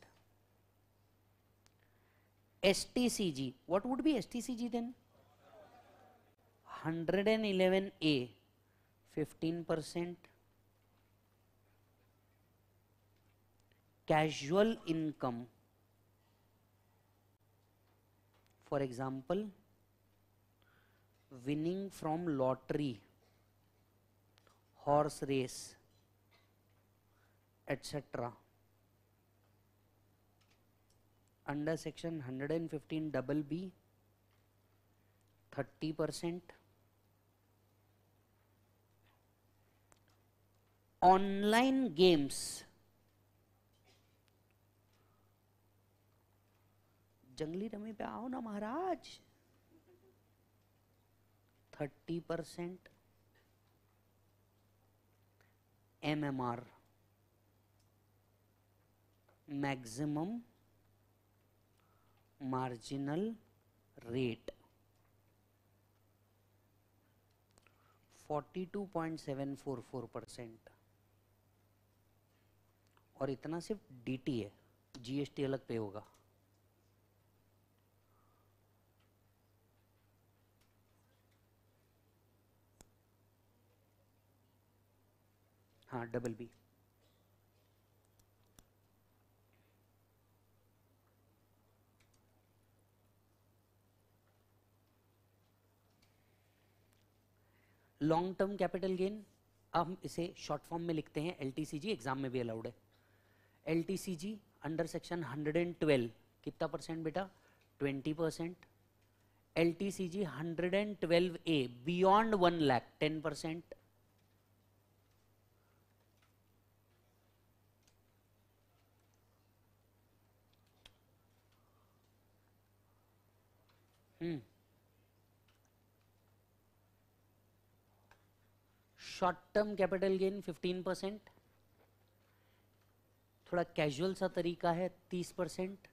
STCG what would be STCG then 111A 15 percent casual income for example winning from lottery horse race etc under section 115 double b 30 percent online games Junglee rummy पे आओ ना महाराज thirty percent M M R maximum marginal rate 42.744 percent और इतना सिर्फ DT है GST अलग पे होगा हाँ double B long term capital gain हम इसे शॉर्ट फॉर्म में लिखते हैं एल एग्जाम में भी अलाउड है एल अंडर सेक्शन 112 कितना परसेंट बेटा 20 percent L T C G hundred and twelve A beyond one lakh ten percent short term capital gain 15 percent थोड़ा कैजुअल सा तरीका है 30 परसेंट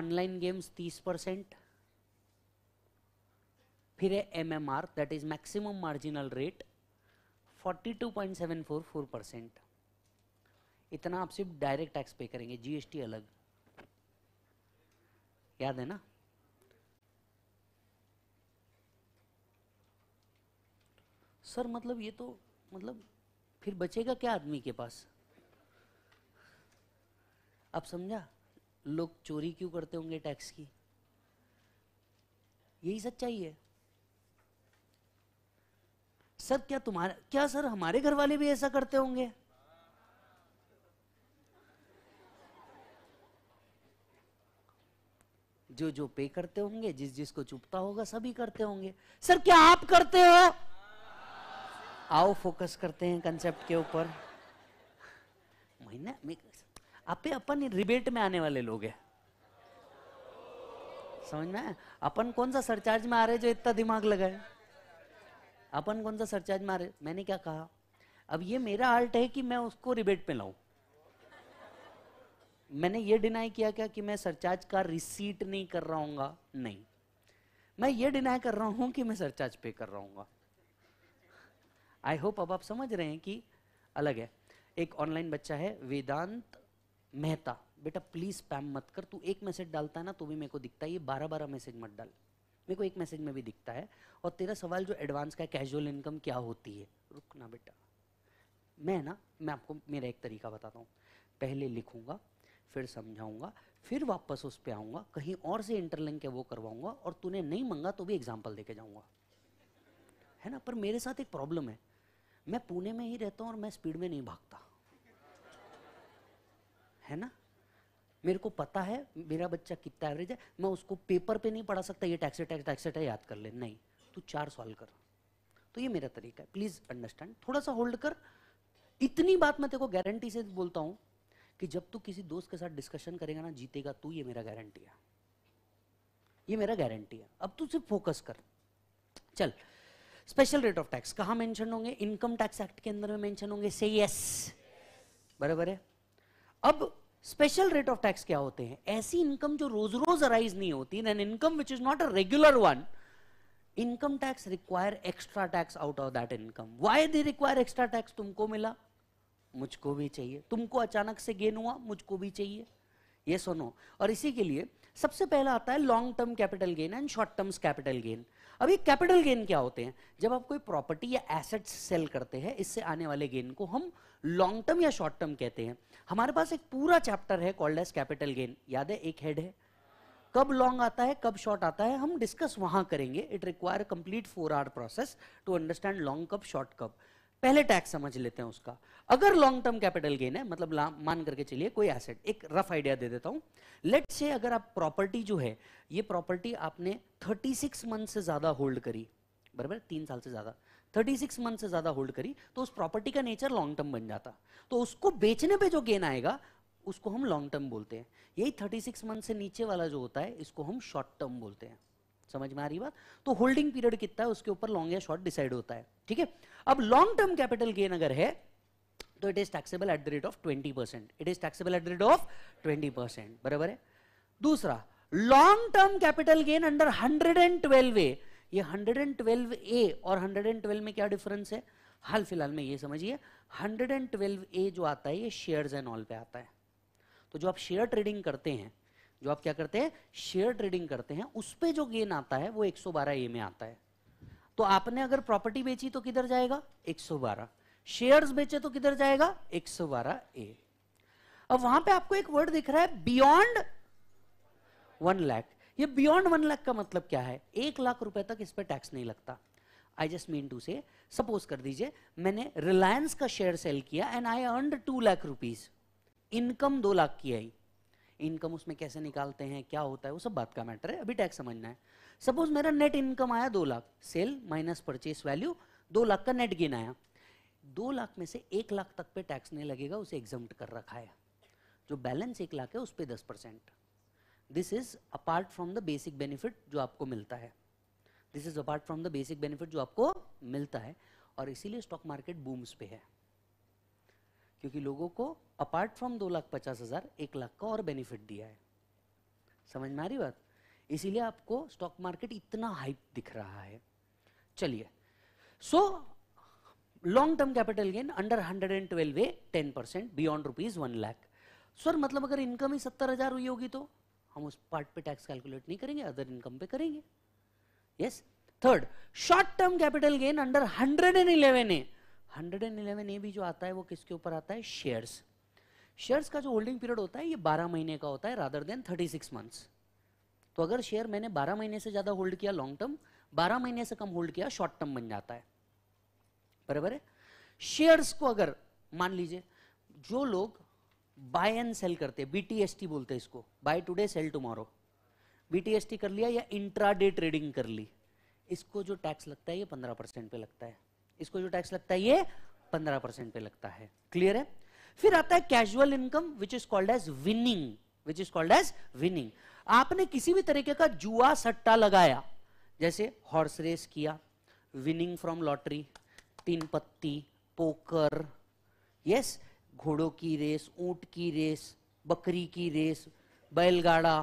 ऑनलाइन गेम्स 30 परसेंट फिर है M M R that is maximum marginal rate 42.744 percent इतना आप सिर्फ direct tax पे करेंगे जीएसटी अलग याद है ना सर मतलब ये तो मतलब फिर बचेगा क्या आदमी के पास आप समझा लोग चोरी क्यों करते होंगे टैक्स की यही सच्चाई है सर क्या तुम्हारा क्या सर हमारे घर वाले भी ऐसा करते होंगे जो जो पे करते होंगे जिस जिसको चुपता होगा सभी करते होंगे सर क्या आप करते हो आओ फोकस करते हैं कंसेप्ट के ऊपर महीना आप अपन रिबेट में आने वाले लोग हैं समझ में अपन कौन सा सरचार्ज में आ रहे जो इतना दिमाग लगाए अपन कौन सा सरचार्ज में आ रहे मैंने क्या कहा अब ये मेरा आर्ट है कि मैं उसको रिबेट पे लाऊं मैंने ये डिनाई किया क्या कि मैं सरचार्ज का रिसीट नहीं कर रहा हूँ नहीं मैं ये डिनाई कर रहा हूं कि मैं सरचार्ज पे कर रहा हूँ आई होप अब आप समझ रहे हैं कि अलग है एक ऑनलाइन बच्चा है वेदांत मेहता बेटा प्लीज स्पैम मत कर तू एक मैसेज डालता है ना तो भी मेरे को दिखता है ये बारह बारह मैसेज मत डाल मेरे को एक मैसेज में भी दिखता है और तेरा सवाल जो एडवांस का कैजुअल इनकम क्या होती है रुकना बेटा मैं ना मैं आपको मेरा एक तरीका बताता हूँ पहले लिखूंगा फिर समझाऊंगा फिर वापस उस पर आऊँगा कहीं और से इंटरलिंक है वो करवाऊंगा और तूने नहीं मंगा तो भी एग्जाम्पल दे के जाऊँगा है ना पर मेरे साथ एक प्रॉब्लम है मैं पुणे में ही रहता हूँ और मैं स्पीड में नहीं भागता है ना मेरे को पता है मेरा बच्चा कितना एवरेज है मैं उसको पेपर पे नहीं पढ़ा सकता ये टैक्स टैक्स टैक्स है याद कर ले नहीं तू चार सॉल्व कर तो ये मेरा तरीका है प्लीज अंडरस्टैंड थोड़ा सा होल्ड कर इतनी बात मैं तेरे को गारंटी से बोलता हूँ कि जब तू किसी दोस्त के साथ डिस्कशन करेगा ना जीतेगा तू ये मेरा गारंटी है ये मेरा गारंटी है अब तू सिर्फ फोकस कर चल स्पेशल रेट ऑफ टैक्स कहाँ मेंशन होंगे इनकम टैक्स एक्ट के अंदर में मेंशन होंगे से यस बराबर है अब स्पेशल रेट ऑफ टैक्स क्या होते हैं ऐसी इनकम जो रोज रोज अराइज नहीं होती an income which is not a regular one income tax require extra tax out of that income why they require extra tax तुमको मिला मुझको भी चाहिए तुमको अचानक से गेन हुआ मुझको भी चाहिए ये सुनो और इसी के लिए सबसे पहला आता है long term capital gain and short terms capital gain अब ये कैपिटल गेन क्या होते हैं जब आप कोई प्रॉपर्टी या एसेट सेल करते हैं इससे आने वाले गेन को हम लॉन्ग टर्म या शॉर्ट टर्म कहते हैं हमारे पास एक पूरा चैप्टर है कॉल्ड एस कैपिटल गेन याद है एक हेड है कब लॉन्ग आता है कब शॉर्ट आता है हम डिस्कस वहां करेंगे it require complete four hour process to understand long कब शॉर्ट कब पहले टैक्स समझ लेते हैं उसका अगर लॉन्ग टर्म कैपिटल गेन है मतलब मान करके चलिए कोई एसेट एक रफ आइडिया दे देता हूँ लेट से अगर आप प्रॉपर्टी जो है ये प्रॉपर्टी आपने 36 मंथ से ज़्यादा होल्ड करी बराबर तीन साल से ज़्यादा 36 मंथ से ज़्यादा होल्ड करी तो उस प्रॉपर्टी का नेचर लॉन्ग टर्म बन जाता तो उसको बेचने पर जो गेन आएगा उसको हम लॉन्ग टर्म बोलते हैं यही सिक्स मंथ से नीचे वाला जो होता है इसको हम शॉर्ट टर्म बोलते हैं समझ में आ रही बात तो होल्डिंग पीरियड कितना है उसके ऊपर लॉन्ग या शॉर्ट डिसाइड होता है ठीक है अब लॉन्ग टर्म कैपिटल गेन अगर है तो it is taxable at the rate of twenty percent it is taxable at the rate of twenty percent बराबर है दूसरा long term capital gain under hundred and twelve A ये hundred and twelve ए और hundred and twelve में क्या difference है हाल फिलहाल में ये समझिए हंड्रेड एंड ट्वेल्व ए जो आता है ये शेयर्स एंड ऑल पे आता है तो जो आप शेयर ट्रेडिंग करते हैं जो आप क्या करते हैं शेयर ट्रेडिंग करते हैं उस पर जो गेन आता है वो 112 ए में आता है तो आपने अगर प्रॉपर्टी बेची तो किधर जाएगा 112 शेयर्स बेचे तो किधर जाएगा 112 ए अब वहां पे आपको एक वर्ड दिख रहा है बियॉन्ड वन लाख ये बियॉन्ड वन लाख का मतलब क्या है एक लाख रुपए तक इस पर टैक्स नहीं लगता I just mean to say suppose कर दीजिए मैंने रिलायंस का शेयर सेल किया and I earn two lakh rupees income दो लाख की आई इनकम उसमें कैसे निकालते हैं क्या होता है वो सब बात का मैटर है अभी टैक्स समझना है सपोज मेरा नेट इनकम आया दो lakh sale minus purchase value दो लाख का नेट गेन आया दो लाख में से एक लाख तक पे टैक्स नहीं लगेगा उसे एग्जाम्प्ट कर रखा है जो बैलेंस एक लाख है उस पर दस percent this is apart from the basic benefit जो आपको मिलता है this is apart from the basic benefit जो आपको मिलता है और इसीलिए स्टॉक मार्केट बूम्स पे है क्योंकि लोगों को अपार्ट फ्रॉम दो लाख पचास हजार एक लाख का और बेनिफिट दिया है समझ में आ रही बात इसीलिए आपको स्टॉक मार्केट इतना हाइप दिख रहा है चलिए so long term capital gain under hundred and twelve A ten percent beyond rupees one lakh sir मतलब अगर इनकम ही सत्तर हजार हुई होगी तो हम उस पार्ट पे टैक्स कैलकुलेट नहीं करेंगे अदर इनकम पे करेंगे yes third short term capital gain under hundred and eleven A hundred and eleven A भी जो आता है वो किसके ऊपर आता है शेयर्स शेयर्स का जो होल्डिंग पीरियड होता है ये बारह महीने का होता है rather than thirty six months तो अगर शेयर मैंने बारह महीने से ज़्यादा होल्ड किया लॉन्ग टर्म बारह महीने से कम होल्ड किया शॉर्ट टर्म बन जाता है बराबर है शेयर्स को अगर मान लीजिए जो लोग बाय एंड सेल करते हैं बीटीएसटी बोलते हैं इसको buy today sell tomorrow BTST कर लिया या इंट्राडे ट्रेडिंग कर ली इसको जो टैक्स लगता है ये पंद्रह परसेंट पे लगता है इसको जो टैक्स लगता है ये पंद्रह परसेंट पे लगता है क्लियर है फिर आता है casual income which is called as winning which is called as winning आपने किसी भी तरीके का जुआ सट्टा लगाया जैसे हॉर्स रेस किया विनिंग फ्रॉम लॉटरी तीन पत्ती पोकर यस घोड़ों की रेस ऊंट की रेस बकरी की रेस बैलगाड़ा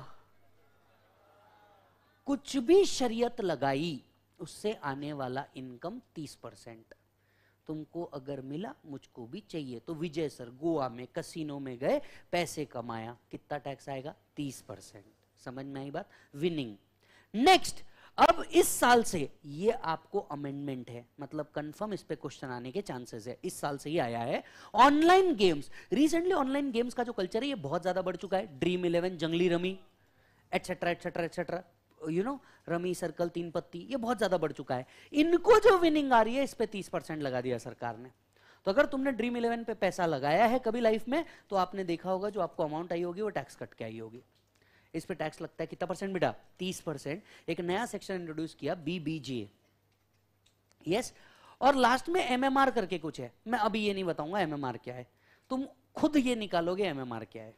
कुछ भी शरीयत लगाई उससे आने वाला इनकम तीस परसेंट तुमको अगर मिला मुझको भी चाहिए तो विजय सर गोवा में कसिनो में गए पैसे कमाया कितना टैक्स आएगा तीस परसेंट समझ में आई बात विनिंग नेक्स्ट अब इस साल से ये आपको अमेंडमेंट है मतलब कंफर्म इस पे क्वेश्चन आने के चांसेस है इस साल से ही आया है online games recently online games का जो कल्चर है ये बहुत ज्यादा बढ़ चुका है Dream Eleven Junglee Rummy et cetera et cetera et cetera you know Rummy Circle तीन पत्ती ये बहुत ज्यादा बढ़ चुका है इनको जो विनिंग आ रही है इस पर तीस परसेंट लगा दिया सरकार ने तो अगर तुमने ड्रीम इलेवन पे पैसा लगाया है कभी लाइफ में तो आपने देखा होगा जो आपको अमाउंट आई होगी वो टैक्स कट के आई होगी इस पे टैक्स लगता है कितना परसेंट बेटा तीस परसेंट एक नया सेक्शन इंट्रोड्यूस किया बीबीजे यस और लास्ट में एमएमआर करके कुछ है मैं अभी ये नहीं बताऊंगा एमएमआर क्या है तुम खुद ये निकालोगे एमएमआर क्या है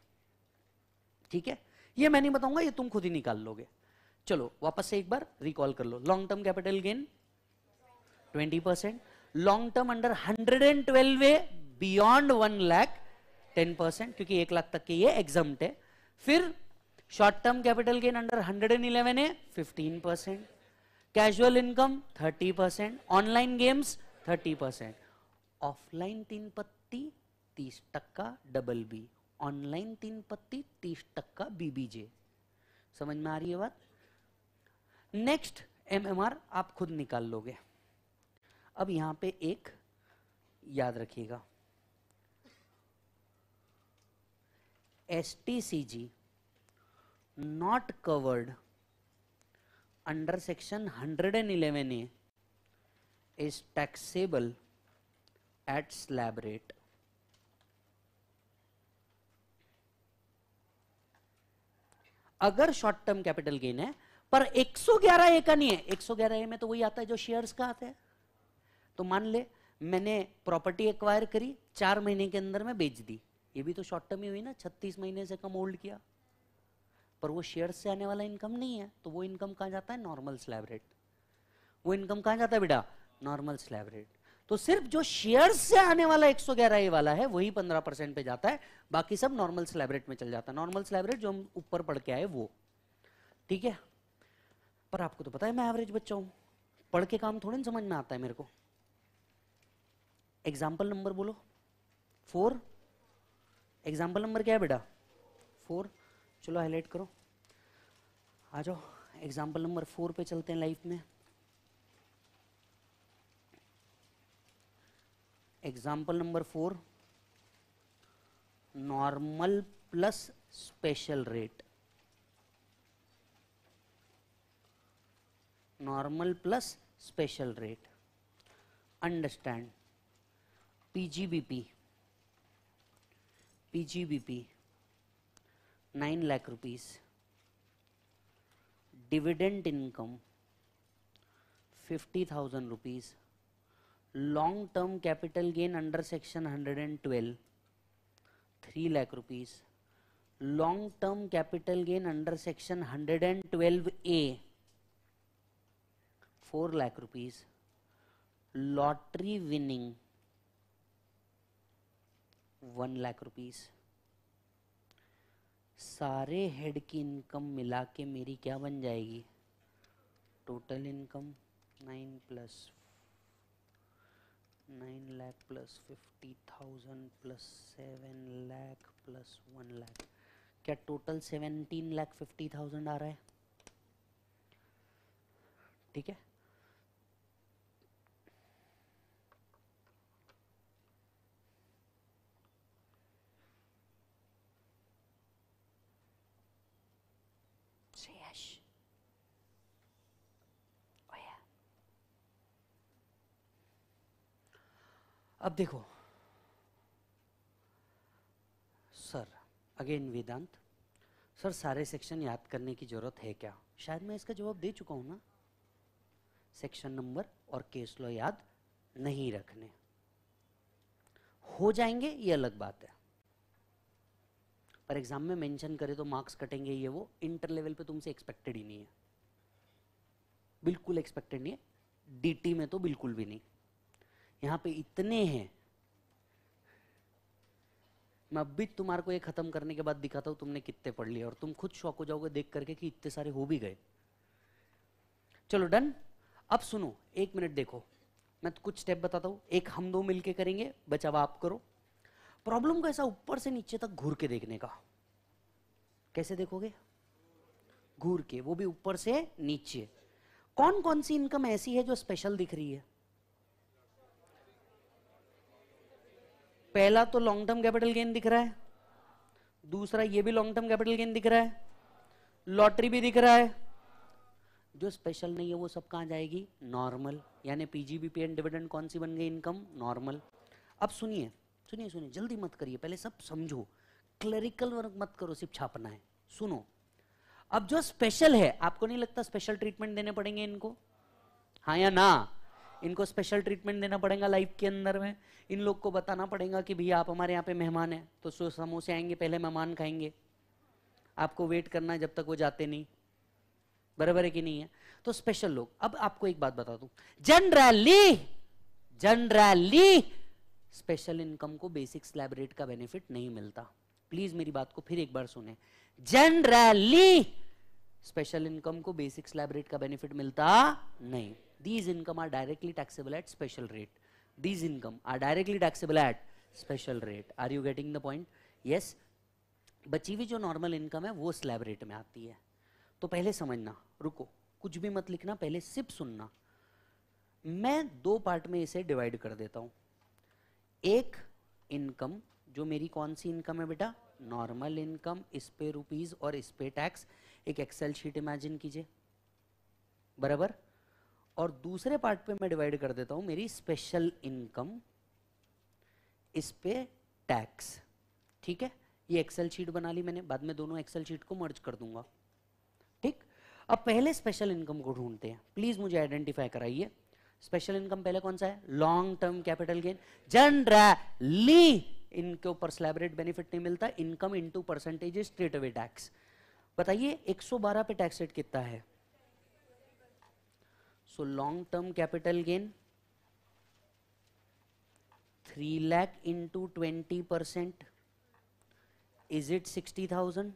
ठीक है ये मैं नहीं बताऊंगा ये तुम खुद ही निकाल लोगे चलो वापस से एक बार रिकॉल कर लो long term capital gain 20 percent long term under 112 and twelve A beyond one lakh ten percent क्योंकि एक लाख तक के ये एग्जाम है फिर short term capital gain under 111 and eleven A fifteen percent casual income 30 percent online games 30 percent offline तीन पत्ती तीस टक्का डबल बी ऑनलाइन तीन पत्ती तीस टक्का बीबीजे समझ में आ रही है बात नेक्स्ट एमएमआर आप खुद निकाल लोगे अब यहां पे एक याद रखिएगा STCG not covered under section 111 a is taxable at slab rate अगर शॉर्ट टर्म कैपिटल गेन है पर 111 ए का नहीं है 111 ए में तो वही आता है जो शेयर्स का आता है तो मान ले मैंने प्रॉपर्टी एक्वायर करी चार महीने के अंदर में बेच दी ये भी तो शॉर्ट टर्म ही हुई ना छत्तीस महीने से कम होल्ड किया पर वो शेयर से आने वाला इनकम नहीं है तो वो इनकम कहाँ जाता है नॉर्मल स्लैब रेट वो इनकम कहाँ जाता है बेटा नॉर्मल स्लैब रेट तो सिर्फ जो शेयर से आने वाला 111 ए वाला है वही 15 परसेंट पे जाता है बाकी सब नॉर्मल स्लैब रेट में चल जाता है नॉर्मल स्लैब रेट जो हम ऊपर पढ़ के आए वो ठीक है पर आपको तो पता है मैं एवरेज बच्चा हूं पढ़ के काम थोड़े ना समझ में आता है मेरे को एग्जाम्पल नंबर बोलो फोर एग्जाम्पल नंबर क्या है बेटा फोर चलो हाईलाइट करो आ जाओ एग्जाम्पल नंबर फोर पे चलते हैं लाइफ में example number four normal plus special rate normal plus special rate. Understand PGBP, PGBP 9 lakh rupees, dividend income 50,000 rupees, long term capital gain under section 112 3 lakh rupees, long term capital gain under section 112A four lakh rupees lottery winning one lakh rupees सारे head की income मिला के मेरी क्या बन जाएगी total income nine plus nine lakh plus fifty thousand plus seven lakh plus one lakh क्या total seventeen lakh fifty thousand आ रहा है ठीक है अब देखो सर अगेन वेदांत सर सारे सेक्शन याद करने की जरूरत है क्या शायद मैं इसका जवाब दे चुका हूं ना सेक्शन नंबर और केस लॉ याद नहीं रखने हो जाएंगे ये अलग बात है पर एग्जाम में मेंशन करे तो मार्क्स कटेंगे ये वो इंटर लेवल पे तुमसे एक्सपेक्टेड ही नहीं है बिल्कुल एक्सपेक्टेड नहीं है डीटी में तो बिल्कुल भी नहीं यहाँ पे इतने हैं मैं अब भी तुम्हारे को ये खत्म करने के बाद दिखाता हूं तुमने कितने पढ़ लिए और तुम खुद शौक हो जाओगे देख करके कि इतने सारे हो भी गए चलो डन अब सुनो एक मिनट देखो मैं तो कुछ स्टेप बताता हूं एक हम दो मिलके करेंगे बचाव आप करो प्रॉब्लम को ऐसा ऊपर से नीचे तक घूर के देखने का कैसे देखोगे घूर के वो भी ऊपर से नीचे कौन कौन सी इनकम ऐसी है जो स्पेशल दिख रही है पहला तो लॉन्ग टर्म कैपिटल गेन दिख रहा है दूसरा ये भी लॉन्ग टर्म कैपिटल गेन दिख रहा है लॉटरी भी दिख रहा है जो स्पेशल नहीं है वो सब कहाँ जाएगी नॉर्मल यानी पीजीबीपी एंड डिविडेंड कौन सी बन गई इनकम नॉर्मल अब सुनिए सुनिए सुनिए जल्दी मत करिए पहले सब समझो क्लरिकल वर्क मत करो सिर्फ छापना है सुनो अब जो स्पेशल है आपको नहीं लगता स्पेशल ट्रीटमेंट देने पड़ेंगे इनको हाँ या ना इनको स्पेशल ट्रीटमेंट देना पड़ेगा लाइफ के अंदर में इन लोग को बताना पड़ेगा कि भैया आप हमारे यहाँ पे मेहमान हैं तो सो समोसे आएंगे पहले मेहमान खाएंगे आपको वेट करना है जब तक वो जाते नहीं बराबर है कि नहीं है तो स्पेशल लोग अब आपको एक बात बता दू जनरली जनरली स्पेशल इनकम को बेसिक स्लैब रेट का बेनिफिट नहीं मिलता प्लीज मेरी बात को फिर एक बार सुने जनरली स्पेशल इनकम को बेसिक स्लैब रेट का बेनिफिट मिलता नहीं These income are directly taxable at special rate. These income are directly taxable at special rate. Are you getting the point? Yes. बची हुई जो नॉर्मल इनकम है वो slab rate में आती है तो पहले समझना रुको कुछ भी मत लिखना पहले सिर्फ सुनना मैं दो पार्ट में इसे डिवाइड कर देता हूँ एक इनकम जो मेरी कौन सी इनकम है बेटा नॉर्मल इनकम इस पे रुपीज और इस पे टैक्स एक एक्सेल शीट इमेजिन कीजिए बराबर और दूसरे पार्ट पे मैं डिवाइड कर देता हूं मेरी स्पेशल इनकम इस पे टैक्स ठीक है ये एक्सेल शीट बना ली मैंने बाद में दोनों एक्सेल शीट को मर्ज कर दूंगा ठीक अब पहले स्पेशल इनकम को ढूंढते हैं प्लीज मुझे आइडेंटिफाई कराइए स्पेशल इनकम पहले कौन सा है long term capital gain generally इनके ऊपर स्लैब बेनिफिट नहीं मिलता income into percentage straight away tax बताइए 112 पे टैक्स रेट कितना है so long term capital gain three lakh into twenty percent is it sixty thousand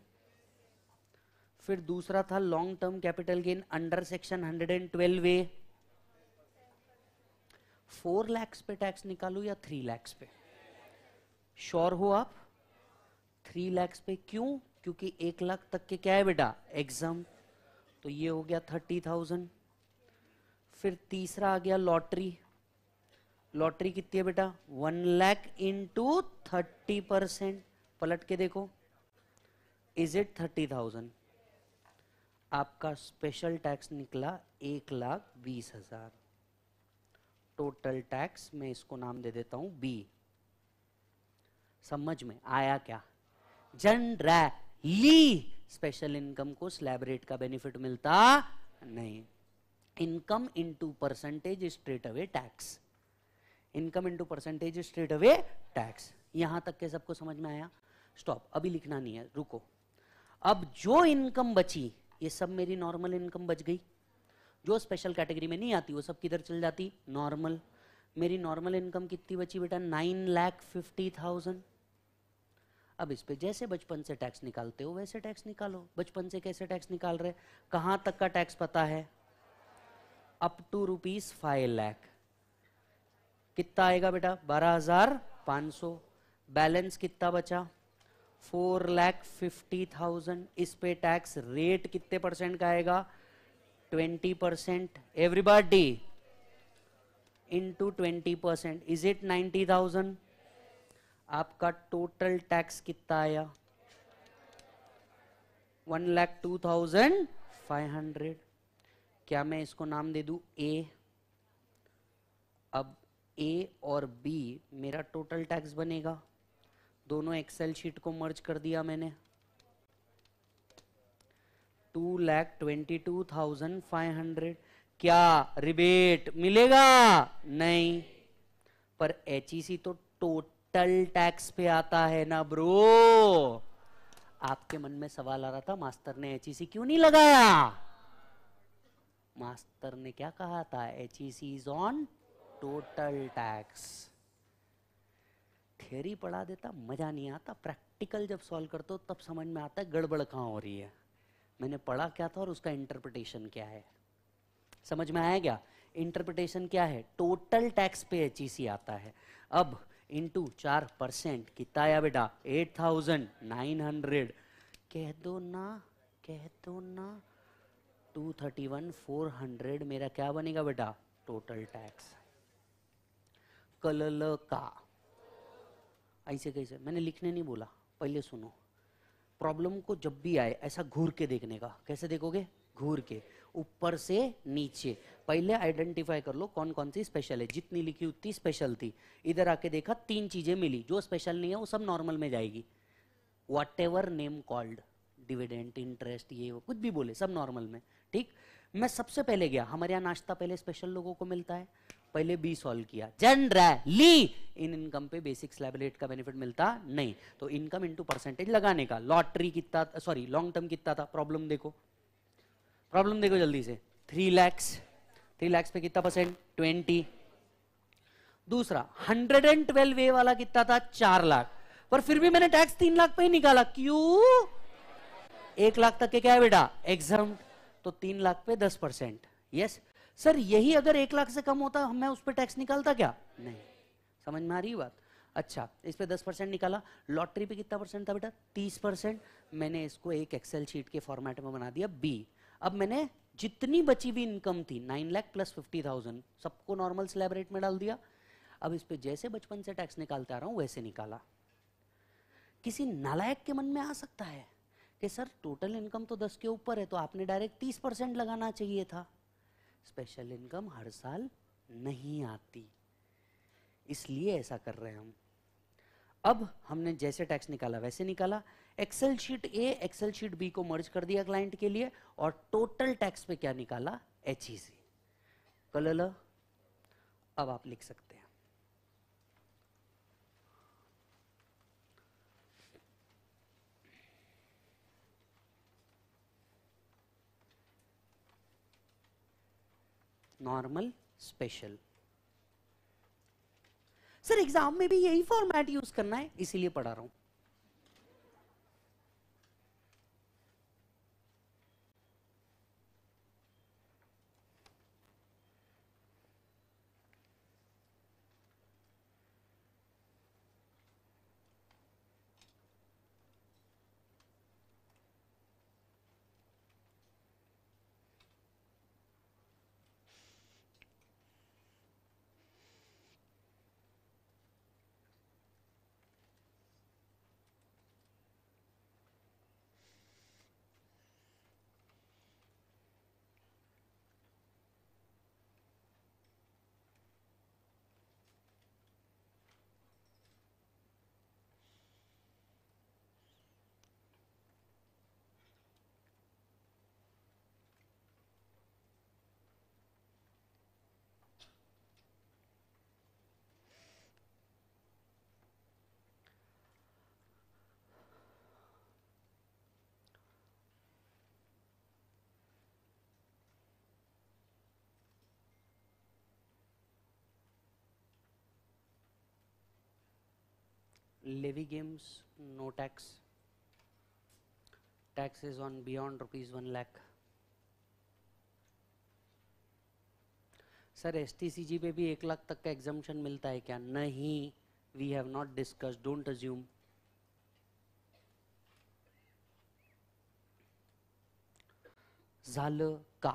फिर दूसरा था long term capital gain under section hundred and twelve A four lakhs पे tax निकालो या थ्री लैक्स पे श्योर हो आप थ्री लैक्स पे क्यों क्योंकि एक लाख तक के क्या है बेटा एग्जाम तो ये हो गया थर्टी थाउजेंड फिर तीसरा आ गया लॉटरी लॉटरी कितनी है बेटा one lakh into thirty percent पलट के देखो इज इट थर्टी थाउजेंड आपका स्पेशल टैक्स निकला एक लाख बीस हजार टोटल टैक्स मैं इसको नाम दे देता हूं बी समझ में आया क्या जन रैली स्पेशल इनकम को स्लैबरेट का बेनिफिट मिलता नहीं income into percentage straight away tax income income percentage straight away tax away यहां तक के सबको समझ में आया स्टॉप अभी लिखना नहीं है रुको अब जो इनकम बची ये सब मेरी नॉर्मल इनकम बच गई जो स्पेशल कैटेगरी में नहीं आती वो सब किधर चल जाती नॉर्मल मेरी नॉर्मल इनकम कितनी बची बेटा नाइन लैख फिफ्टी थाउजेंड अब इस पे जैसे बचपन से टैक्स निकालते हो वैसे टैक्स निकालो बचपन से कैसे टैक्स निकाल रहे कहाँ तक का टैक्स पता है up to rupees five lakh कितना आएगा बेटा बारह हजार पांच सौ बैलेंस कितना बचा फोर लैख फिफ्टी थाउजेंड इस पे टैक्स रेट कितने परसेंट का आएगा twenty percent everybody into twenty percent is it ninety thousand आपका टोटल टैक्स कितना आया one lakh two thousand five hundred क्या मैं इसको नाम दे दूं ए अब ए और बी मेरा टोटल टैक्स बनेगा दोनों एक्सेल शीट को मर्ज कर दिया मैंने two lakh twenty two thousand five hundred क्या रिबेट मिलेगा नहीं पर एच e तो टोटल टैक्स पे आता है ना ब्रो आपके मन में सवाल आ रहा था मास्टर ने एच e क्यों नहीं लगाया मास्टर ने क्या कहा था H E C is on total tax theory पढ़ा देता मज़ा नहीं आता प्रैक्टिकल जब सॉल्व करते हो तब समझ में आता है गड़बड़ कहाँ हो रही है मैंने पढ़ा क्या था और उसका इंटरप्रिटेशन क्या है समझ में आया क्या इंटरप्रिटेशन क्या है टोटल टैक्स पे एच e आता है अब इंटू चार परसेंट कितना आया बेटा एट थाउजेंड नाइन हंड्रेड कह दो ना कह दो ना two thirty one four hundred मेरा क्या बनेगा बेटा टोटल टैक्स कलल का ऐसे कैसे मैंने लिखने नहीं बोला पहले सुनो प्रॉब्लम को जब भी आए ऐसा घूर के देखने का कैसे देखोगे घूर के ऊपर से नीचे पहले आइडेंटिफाई कर लो कौन कौन सी स्पेशल है जितनी लिखी उतनी स्पेशल थी इधर आके देखा तीन चीजें मिली जो स्पेशल नहीं है वो सब नॉर्मल में जाएगी what name called dividend interest ये वो कुछ भी बोले सब नॉर्मल में ठीक मैं सबसे पहले गया हमारे यहाँ नाश्ता पहले स्पेशल लोगों को मिलता है पहले बी सॉल्व किया जनरली इन इनकम पे बेसिक स्लैब रेट का बेनिफिट मिलता नहीं तो इनकम इनटू परसेंटेज लगाने का लॉटरी कितना सॉरी लॉन्ग टर्म कितना था प्रॉब्लम देखो प्रॉब्लम देखो जल्दी से थ्री लैक्स थ्री लैक्स पे कितना परसेंट ट्वेंटी दूसरा हंड्रेड एंड ट्वेल्व ए वाला कितना था चार लाख पर फिर भी मैंने टैक्स तीन लाख पे ही निकाला क्यों एक लाख तक के क्या है बेटा एग्जाम तो तीन लाख पे दस परसेंट यस सर यही अगर एक लाख से कम होता मैं उस पर टैक्स निकालता क्या नहीं समझ में आ रही बात अच्छा इस पर दस परसेंट निकाला लॉटरी पे कितना परसेंट था बेटा तीस परसेंट मैंने इसको एक एक्सेल शीट के फॉर्मेट में बना दिया बी अब मैंने जितनी बची हुई इनकम थी nine lakh plus fifty thousand सबको नॉर्मल सेलेबरेट में डाल दिया अब इस पर जैसे बचपन से टैक्स निकालते आ रहा हूँ वैसे निकाला किसी नालायक के मन में आ सकता है कि सर टोटल इनकम तो दस के ऊपर है तो आपने डायरेक्ट तीस परसेंट लगाना चाहिए था स्पेशल इनकम हर साल नहीं आती इसलिए ऐसा कर रहे हैं हम अब हमने जैसे टैक्स निकाला वैसे निकाला Excel sheet A Excel sheet B को मर्ज कर दिया क्लाइंट के लिए और टोटल टैक्स पे क्या निकाला एच ई सी कल अब आप लिख सकते नॉर्मल स्पेशल सर एग्जाम में भी यही फॉर्मेट यूज करना है इसीलिए पढ़ा रहा हूं levy games no tax taxes on beyond rupees 1 lakh sir S T C G पे भी एक लाख तक का एग्जामेशन मिलता है क्या नहीं we have not discuss don't assume का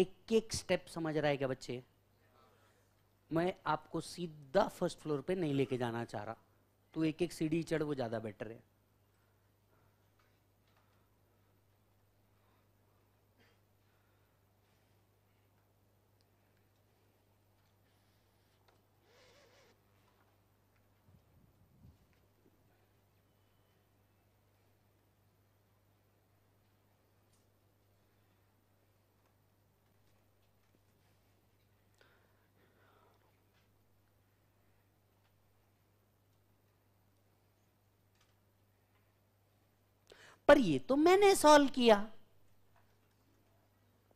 एक एक स्टेप समझ रहा है क्या बच्चे मैं आपको सीधा फर्स्ट फ्लोर पे नहीं लेके जाना चाह रहा तू एक एक सीढ़ी चढ़ वो ज़्यादा बेटर है पर ये तो मैंने सॉल्व किया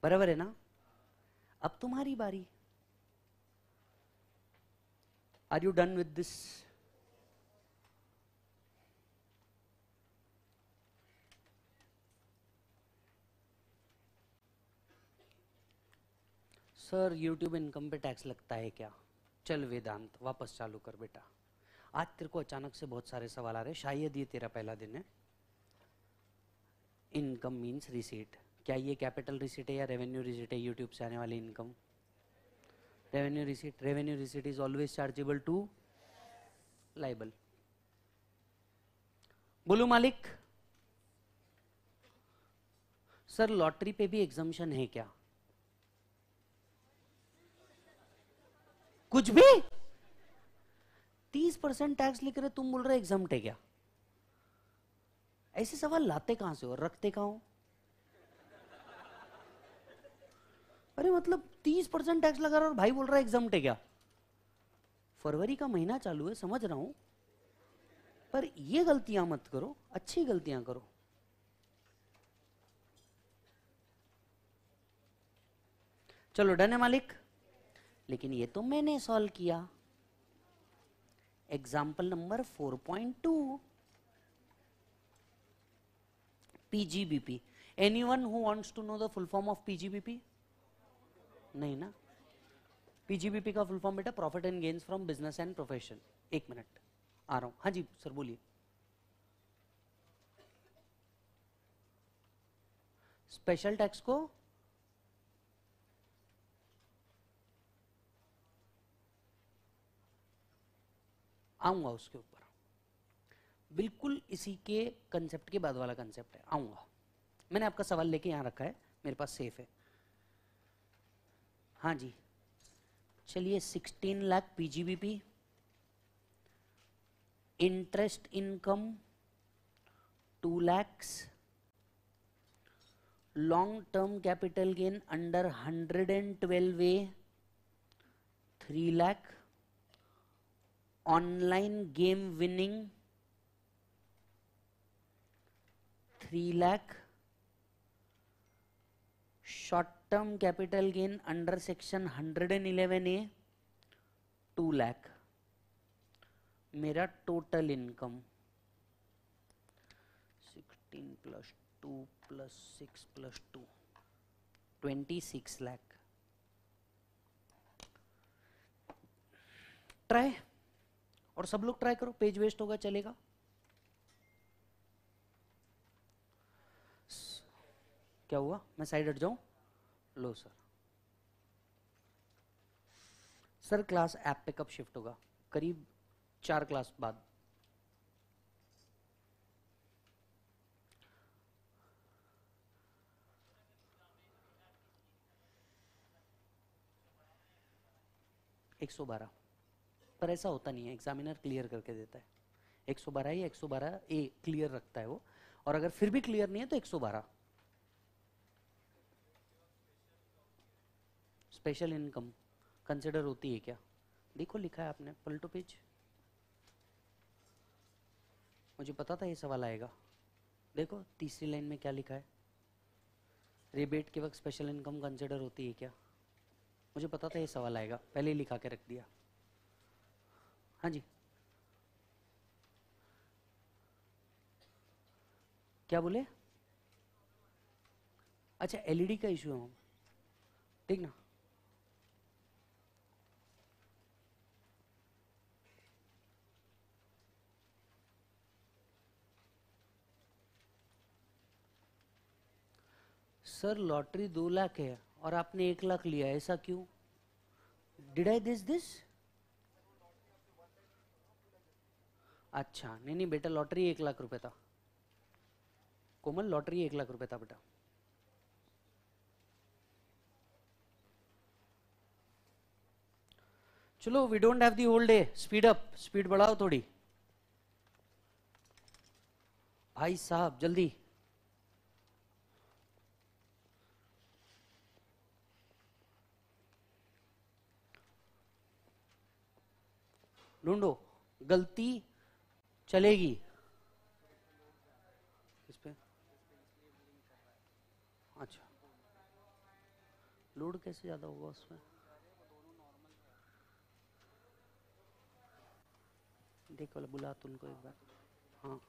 बराबर है ना अब तुम्हारी बारी are you done with this sir YouTube income पे टैक्स लगता है क्या चल वेदांत वापस चालू कर बेटा आज तेरे को अचानक से बहुत सारे सवाल आ रहे शायद ये तेरा पहला दिन है इनकम मीन्स रिसीट क्या ये कैपिटल रिसीट है या रेवेन्यू रिसीट है यूट्यूब से आने वाली income revenue receipt revenue receipt is always chargeable to liable बोलू मालिक सर लॉटरी पे भी एग्जामिशन है क्या कुछ भी तीस परसेंट टैक्स लिख रहे तुम बोल रहे एग्जाम है क्या ऐसे सवाल लाते कहां से हो रखते कहां हो अरे मतलब तीस परसेंट टैक्स लगा रहा और भाई बोल रहा है एग्जाम टे क्या फरवरी का महीना चालू है समझ रहा हूं पर ये गलतियां मत करो अच्छी गलतियां करो चलो डन है मालिक लेकिन ये तो मैंने सॉल्व किया example number four point two PGBP. Anyone who wants to know the full form of PGBP? नहीं ना PGBP का full form बेटा profit and gains from business and profession. एक मिनट आ रहा हूं हाँ जी सर बोलिए स्पेशल टैक्स को आऊंगा उसके ऊपर बिल्कुल इसी के कंसेप्ट के बाद वाला कंसेप्ट है आऊंगा मैंने आपका सवाल लेके यहाँ रखा है मेरे पास सेफ है हाँ जी चलिए sixteen lakh PGBP interest income two lakhs long term capital gain under hundred and twelve A three lakh online game winning three lakh short term capital gain under section hundred and eleven A two lakh मेरा total income sixteen plus two plus six plus two twenty six lakh try और सब लोग try करो page waste होगा चलेगा क्या हुआ मैं साइड हट जाऊँ लो सर सर क्लास ऐप पे कब शिफ्ट होगा करीब चार क्लास बाद एक सौ बारह पर ऐसा होता नहीं है एग्जामिनर क्लियर करके देता है एक सौ बारह या एक सौ बारह ए क्लियर रखता है वो और अगर फिर भी क्लियर नहीं है तो एक सौ बारह स्पेशल इनकम कंसिडर होती है क्या देखो लिखा है आपने पलटो पेज मुझे पता था ये सवाल आएगा देखो तीसरी लाइन में क्या लिखा है रिबेट के वक्त स्पेशल इनकम कंसिडर होती है क्या मुझे पता था ये सवाल आएगा पहले ही लिखा के रख दिया हाँ जी क्या बोले अच्छा एलईडी e का इशू है ठीक ना सर लॉटरी दो लाख है और आपने एक लाख लिया ऐसा क्यों डिड आई दिस दिस अच्छा नहीं नहीं बेटा लॉटरी एक लाख रुपए था कोमल लॉटरी एक लाख रुपए था बेटा चलो we don't have the whole day speed up speed बढ़ाओ थोड़ी भाई साहब जल्दी ढूंढो गलती चलेगी किस पे अच्छा लोड कैसे ज्यादा होगा उसमें देखो बुला तुमको तो एक बार हाँ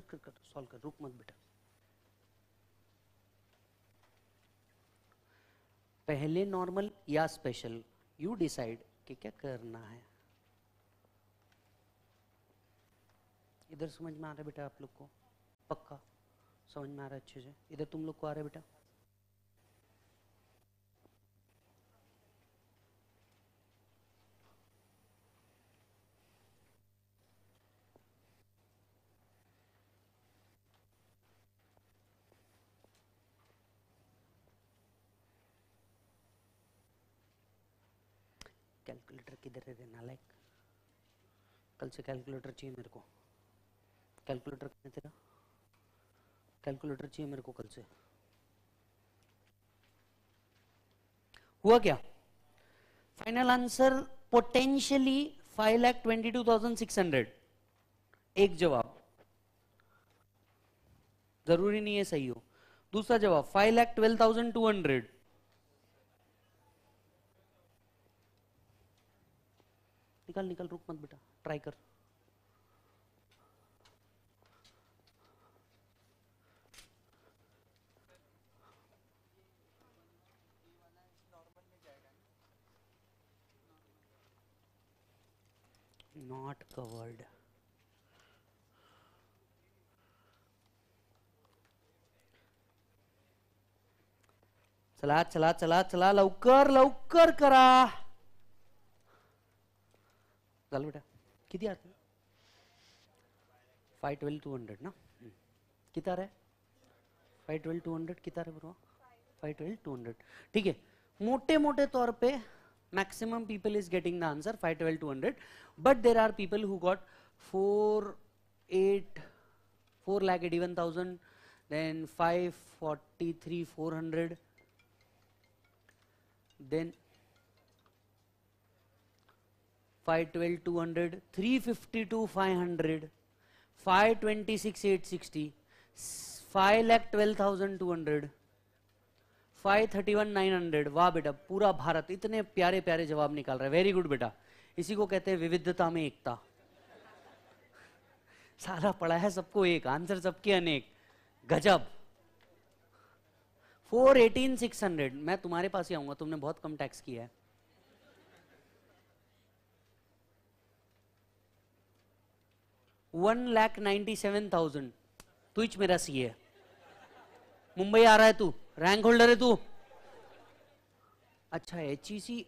कर कर कर सॉल्व कर रुक मत बेटा पहले नॉर्मल या स्पेशल यू डिसाइड कि क्या करना है इधर समझ में आ रहा है बेटा आप लोग को पक्का समझ में आ रहा है अच्छे से इधर तुम लोग को आ रहा है बेटा कल से कैलकुलेटर चाहिए मेरे को कैलकुलेटर कहाँ तेरा कैलकुलेटर चाहिए मेरे को कल से हुआ क्या final answer potentially five lakh twenty two thousand six hundred एक जवाब जरूरी नहीं है सही हो दूसरा जवाब five lakh twelve thousand two hundred निकल निकल रुक मत बेटा ट्राय कर नॉट कवर्ड चला चला चला चला लवकर लवकर करा चल बेटा कितनी आते हैं फाइव ट्वेल्व टू हंड्रेड ना हम्म। कितना रहा है फाइव ट्वेल्व टू हंड्रेड कितना रहा है फाइव ट्वेल्व टू हंड्रेड ठीक है मोटे मोटे तौर पे maximum people is getting the answer five twelve two hundred but there are people who got four eight four lakh eighty one thousand then five forty three four hundred then five twelve two hundred three fifty two five वाह बेटा पूरा भारत इतने प्यारे प्यारे जवाब निकाल रहा है वेरी गुड बेटा इसी को कहते हैं विविधता में एकता सारा पढ़ा है सबको एक आंसर सबके अनेक गजब फोर एटीन सिक्स हंड्रेड मैं तुम्हारे पास ही आऊंगा तुमने बहुत कम टैक्स किया है one lakh ninety seven thousand तू इच मेरा सी है मुंबई आ रहा है तू रैंक होल्डर है तू अच्छा एच ई सी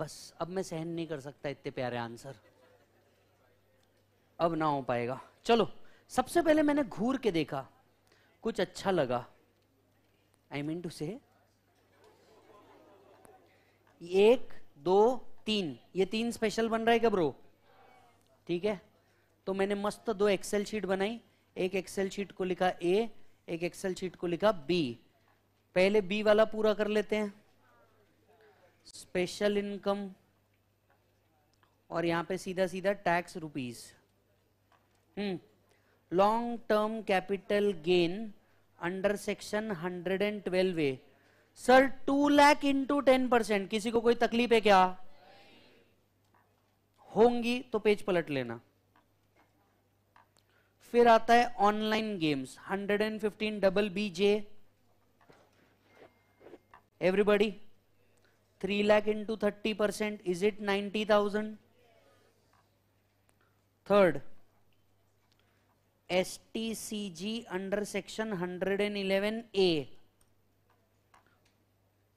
बस अब मैं सहन नहीं कर सकता इतने प्यारे आंसर अब ना हो पाएगा चलो सबसे पहले मैंने घूर के देखा कुछ अच्छा लगा आई मीन टू से एक दो तीन ये तीन स्पेशल बन रहा है क्या ब्रो ठीक है तो मैंने मस्त दो एक्सेल शीट बनाई एक एक्सेल शीट को लिखा ए एक एक्सेल शीट को लिखा बी पहले बी वाला पूरा कर लेते हैं स्पेशल इनकम और यहां पे सीधा सीधा tax rupees hmm long term capital gain under section hundred and twelve A sir two lakh into ten percent किसी को कोई तकलीफ है क्या होंगी तो पेज पलट लेना फिर आता है online games 115 double B J everybody three lakh into thirty percent is it ninety thousand third S T C G under section hundred and eleven A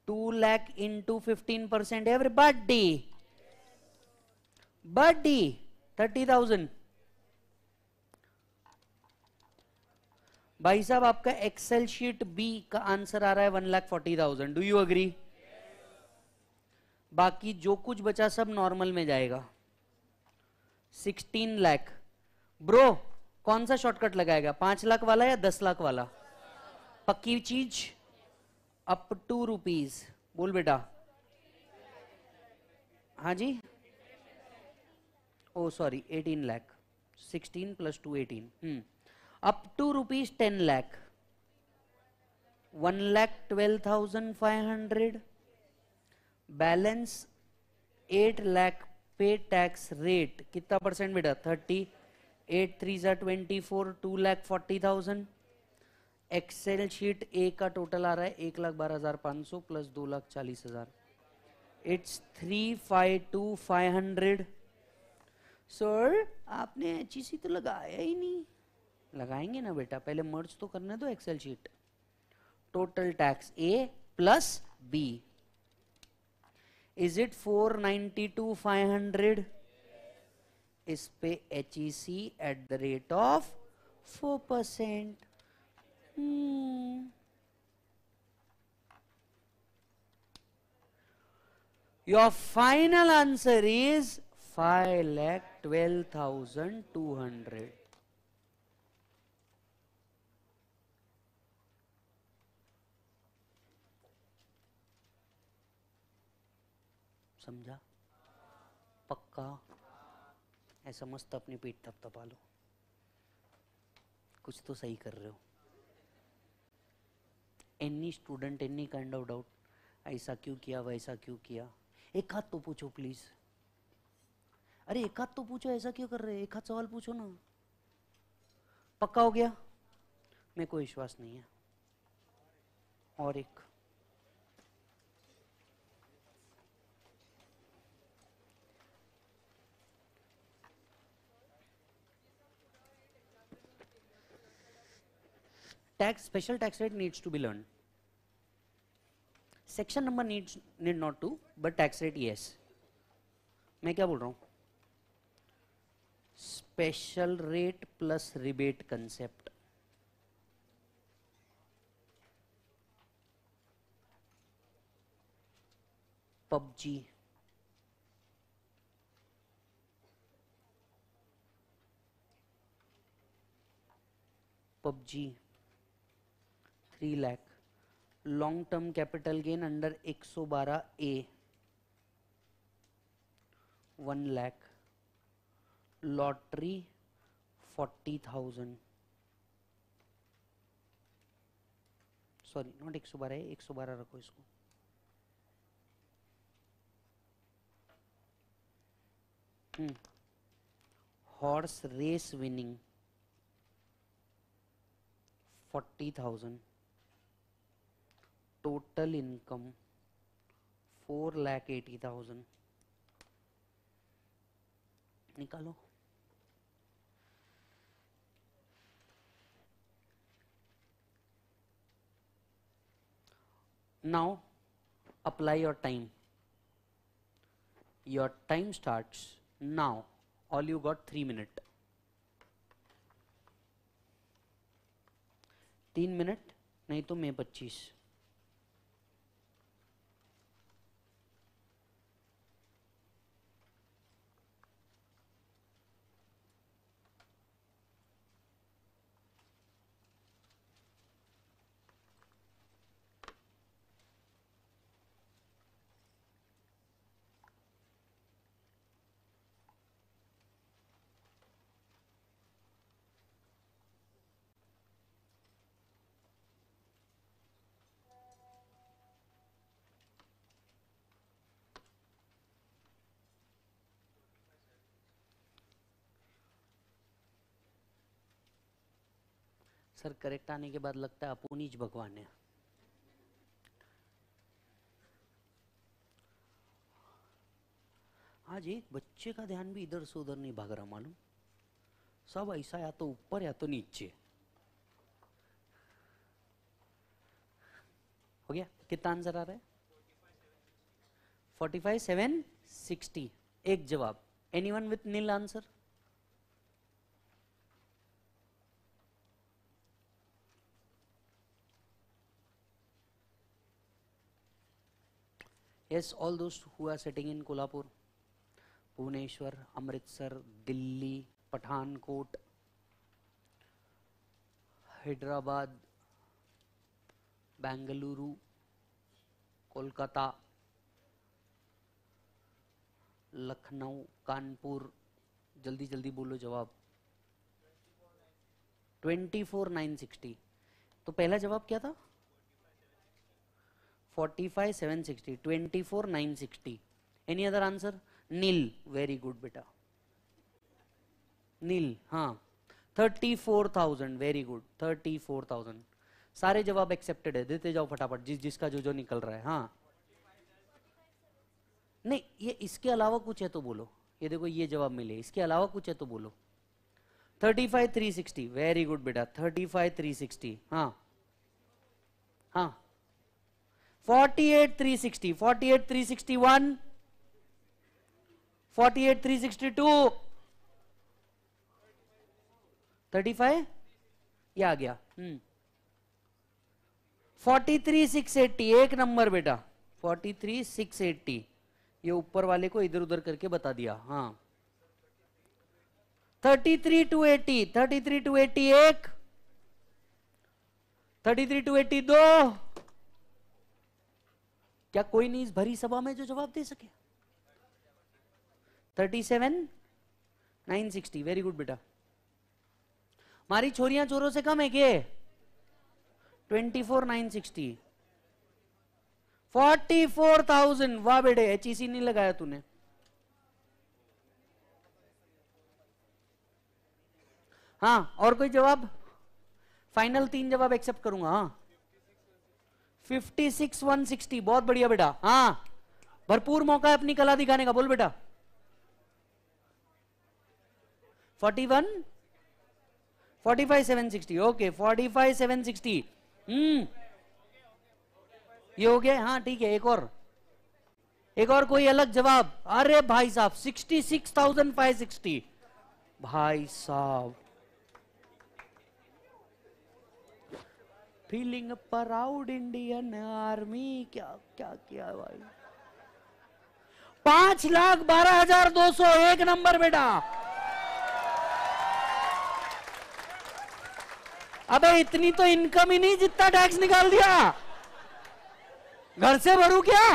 two lakh to fifteen percent every birthday birthday thirty thousand भाई साहब आपका excel sheet B का answer आ रहा है one lakh forty thousand do you agree बाकी जो कुछ बचा सब नॉर्मल में जाएगा सिक्सटीन लैख ब्रो कौन सा शॉर्टकट लगाएगा पांच लाख वाला या दस लाख वाला पक्की चीज अप टू रुपीज बोल बेटा हाँ जी oh sorry eighteen lakh sixteen plus two eighteen up to rupees ten lakh one lakh twelve thousand five hundred balance eight lakh पे टैक्स रेट कितना परसेंट बेटा थर्टी एट थ्री सा twenty four two lakh forty thousand excel sheet A का total आ रहा है एक लाख बारह हजार पाँच सौ प्लस दो लाख चालीस हजार it's three five two five hundred sir आपने एच तो लगाया ही नहीं लगाएंगे ना बेटा पहले मर्ज तो करने दो excel sheet total tax A plus B is it four ninety two five hundred इस पे H E C at the rate of four percent Your final answer is five lakh twelve thousand two hundred. समझा पक्का ऐसा मस्त अपनी पीठ तप तपा लो कुछ तो सही कर रहे हो any student any kind of doubt ऐसा क्यों किया वैसा क्यों किया एक हाथ तो पूछो प्लीज अरे एक हाथ तो पूछो ऐसा क्यों कर रहे एक हाथ सवाल पूछो ना पक्का हो गया मेरे को विश्वास नहीं है और एक tax special tax rate needs to be learned section number needs need not to but tax rate yes मैं क्या बोल रहा हूं special rate plus rebate concept PUBG PUBG three lakh long term capital gain under 112 A one lakh lottery forty thousand sorry not एक सौ बारह एक सौ बारह रखो इसको horse race winning forty thousand total income four lakh eighty thousand निकालो now apply your time your time start now all you got three minute तीन मिनट नहीं तो मे पच्चीस आंसर करेक्ट आने के बाद लगता है अपूनीज भगवान है आज एक बच्चे का ध्यान भी इधर से उधर नहीं भाग रहा मालूम सब ऐसा या तो ऊपर या तो नीचे हो गया कितना आंसर आ रहा है फोर्टी फाइव सेवन सिक्सटी एक जवाब any one with nil answer yes all those who are sitting in kolhapur bhuneshwar amritsar delhi pathankot hyderabad bangalore kolkata Lucknow Kanpur जल्दी जल्दी बोलो जवाब ट्वेंटी फोर नाइन सिक्सटी तो पहला जवाब क्या था 45 760 24 960 any other answer nil very good beta nil हाँ 34,000 very good 34,000 सारे जवाब एक्सेप्टेड है देते जाओ फटाफट जिस जिसका जो जो निकल रहा है हाँ नहीं ये इसके अलावा कुछ है तो बोलो ये देखो ये जवाब मिले इसके अलावा कुछ है तो बोलो 35 360 वेरी गुड बेटा 35 360 हाँ हाँ थर्टी फाइव ये आ गया फोर्टी थ्री सिक्स एट्टी एक नंबर बेटा फोर्टी थ्री सिक्स एट्टी ये ऊपर वाले को इधर उधर करके बता दिया हाँ thirty three two eighty thirty three two eighty एक थर्टी थ्री टू एटी दो क्या कोई नहीं इस भरी सभा में जो जवाब दे सके thirty seven nine sixty very good बेटा हमारी छोरियां चोरों से कम है के twenty four nine sixty forty four thousand वाह बेटे एच e नहीं लगाया तूने हाँ और कोई जवाब फाइनल तीन जवाब एक्सेप्ट करूंगा हाँ फिफ्टी सिक्स वन सिक्सटी बहुत बढ़िया बेटा हाँ भरपूर मौका है अपनी कला दिखाने का बोल बेटा forty one forty five seven sixty okay forty five seven sixty hmm ये हो गया हाँ ठीक है एक और एक और कोई अलग जवाब अरे भाई साहब sixty six thousand five sixty भाई साहब फीलिंग प्राउड इंडियन आर्मी क्या क्या किया भाई पांच लाख बारह हजार दो सौ एक नंबर बेटा अबे इतनी तो इनकम ही नहीं जितना टैक्स निकाल दिया घर से भरू क्या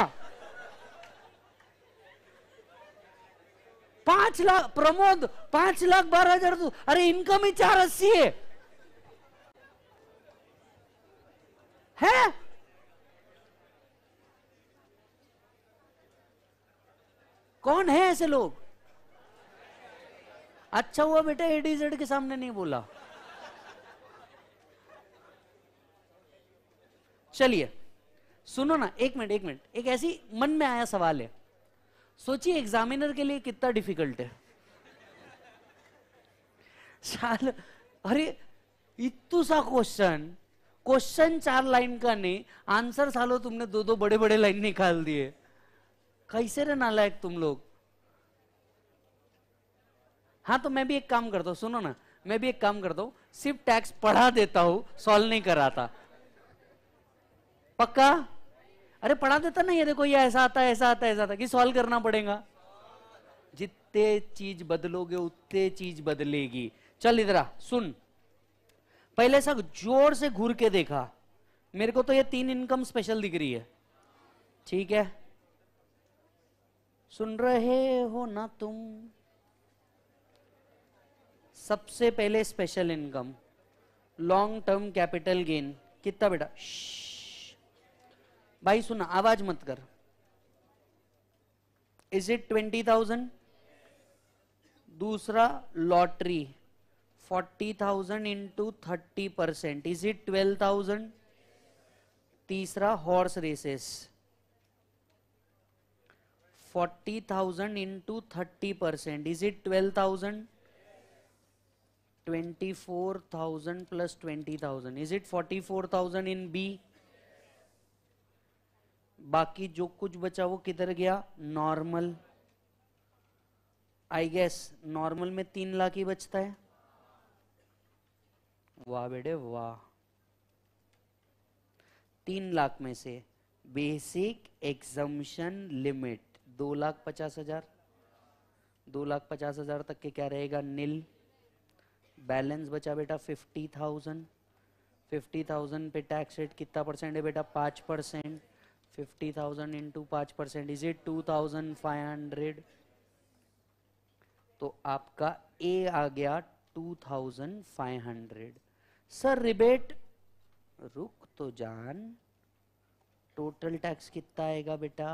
पांच लाख प्रमोद पांच लाख बारह हजार अरे इनकम ही चार अस्सी है है कौन है ऐसे लोग अच्छा हुआ बेटा एडीजेड के सामने नहीं बोला चलिए सुनो ना एक मिनट एक मिनट एक ऐसी मन में आया सवाल है सोचिए एग्जामिनर के लिए कितना डिफिकल्ट है साल अरे इतू सा क्वेश्चन क्वेश्चन चार लाइन का नहीं आंसर सालो तुमने दो दो बड़े बड़े लाइन निकाल दिए कैसे रे नालायक तुम लोग हाँ तो मैं भी एक काम करता हूं सुनो ना मैं भी एक काम करता हूँ सिर्फ टैक्स पढ़ा देता हूं सॉल्व नहीं कराता पक्का अरे पढ़ा देता ना ये देखो ये ऐसा आता है ऐसा आता है ऐसा आता कि सॉल्व करना पड़ेगा जितने चीज बदलोगे उतने चीज बदलेगी चल इधर सुन पहले सब जोर से घूर के देखा मेरे को तो ये तीन इनकम स्पेशल दिख रही है ठीक है सुन रहे हो ना तुम सबसे पहले special income long term capital gain कितना बेटा भाई सुना आवाज मत कर इज इट ट्वेंटी थाउजेंड दूसरा lottery forty thousand into thirty percent is it twelve thousand तीसरा horse races forty thousand into thirty percent is it twelve thousand twenty four thousand plus twenty thousand is it forty four thousand in B बाकी जो कुछ बचा वो किधर गया normal I guess normal में तीन लाख ही बचता है वाह बेटे वाह तीन लाख में से बेसिक एग्जम्पन लिमिट दो लाख पचास हजार दो लाख पचास हजार तक के क्या रहेगा नील बैलेंस बचा बेटा फिफ्टी थाउजेंड फिफ्टी थाउजेंड पे टैक्स रेट कितना परसेंट है बेटा पाँच परसेंट फिफ्टी थाउजेंड इंटू पाँच percent is it two thousand five hundred तो आपका ए आ गया two thousand five hundred sir rebate रुक तो जान टोटल टैक्स कितना आएगा बेटा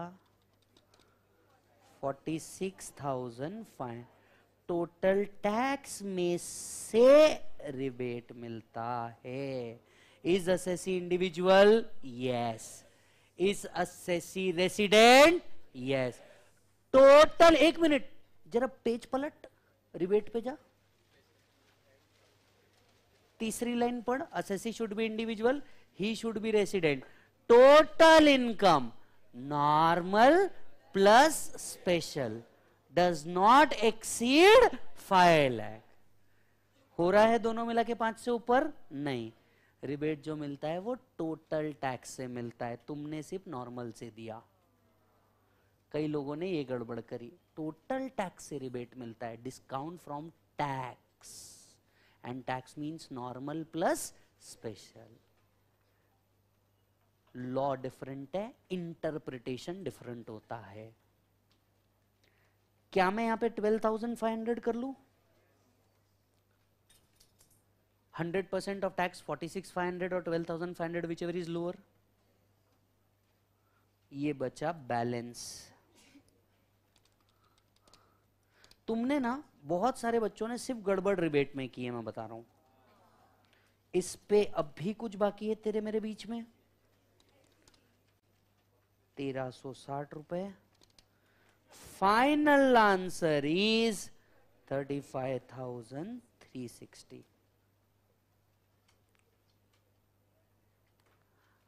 forty six thousand five total tax में से रिबेट मिलता है is assessee individual yes is assessee resident yes total एक मिनट जरा पेज पलट रिबेट पे जा तीसरी लाइन पण assessee should be individual he should be resident total income normal plus special does not exceed five lakh हो रहा है दोनों मिला के पांच से ऊपर नहीं रिबेट जो मिलता है वो टोटल टैक्स से मिलता है तुमने सिर्फ नॉर्मल से दिया कई लोगों ने ये गड़बड़ करी टोटल टैक्स से रिबेट मिलता है discount from tax and tax means normal plus special law different है इंटरप्रिटेशन डिफरेंट होता है क्या मैं यहां पे 12,500 कर लू 100 परसेंट ऑफ टैक्स 46,500 और 12,500 विच एवर इज लोअर ये बचा बैलेंस तुमने ना बहुत सारे बच्चों ने सिर्फ गड़बड़ रिबेट में किए मैं बता रहा हूं इस पे अब भी कुछ बाकी है तेरे मेरे बीच में तेरह सो साठ रुपए final answer is thirty five thousand three sixty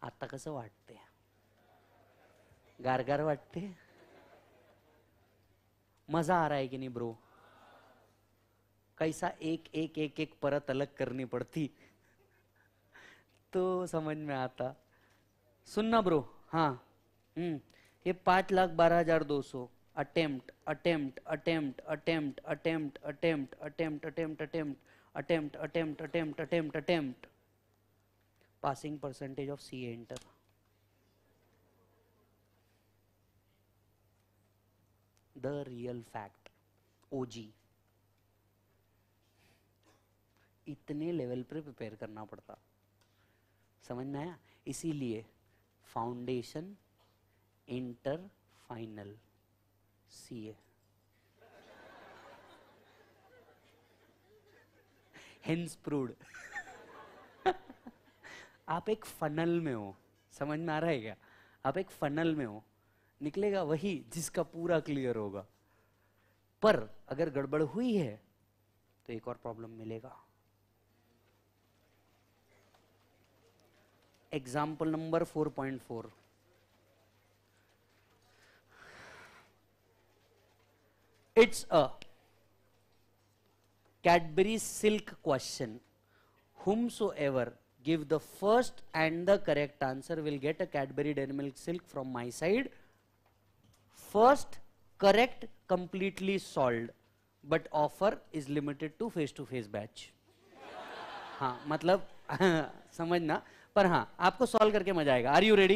आता कस वाटते गार वाटते मजा आ रहा है कि नहीं ब्रो कैसा एक एक एक एक परत अलग करनी पड़ती तो समझ में आता सुनना ब्रो हाँ हम्म ये पांच लाख बारह हजार दो सौ attempt attempt attempt attempt attempt attempt attempt attempt attempt attempt attempt attempt attempt attempt passing percentage of C enter the real fact OG इतने लेवल पर प्रिपेयर करना पड़ता समझ में आया इसीलिए foundation inter final C A hence proved आप एक फनल में हो समझ में आ रहा है क्या आप एक फनल में हो निकलेगा वही जिसका पूरा क्लियर होगा पर अगर गड़बड़ हुई है तो एक और प्रॉब्लम मिलेगा example number 4.4 it's a Cadbury silk question whomsoever give the first and the correct answer will get a Cadbury dairy milk silk from my side first correct completely solved but offer is limited to face to face batch हाँ मतलब समझना पर हाँ आपको solve करके मजा आएगा are you ready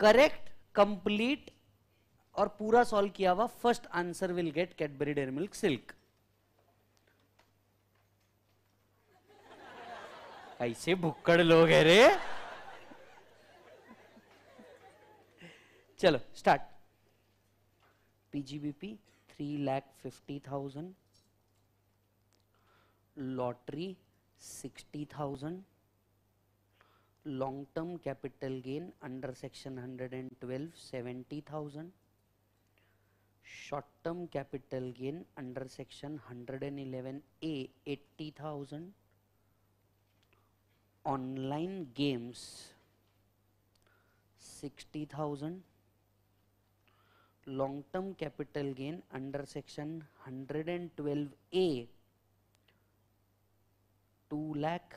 correct complete और पूरा सॉल्व किया हुआ first answer will get Cadbury dairy milk silk ऐसे भुक्कड़ लोग है रे चलो start PGBP three lakh fifty thousand lottery sixty thousand long term capital gain under section hundred and twelve seventy thousand short term capital gain section hundred and gain A eighty thousand online games sixty thousand long term capital gain under section 112A 2 lakh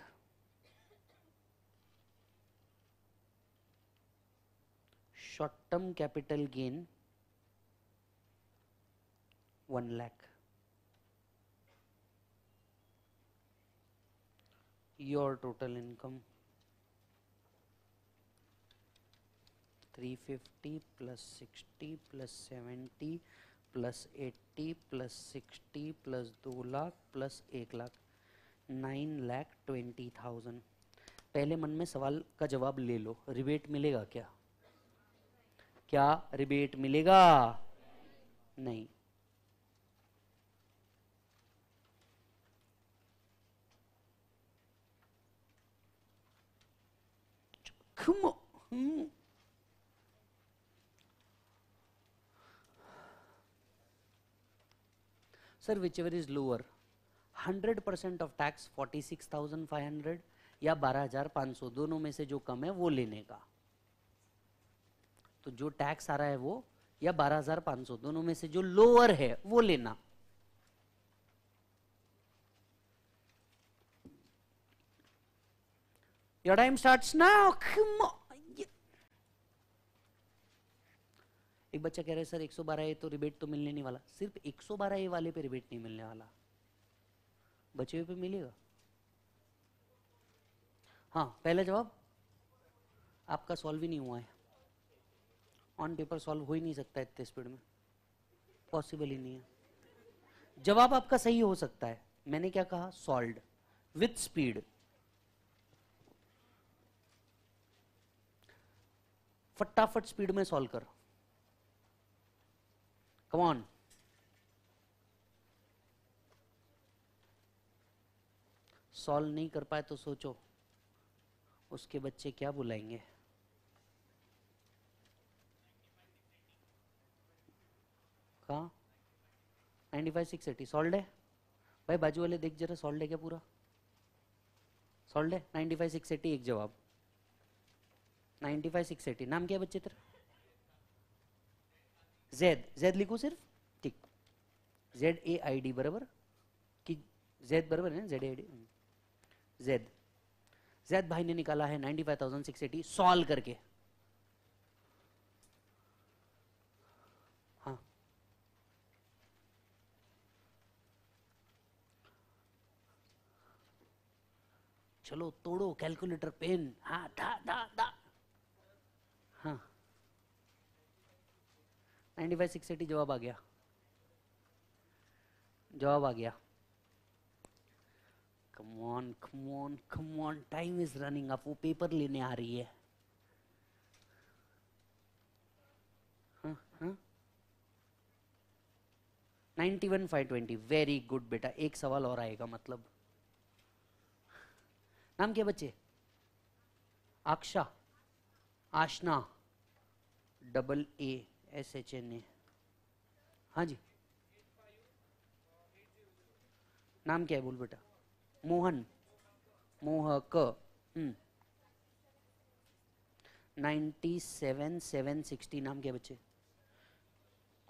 short term capital gain 1 lakh your total income three fifty plus sixty plus seventy plus eighty plus sixty plus दो lakh plus एक lakh nine lakh twenty thousand पहले मन में सवाल का जवाब ले लो rebate मिलेगा क्या क्या रिबेट मिलेगा नहीं hmm sir whichever is lower 100 percent of tax 46,500 या 12,500 दोनों में से जो कम है वो लेने का तो जो टैक्स आ रहा है वो या 12,500 दोनों में से जो लोअर है वो लेना Your time starts now. Come on. एक बच्चा कह रहा है सर एक ए तो रिबेट तो मिलने नहीं वाला सिर्फ एक ए वाले पे रिबेट नहीं मिलने वाला बचे हुए पे मिलेगा हाँ पहला जवाब आपका सॉल्व ही नहीं हुआ है ऑन पेपर सॉल्व हो ही नहीं सकता इतने स्पीड में पॉसिबल ही नहीं है जवाब आपका सही हो सकता है मैंने क्या कहा सॉल्व विथ स्पीड फटाफट स्पीड में सॉल्व कर Come on. सॉल्व नहीं कर पाए तो सोचो उसके बच्चे क्या बुलाएंगे कहा ninety five six eighty solved है भाई बाजू वाले देख जरा सॉल्ड है क्या पूरा सॉल्ड है नाइन्टी फाइव सिक्स एटी एक जवाब नाइन्टी फाइव सिक्स एटी नाम क्या है बच्चे तेरा जेड जेड लिखो सिर्फ ठीक जेड ए आई डी बराबर कि जेड बराबर है ना Z A I D Z Zaid भाई ने निकाला है ninety five thousand six eighty solve करके हाँ चलो तोड़ो कैलकुलेटर पेन हाँ धा धा धा नाइन्टी फाइव सिक्स एटी जवाब आ गया जवाब आ गया come on come on come on time is running आप वो पेपर लेने आ रही है ninety one five twenty very good बेटा एक सवाल और आएगा मतलब नाम क्या बच्चे Aaksha Aashna double A S H N A हाँ जी नाम क्या है बोल बेटा Mohan Mohak hmm. Ninety seven seven sixty नाम क्या बच्चे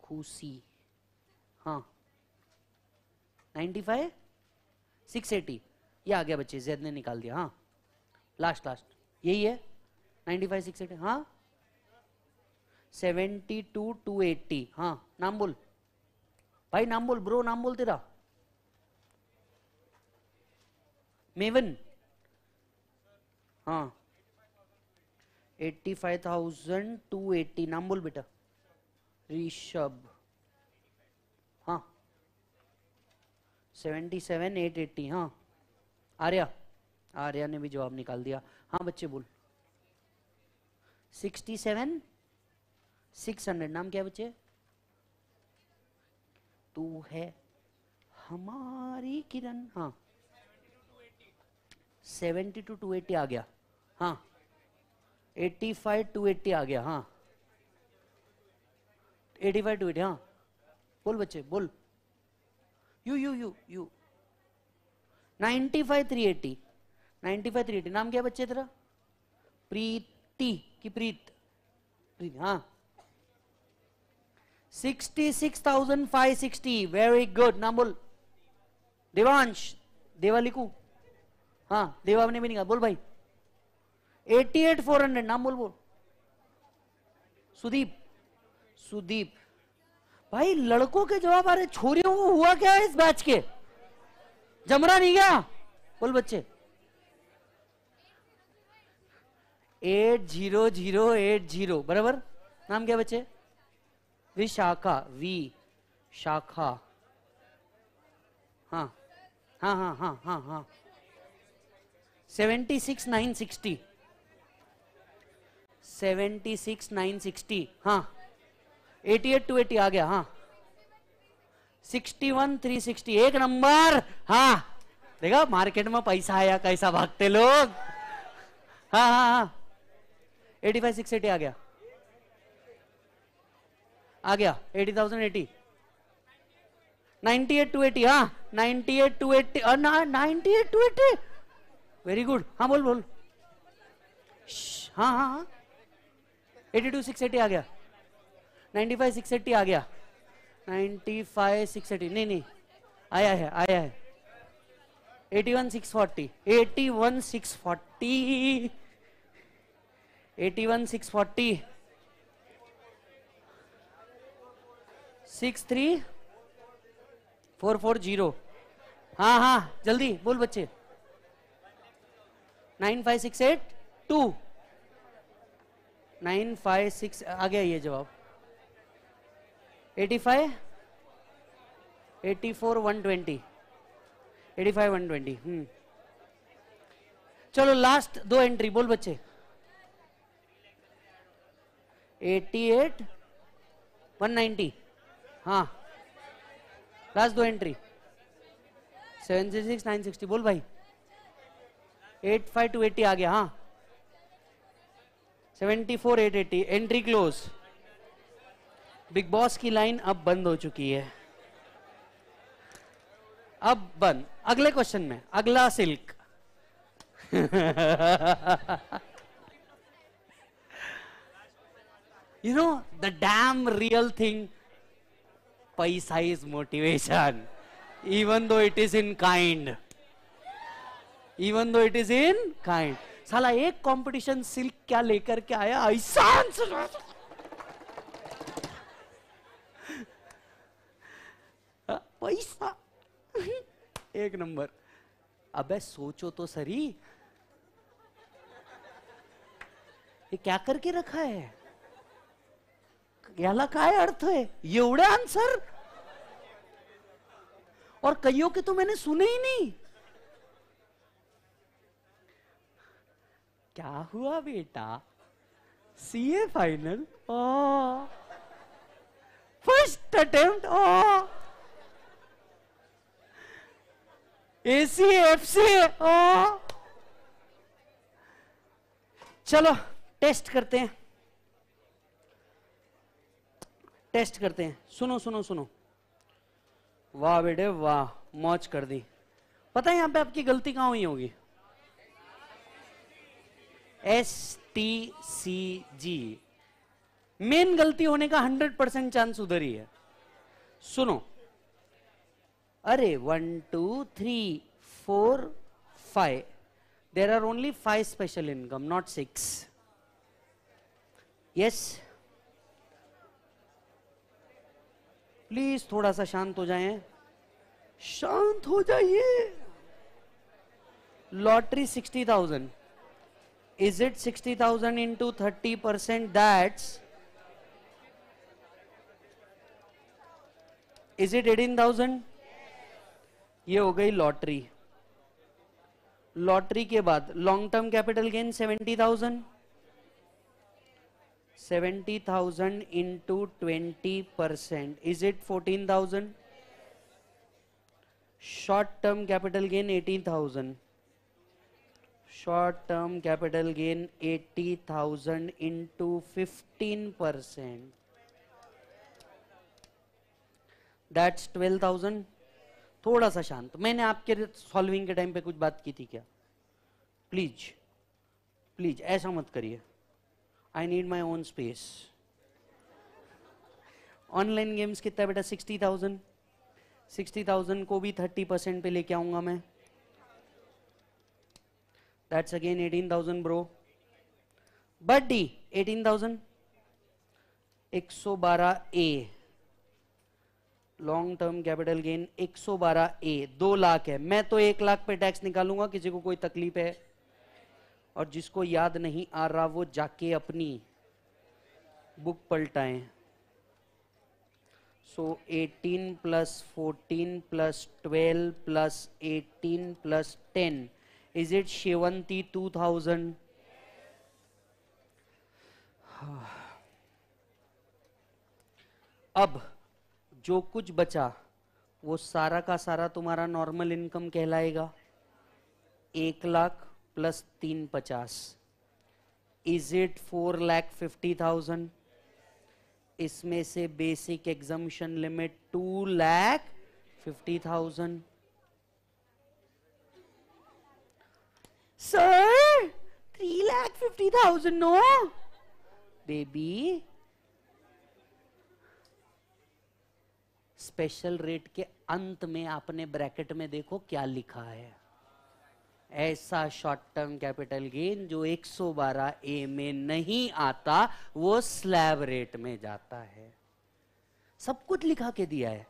खुशी हाँ नाइन्टी फाइव सिक्स एटी ये आ गया बच्चे जैद ने निकाल दिया हाँ लास्ट लास्ट यही है नाइन्टी फाइव सिक्स एटी हाँ सेवेंटी टू टू एट्टी हाँ नाम बोल भाई नाम बोल ब्रो नाम बोल तेरा मेवन हाँ eighty five thousand two eighty नाम बोल बेटा ऋषभ हाँ सेवेंटी सेवन एट एट्टी हाँ आर्या आर्या ने भी जवाब निकाल दिया हाँ बच्चे बोल सिक्सटी सेवन सिक्स हंड्रेड नाम क्या बच्चे तू है हमारी किरण हाँ सेवेंटी टू टू एट्टी आ गया हाँ एट्टी फाइव टू एट्टी आ गया हाँ एटी फाइव टू एटी हाँ बोल बच्चे बोल you you you you ninety five three eighty ninety five three eighty नाम क्या बच्चे तेरा प्रीति की प्रीत प्रीत हाँ 66,560 very good नाम बोल देवांश देवा लिखू हाँ देवा ने भी निकाल बोल भाई 88,400 नाम बोल बोल सुदीप सुदीप भाई लड़कों के जवाब आ रहे छोरियों को हुआ क्या है इस बैच के जमरा नहीं गया बोल बच्चे eight zero zero eight zero बराबर नाम क्या बच्चे विशाखा वी शाखा हाँ हाँ हाँ हाँ हाँ हाँ seventy six nine sixty seventy six nine sixty हाँ एटी एट टू एटी आ गया हाँ सिक्सटी वन थ्री सिक्सटी एक नंबर हाँ देखा मार्केट में पैसा आया कैसा भागते लोग हाँ हाँ हाँ एटी फाइव सिक्स एटी आ गया आ गया eighty thousand eighty ninety eight two eighty हाँ ninety eight two eighty ninety eight two eighty very good हाँ बोल बोल हाँ हाँ एटी टू सिक्स एटी आ गया नाइनटी फाइव सिक्स एटी आ गया नाइनटी फाइव सिक्स एटी नहीं नहीं आया है आया है eighty one six forty eighty one six forty eighty one six forty six three four four zero हाँ हाँ जल्दी बोल बच्चे nine five six eight two nine five six आ गया ये जवाब eighty five eighty four one twenty eighty five one twenty hmm चलो लास्ट दो एंट्री बोल बच्चे एटी एट वन नाइन्टी हाँ लास्ट दो entry seven six six nine sixty बोल भाई एट फाइव टू एट्टी आ गया हाँ seventy four eight eighty entry close Bigg Boss की लाइन अब बंद हो चुकी है अब बंद अगले क्वेश्चन में अगला silk you know the damn real thing paisa is motivation even though it is in kind even though it is in kind साला एक कंपटीशन सिल्क क्या लेकर के आया ऐसा आंसर पैसा एक नंबर अबे सोचो तो सरी ये क्या करके रखा है याला काय अर्थ है एवडे आंसर और कईयों के तो मैंने सुने ही नहीं क्या हुआ बेटा CA final oh first attempt oh AC F C oh चलो टेस्ट करते हैं टेस्ट करते हैं सुनो सुनो सुनो वाह बेटे वाह मौज कर दी पता है यहां पे आपकी गलती कहां हुई होगी S T C G main गलती होने का हंड्रेड परसेंट चांस उधर ही है सुनो अरे one two three four five there are only five special income not six yes please थोड़ा सा शांत हो जाएं शांत हो जाइए lottery sixty thousand is it sixty thousand into thirty percent that's is it eighteen thousand ये हो गई लॉटरी लॉटरी के बाद long term capital gain seventy thousand seventy thousand into twenty percent is it fourteen thousand short term capital gain eighteen thousand short term capital gain eighty thousand into fifteen percent that's twelve thousand थोड़ा सा शांत मैंने आपके solving के time पे कुछ बात की थी क्या प्लीज प्लीज ऐसा मत करिए I need my own space online games कितना बेटा सिक्सटी थाउजेंड सिक्सटी थाउजेंड को भी थर्टी परसेंट पे लेके आऊंगा मैं that's again eighteen thousand bro but the eighteen thousand एक सौ बारह a long term capital gain एक सौ बारह ए दो लाख है मैं तो एक लाख पे टैक्स निकालूंगा किसी को कोई तकलीफ है और जिसको याद नहीं आ रहा वो जाके अपनी बुक पलटाएं so 18 plus 14 plus 12 plus 18 plus 10 is it seventy 2000 अब जो कुछ बचा वो सारा का सारा तुम्हारा नॉर्मल इनकम कहलाएगा एक लाख प्लस तीन पचास is it four lakh fifty thousand इसमें से basic exemption limit two lakh fifty thousand sir three lakh fifty thousand no baby special rate के अंत में आपने ब्रैकेट में देखो क्या लिखा है ऐसा शॉर्ट टर्म कैपिटल गेन जो 112 ए में नहीं आता वो स्लैब रेट में जाता है सब कुछ लिखा के दिया है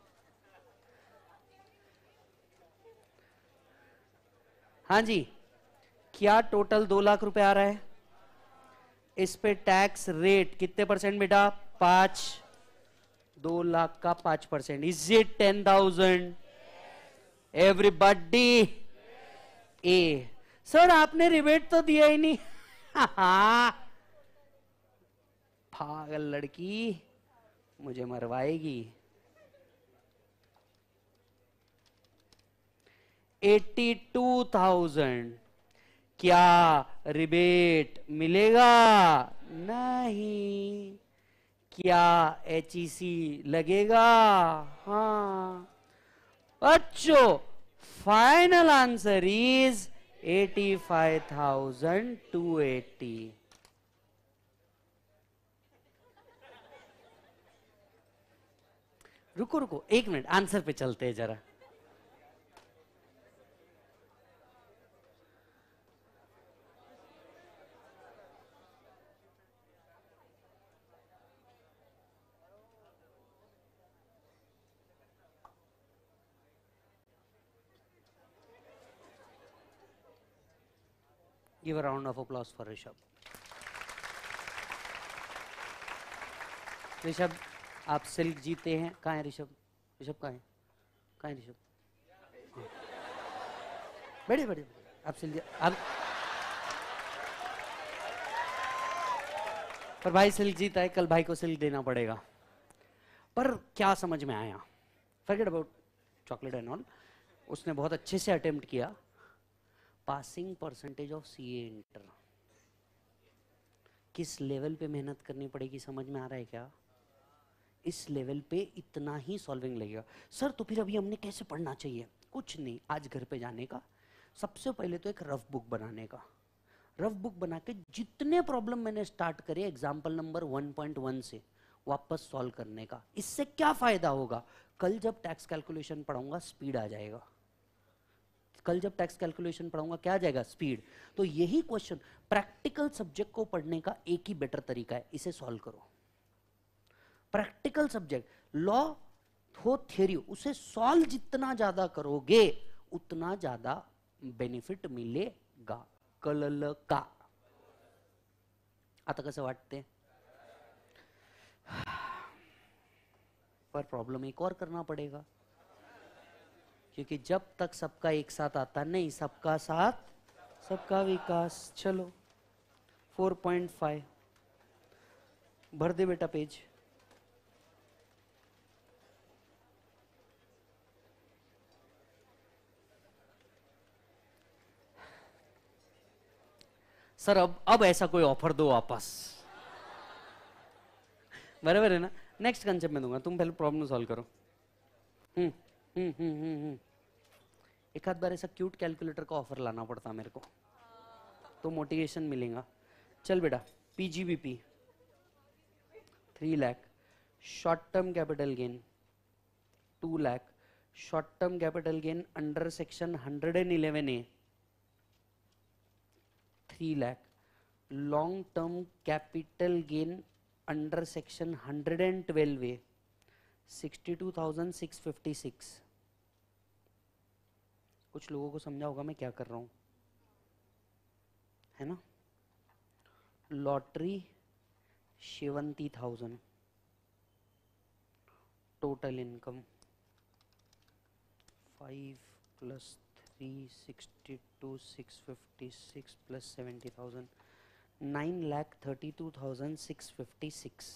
हाँ जी क्या टोटल दो लाख रुपए आ रहा है इस पे टैक्स रेट कितने परसेंट बेटा पांच दो लाख का पांच percent is it ten thousand everybody ए सर आपने रिबेट तो दिया ही नहीं पागल लड़की मुझे मरवाएगी 82,000 क्या रिबेट मिलेगा नहीं क्या एच लगेगा हाँ अच्छो final answer is 85,280. रुको रुको एक मिनट आंसर पे चलते हैं जरा Give a round of applause for Rishabh. Rishabh आप सिल्क जीते हैं कहाँ है ऋषभ ऋषभ कहाँ है कहाँ है ऋषभ बैठे बैठे आप सिल्क आप पर भाई सिल्क जीता है कल भाई को सिल्क देना पड़ेगा पर क्या समझ में आया forget about chocolate and all उसने बहुत अच्छे से अटेम्प्ट किया passing percentage of C A inter किस लेवल पे मेहनत करनी पड़ेगी समझ में आ रहा है क्या इस लेवल पे इतना ही सॉल्विंग लगेगा सर तो फिर अभी हमने कैसे पढ़ना चाहिए कुछ नहीं आज घर पे जाने का सबसे पहले तो एक रफ बुक बनाने का रफ बुक बना के जितने प्रॉब्लम मैंने स्टार्ट करे एग्जाम्पल नंबर 1.1 से वापस सॉल्व करने का इससे क्या फायदा होगा कल जब टैक्स कैलकुलेशन पढ़ाऊंगा स्पीड आ जाएगा कल जब टैक्स कैलकुलेशन पढ़ाऊंगा क्या जाएगा स्पीड तो यही क्वेश्चन प्रैक्टिकल सब्जेक्ट को पढ़ने का एक ही बेटर तरीका है इसे सॉल्व करो प्रैक्टिकल सब्जेक्ट लॉ हो थ्योरी उसे सॉल्व जितना ज्यादा करोगे उतना ज्यादा बेनिफिट मिलेगा कलल का आता कैसे वाटते पर प्रॉब्लम एक और करना पड़ेगा क्योंकि जब तक सबका एक साथ आता नहीं सबका साथ सबका विकास चलो 4.5 भर दे बेटा पेज सर अब अब ऐसा कोई ऑफर दो वापस बराबर है ना नेक्स्ट कंसेप्ट में दूंगा तुम पहले प्रॉब्लम सॉल्व करो हम्म हम्म, हम्म, हम्म, एक आध बार ऐसा क्यूट कैलकुलेटर का ऑफर लाना पड़ता मेरे को तो मोटिवेशन मिलेगा चल बेटा PGBP three lakh short term capital gain two lakh short term capital gain under section hundred and eleven A three lakh long term capital gain under section hundred and twelve A 62,656 कुछ लोगों को समझा होगा मैं क्या कर रहा हूँ है ना lottery seventy thousand total income five plus three sixty two six fifty six plus seventy thousand nine lakh thirty two thousand six fifty six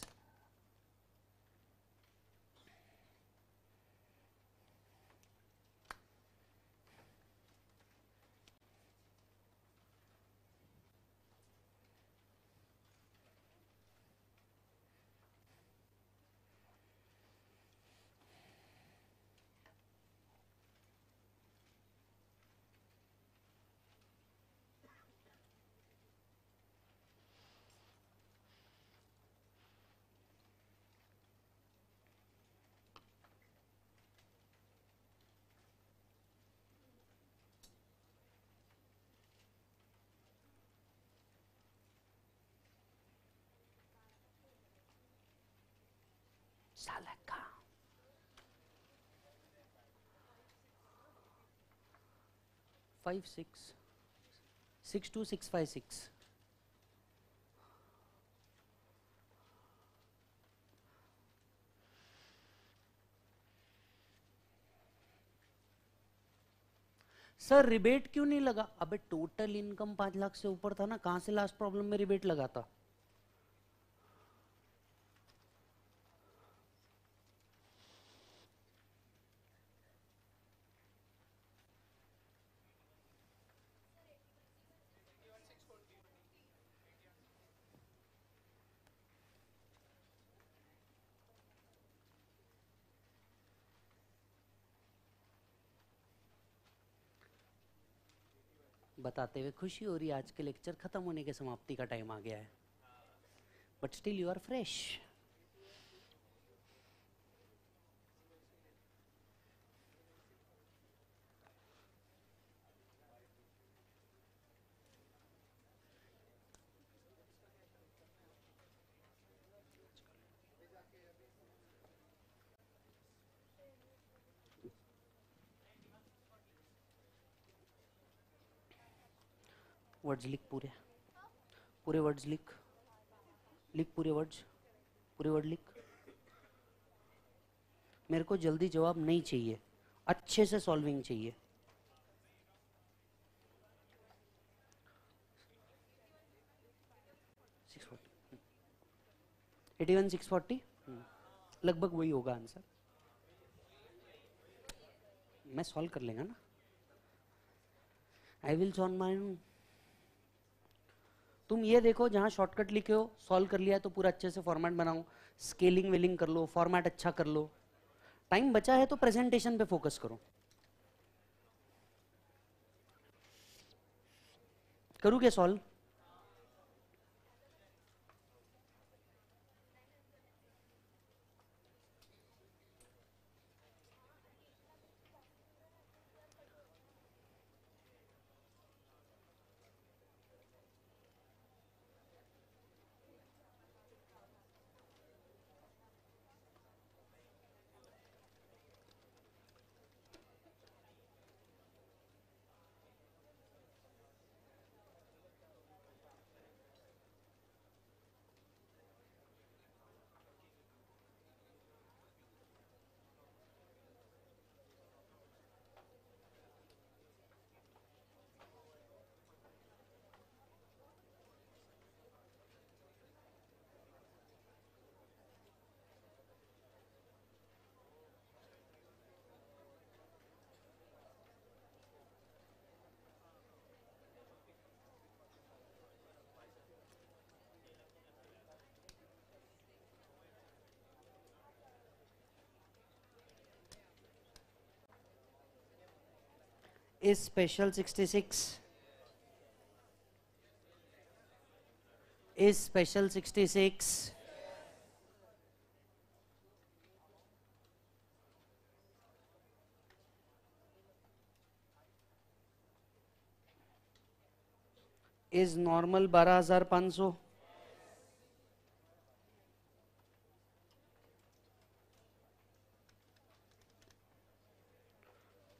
Salaka. Five six six two six five six. Sir rebate क्यों नहीं लगा अबे total income पांच लाख से ऊपर था ना कहां से लास्ट प्रॉब्लम में रिबेट लगा था बताते हुए खुशी हो रही है आज के लेक्चर ख़त्म होने के समाप्ति का टाइम आ गया है but still you are fresh words लिख पूरे पूरे वर्ड्स लिख लिख पूरे वर्ड्स पूरे वर्ड लिख मेरे को जल्दी जवाब नहीं चाहिए अच्छे से सॉल्विंग चाहिए एटी वन सिक्स फोर्टी लगभग वही होगा आंसर मैं सॉल्व कर लेगा ना आई विल सॉल्व माई तुम ये देखो जहाँ शॉर्टकट लिखे हो सॉल्व कर लिया तो पूरा अच्छे से फॉर्मेट बनाओ स्केलिंग वेलिंग कर लो फॉर्मेट अच्छा कर लो टाइम बचा है तो प्रेजेंटेशन पे फोकस करो करूँ क्या solve is special 66 is special 66 is normal 12500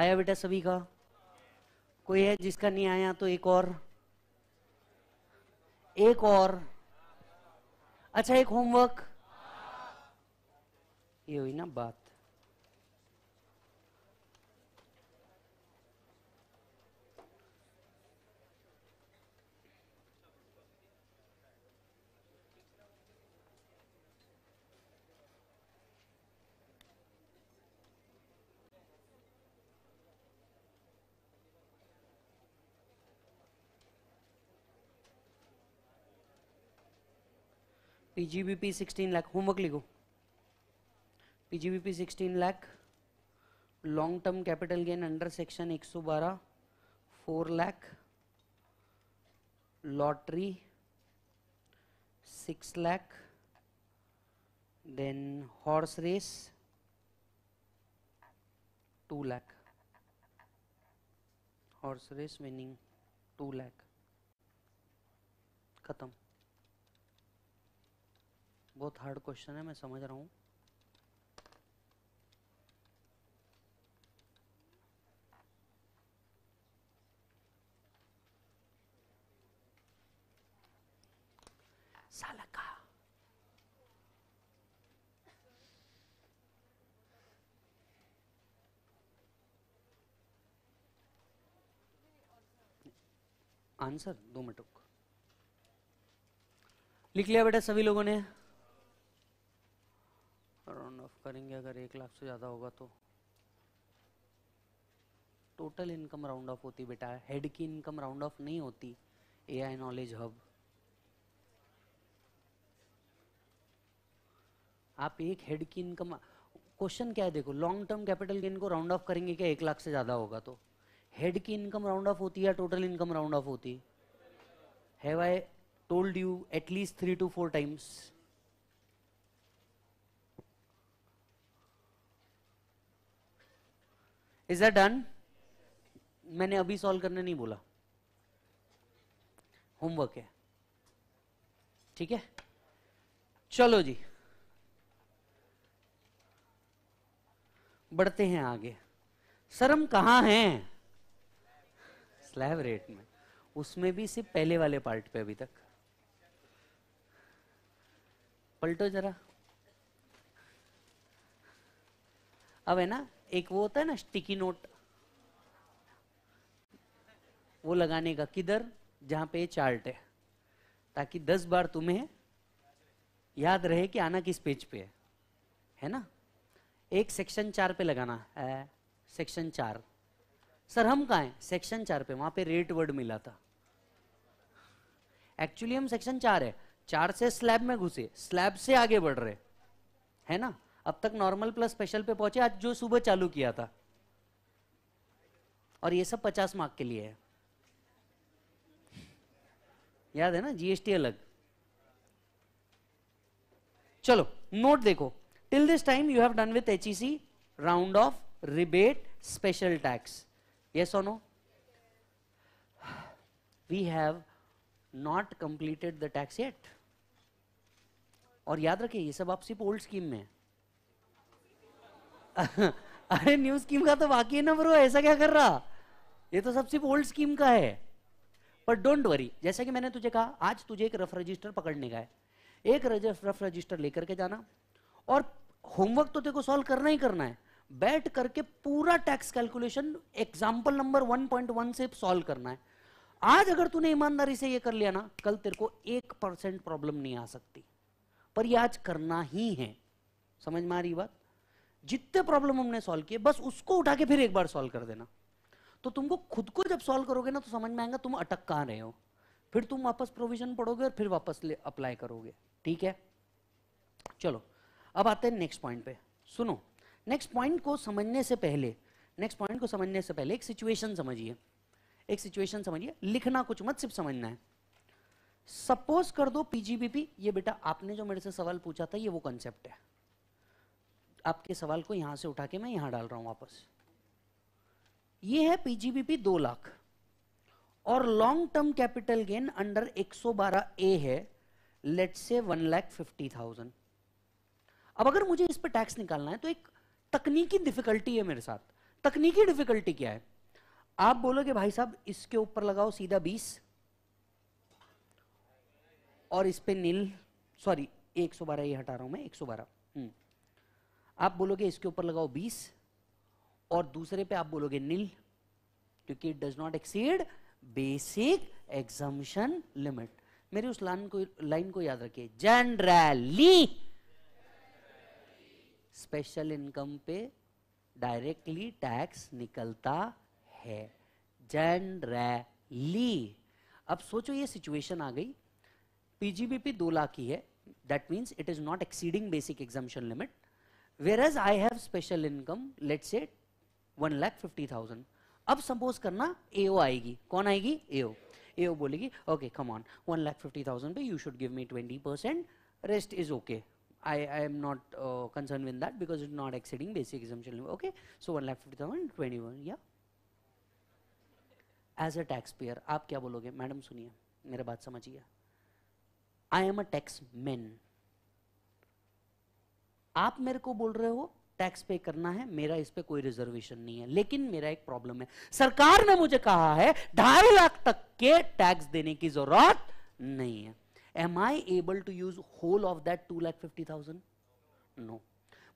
आया बेटा सभी का कोई है जिसका नहीं आया तो एक और एक और अच्छा एक होमवर्क ये हुई ना बात टीजीबीपी 16 लाख होमवर्क लिखो टीजीबीपी 16 lakh long term capital gain under section 112 4 lakh lottery 6 lakh then horse race 2 lakh horse race winning 2 lakh खत्म बहुत हार्ड क्वेश्चन है मैं समझ रहा हूँ आंसर दो मिनट लिख लिया बेटा सभी लोगों ने राउंड ऑफ करेंगे अगर एक लाख से ज़्यादा होगा तो टोटल इनकम राउंड ऑफ होती बेटा हेड की इनकम राउंड ऑफ नहीं होती एआई नॉलेज हब आप एक हेड की इनकम क्वेश्चन क्या है देखो लॉन्ग टर्म कैपिटल गेन को राउंड ऑफ करेंगे क्या एक लाख से ज़्यादा होगा तो हेड की इनकम राउंड ऑफ होती है या टोटल इनकम राउंड ऑफ होती है told you at least three two four times is a done मैंने अभी सॉल्व करने नहीं बोला होमवर्क है ठीक है चलो जी बढ़ते हैं आगे सर हम कहा हैं स्लैब रेट में उसमें भी सिर्फ पहले वाले पार्ट पे अभी तक पलटो जरा अब है ना एक वो होता है ना स्टिकी नोट वो लगाने का किधर जहां पे चार्ट है ताकि दस बार तुम्हें याद रहे कि आना किस पेज पे है है ना एक सेक्शन चार पे लगाना है सेक्शन चार सर हम कहा है सेक्शन चार पे वहां पे रेट वर्ड मिला था एक्चुअली हम सेक्शन चार है चार से स्लैब में घुसे स्लैब से आगे बढ़ रहे है ना अब तक नॉर्मल प्लस स्पेशल पे पहुंचे आज जो सुबह चालू किया था और ये सब पचास मार्क के लिए है याद है ना जीएसटी अलग चलो नोट देखो till this time you have done with H round off rebate special tax ये so now we have not completed the tax at और याद रखिए ये सब आप सिर्फ ओल्ड स्कीम में है अरे न्यू स्कीम का तो बाकी है ना ब्रो ऐसा क्या कर रहा ये तो सबसे ओल्ड स्कीम का है पर डोंट वरी जैसा कि मैंने तुझे कहा आज तुझे एक रफ रजिस्टर पकड़ने का है एक रफ रजिस्टर लेकर के जाना और होमवर्क तो तेरे को सॉल्व करना ही करना है बैठ करके पूरा टैक्स कैलकुलेशन एग्जाम्पल नंबर 1.1 से सॉल्व करना है आज अगर तूने ईमानदारी से ये कर लिया ना कल तेरे को एक परसेंट प्रॉब्लम नहीं आ सकती पर ये आज करना ही है समझ में आ रही बात जितने प्रॉब्लम हमने सॉल्व किए बस उसको उठा के फिर एक बार सॉल्व कर देना तो तुमको खुद को जब सॉल्व करोगे ना तो समझ में आएगा तुम अटक कहा रहे हो फिर तुम वापस प्रोविजन पढ़ोगे और फिर वापस ले अप्लाई करोगे ठीक है चलो अब आते हैं नेक्स्ट पॉइंट पे सुनो नेक्स्ट पॉइंट को समझने से पहले नेक्स्ट पॉइंट को समझने से पहले एक सिचुएशन समझिए एक सिचुएशन समझिए लिखना कुछ मत सिर्फ समझना है सपोज कर दो पीजीबीपी ये बेटा आपने जो मेरे से सवाल पूछा था ये वो कंसेप्ट है आपके सवाल को यहां से उठा के मैं यहां डाल रहा हूं वापस ये है पीजीबीपी दो लाख और long term capital gain under 112 A है लेट से वन लैख फिफ्टी थाउजेंड अब अगर मुझे इस पर टैक्स निकालना है तो एक तकनीकी डिफिकल्टी है मेरे साथ तकनीकी डिफिकल्टी क्या है आप बोलोगे भाई साहब इसके ऊपर लगाओ सीधा बीस और इस पे नील सॉरी 112 ये हटा रहा हूं मैं 112 सौ हम्म। आप बोलोगे इसके ऊपर लगाओ बीस और दूसरे पे आप बोलोगे नील क्योंकि it does not exceed basic exemption limit मेरी उस लाइन को लाइन को याद रखिए जनरली स्पेशल इनकम पे डायरेक्टली टैक्स निकलता है जनरली अब सोचो ये सिचुएशन आ गई पीजीबीपी दो लाख की है that means it is not exceeding basic exemption limit whereas I have special income, let's say one lakh fifty thousand अब सपोज करना एओ आएगी कौन आएगी एओ एओ बोलेगी okay come on one lakh fifty thousand पे you should give me twenty percent rest is okay I I am not concern with that because it not exceeding basic okay so one lakh fifty thousand twenty one या as a tax payer आप क्या बोलोगे madam सुनिए मेरा बात समझिए I am a tax man आप मेरे को बोल रहे हो टैक्स पे करना है मेरा इस पे कोई रिजर्वेशन नहीं है लेकिन मेरा एक प्रॉब्लम है सरकार ने मुझे कहा है ढाई लाख तक के टैक्स देने की जरूरत नहीं है am I able to use whole of that two lakh fifty thousand no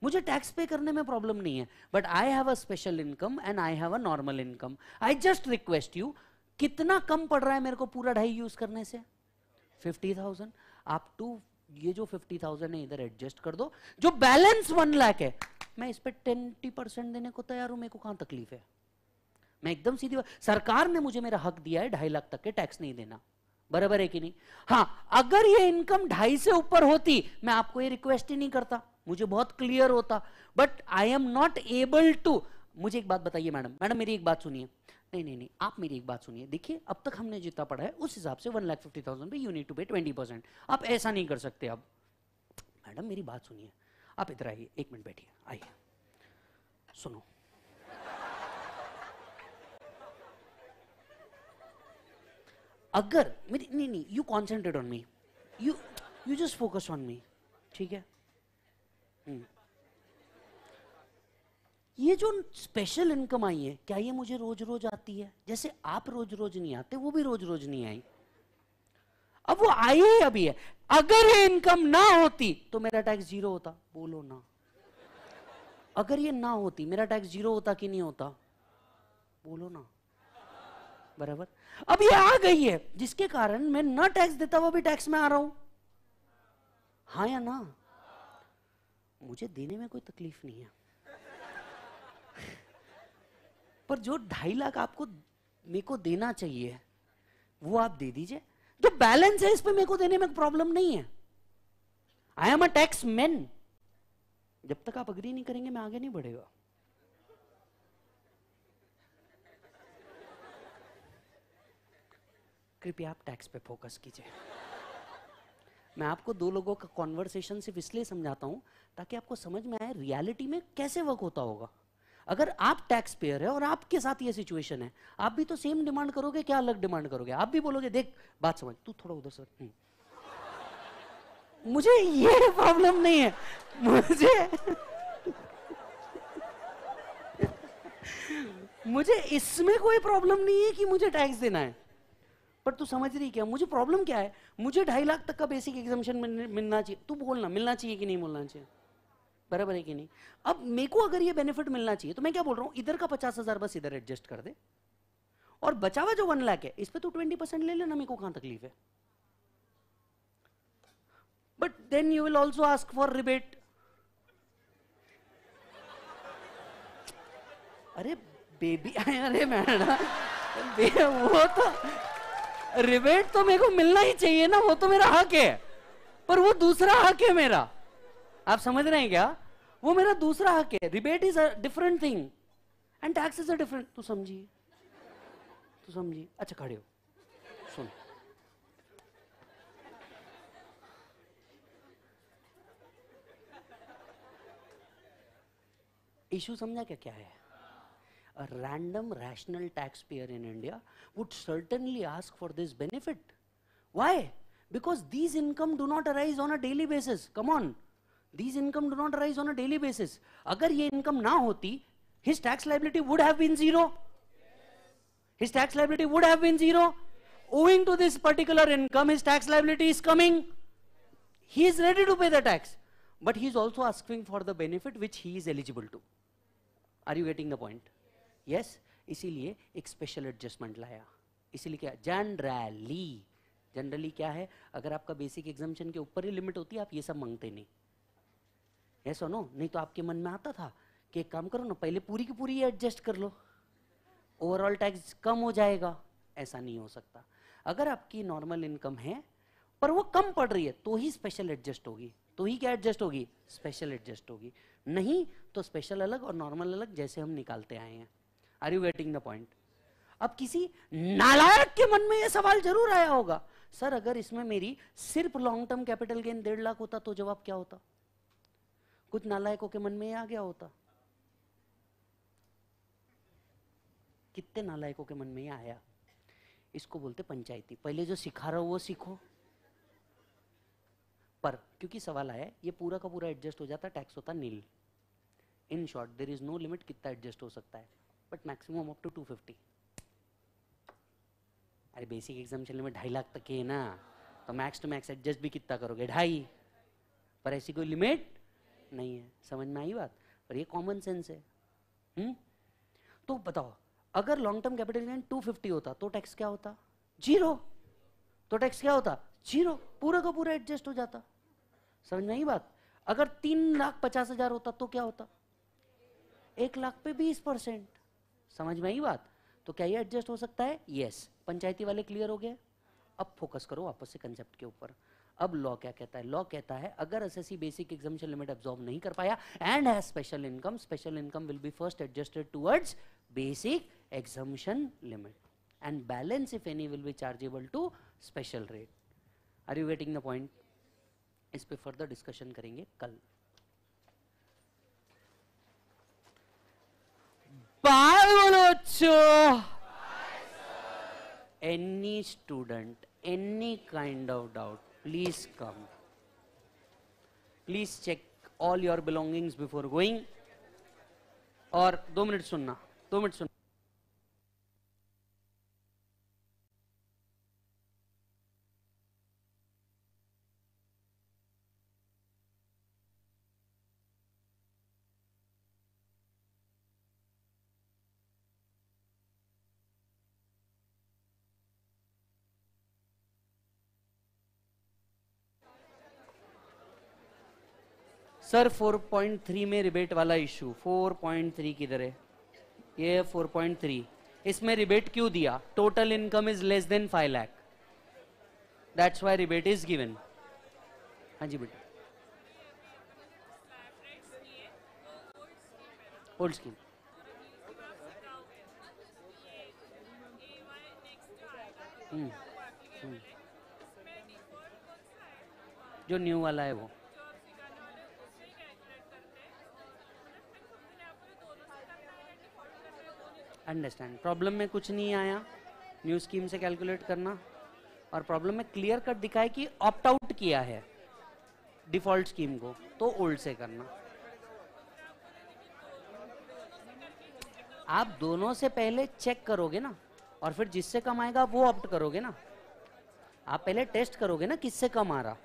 मुझे टैक्स पे करने में प्रॉब्लम नहीं है but I have a special income and I have a normal income I just request you कितना कम पड़ रहा है मेरे को पूरा ढाई यूज करने से फिफ्टी थाउजेंड आप टू ये जो फिफ्टी थाउजेंड है इधर एडजस्ट कर दो जो बैलेंस वन लाख है मैं इस पर ट्वेंटी परसेंट देने को तैयार हूं मेरे को कहां तकलीफ है मैं एकदम सीधी सरकार ने मुझे मेरा हक दिया है ढाई लाख तक के टैक्स नहीं देना बराबर है कि नहीं हाँ अगर ये इनकम ढाई से ऊपर होती मैं आपको ये रिक्वेस्ट ही नहीं करता मुझे बहुत क्लियर होता but I am not able to मुझे एक बात बताइए मैडम मैडम मेरी एक बात सुनिए नहीं नहीं नहीं आप मेरी एक बात सुनिए देखिए अब तक हमने जितना पढ़ा है उस हिसाब से वन लाख फिफ्टी थाउजेंड पे you need to pay twenty percent आप ऐसा नहीं कर सकते अब मैडम मेरी बात सुनिए आप इधर आइए एक मिनट बैठिए आइए सुनो अगर मेरी नहीं नहीं you concentrate on me you you just focus on me ठीक है हम्म। ये जो स्पेशल इनकम आई है क्या ये मुझे रोज रोज आती है जैसे आप रोज रोज नहीं आते वो भी रोज रोज नहीं आई अब वो आई ही अभी है अगर ये इनकम ना होती तो मेरा टैक्स जीरो होता बोलो ना अगर ये ना होती मेरा टैक्स जीरो होता कि नहीं होता बोलो ना बराबर अब ये आ गई है जिसके कारण मैं ना टैक्स देता वो भी टैक्स में आ रहा हूं हाँ या ना मुझे देने में कोई तकलीफ नहीं है पर जो ढाई लाख आपको मेरे को देना चाहिए वो आप दे दीजिए जो बैलेंस है इस पर मेरे को देने में प्रॉब्लम नहीं है I am a tax man जब तक आप अग्री नहीं करेंगे मैं आगे नहीं बढ़ेगा कृपया आप टैक्स पे फोकस कीजिए मैं आपको दो लोगों का कॉन्वर्सेशन सिर्फ इसलिए समझाता हूं ताकि आपको समझ में आए रियलिटी में कैसे वर्क होता होगा अगर आप टैक्स पेयर है और आपके साथ ये सिचुएशन है आप भी तो सेम डिमांड करोगे क्या अलग डिमांड करोगे आप भी बोलोगे देख बात समझ तू थोड़ा उधर सर हम्म। मुझे ये प्रॉब्लम नहीं है मुझे मुझे इसमें कोई प्रॉब्लम नहीं है कि मुझे टैक्स देना है पर तू समझ रही क्या मुझे प्रॉब्लम क्या है मुझे ढाई लाख तक का बेसिक एग्जामेशन मिलना चाहिए तू बोलना मिलना चाहिए कि नहीं बोलना चाहिए बराबर है कि नहीं अब मेरे को अगर ये बेनिफिट मिलना चाहिए तो मैं क्या बोल रहा हूँ इधर का पचास हजार बस इधर एडजस्ट कर दे और बचावा जो वन लाख है इस पर तो ट्वेंटी परसेंट ले लेना मेरे को कहाँ तकलीफ है but then you will also ask for rebate अरे बेबी अरे मैडम वो तो रिबेट तो मेरे को मिलना ही चाहिए ना वो तो मेरा हक है पर वो दूसरा हक है मेरा आप समझ रहे हैं क्या वो मेरा दूसरा हक है rebate is a different thing and tax is a different तू समझिए तू समझिए अच्छा खड़े हो सुन इशू समझा क्या क्या है a random rational tax payer in India would certainly ask for this benefit why because these income do not arise on a daily basis come on these income do not arise on a daily basis. अगर ये income ना होती, his tax liability would have been zero. His tax liability would have been zero. Owing to this particular income, his tax liability is coming. He is ready to pay the tax, but he is also asking for the benefit which he is eligible to. Are you getting the point? Yes. इसीलिए एक special adjustment लाया इसीलिए क्या generally generally क्या है अगर आपका basic exemption के ऊपर ही लिमिट होती है आप ये सब मांगते नहीं ऐसा नो नहीं तो आपके मन में आता था कि एक काम करो ना पहले पूरी की पूरी एडजस्ट कर लो ओवरऑल टैक्स कम हो जाएगा ऐसा नहीं हो सकता अगर आपकी नॉर्मल इनकम है पर वो कम पड़ रही है तो ही स्पेशल एडजस्ट होगी तो ही क्या एडजस्ट होगी स्पेशल एडजस्ट होगी नहीं तो स्पेशल अलग और नॉर्मल अलग जैसे हम निकालते आए हैं are you getting the point अब किसी नालायक के मन में यह सवाल जरूर आया होगा सर अगर इसमें मेरी सिर्फ लॉन्ग टर्म कैपिटल गेन डेढ़ लाख होता तो जवाब क्या होता कुछ नालायकों के मन में आ गया होता कितने नालायकों के मन में ही आया इसको बोलते पंचायती पहले जो सिखा रहा हो वो सीखो पर क्योंकि सवाल आया ये पूरा का पूरा एडजस्ट हो जाता टैक्स होता nil in short there is no limit कितना एडजस्ट हो सकता है but maximum up to two fifty अरे बेसिक एग्जाम चलने में ढाई लाख तक है ना तो मैक्स टू मैक्स एडजस्ट भी कितना करोगे ढाई पर ऐसी कोई लिमिट नहीं है समझ में आई बात पर ये कॉमन सेंस है हुँ? हम्म? तो बताओ अगर लॉन्ग टर्म कैपिटल गेन 250 होता तो टैक्स क्या होता जीरो तो टैक्स क्या होता जीरो पूरा का पूरा एडजस्ट हो जाता समझ में आई बात अगर तीन लाख पचास हजार होता तो क्या होता एक लाख पे बीस परसेंट समझ में आई बात तो क्या ये एडजस्ट हो सकता है यस पंचायती वाले क्लियर हो गए अब फोकस करो वापस से कंसेप्ट के ऊपर अब लॉ क्या कहता है लॉ कहता है अगर SSC basic exemption limit absorb नहीं कर पाया एंड है special income special income will be first adjusted towards basic exemption limit and balance if any will be chargeable to special rate are you getting the point इस पे further discussion करेंगे कल bye बोलो any student any kind of doubt please come. Please check all your belongings before going. और दो minute सुनना दो minute सुनना सर 4.3 में रिबेट वाला इशू 4.3 किधर है ये 4.3 इसमें रिबेट क्यों दिया total income is less than five lakh that's why rebate is given हाँ जी बेटा ओल्ड स्कीम हम्म, हम्म। जो न्यू वाला है वो अंडरस्टैंड प्रॉब्लम में कुछ नहीं आया न्यू स्कीम से कैलकुलेट करना और प्रॉब्लम में क्लियर कट दिखाए कि ऑप्ट आउट किया है डिफॉल्ट स्कीम को तो ओल्ड से करना आप दोनों से पहले चेक करोगे ना और फिर जिससे कम आएगा वो ऑप्ट करोगे ना आप पहले टेस्ट करोगे ना किससे कम आ रहा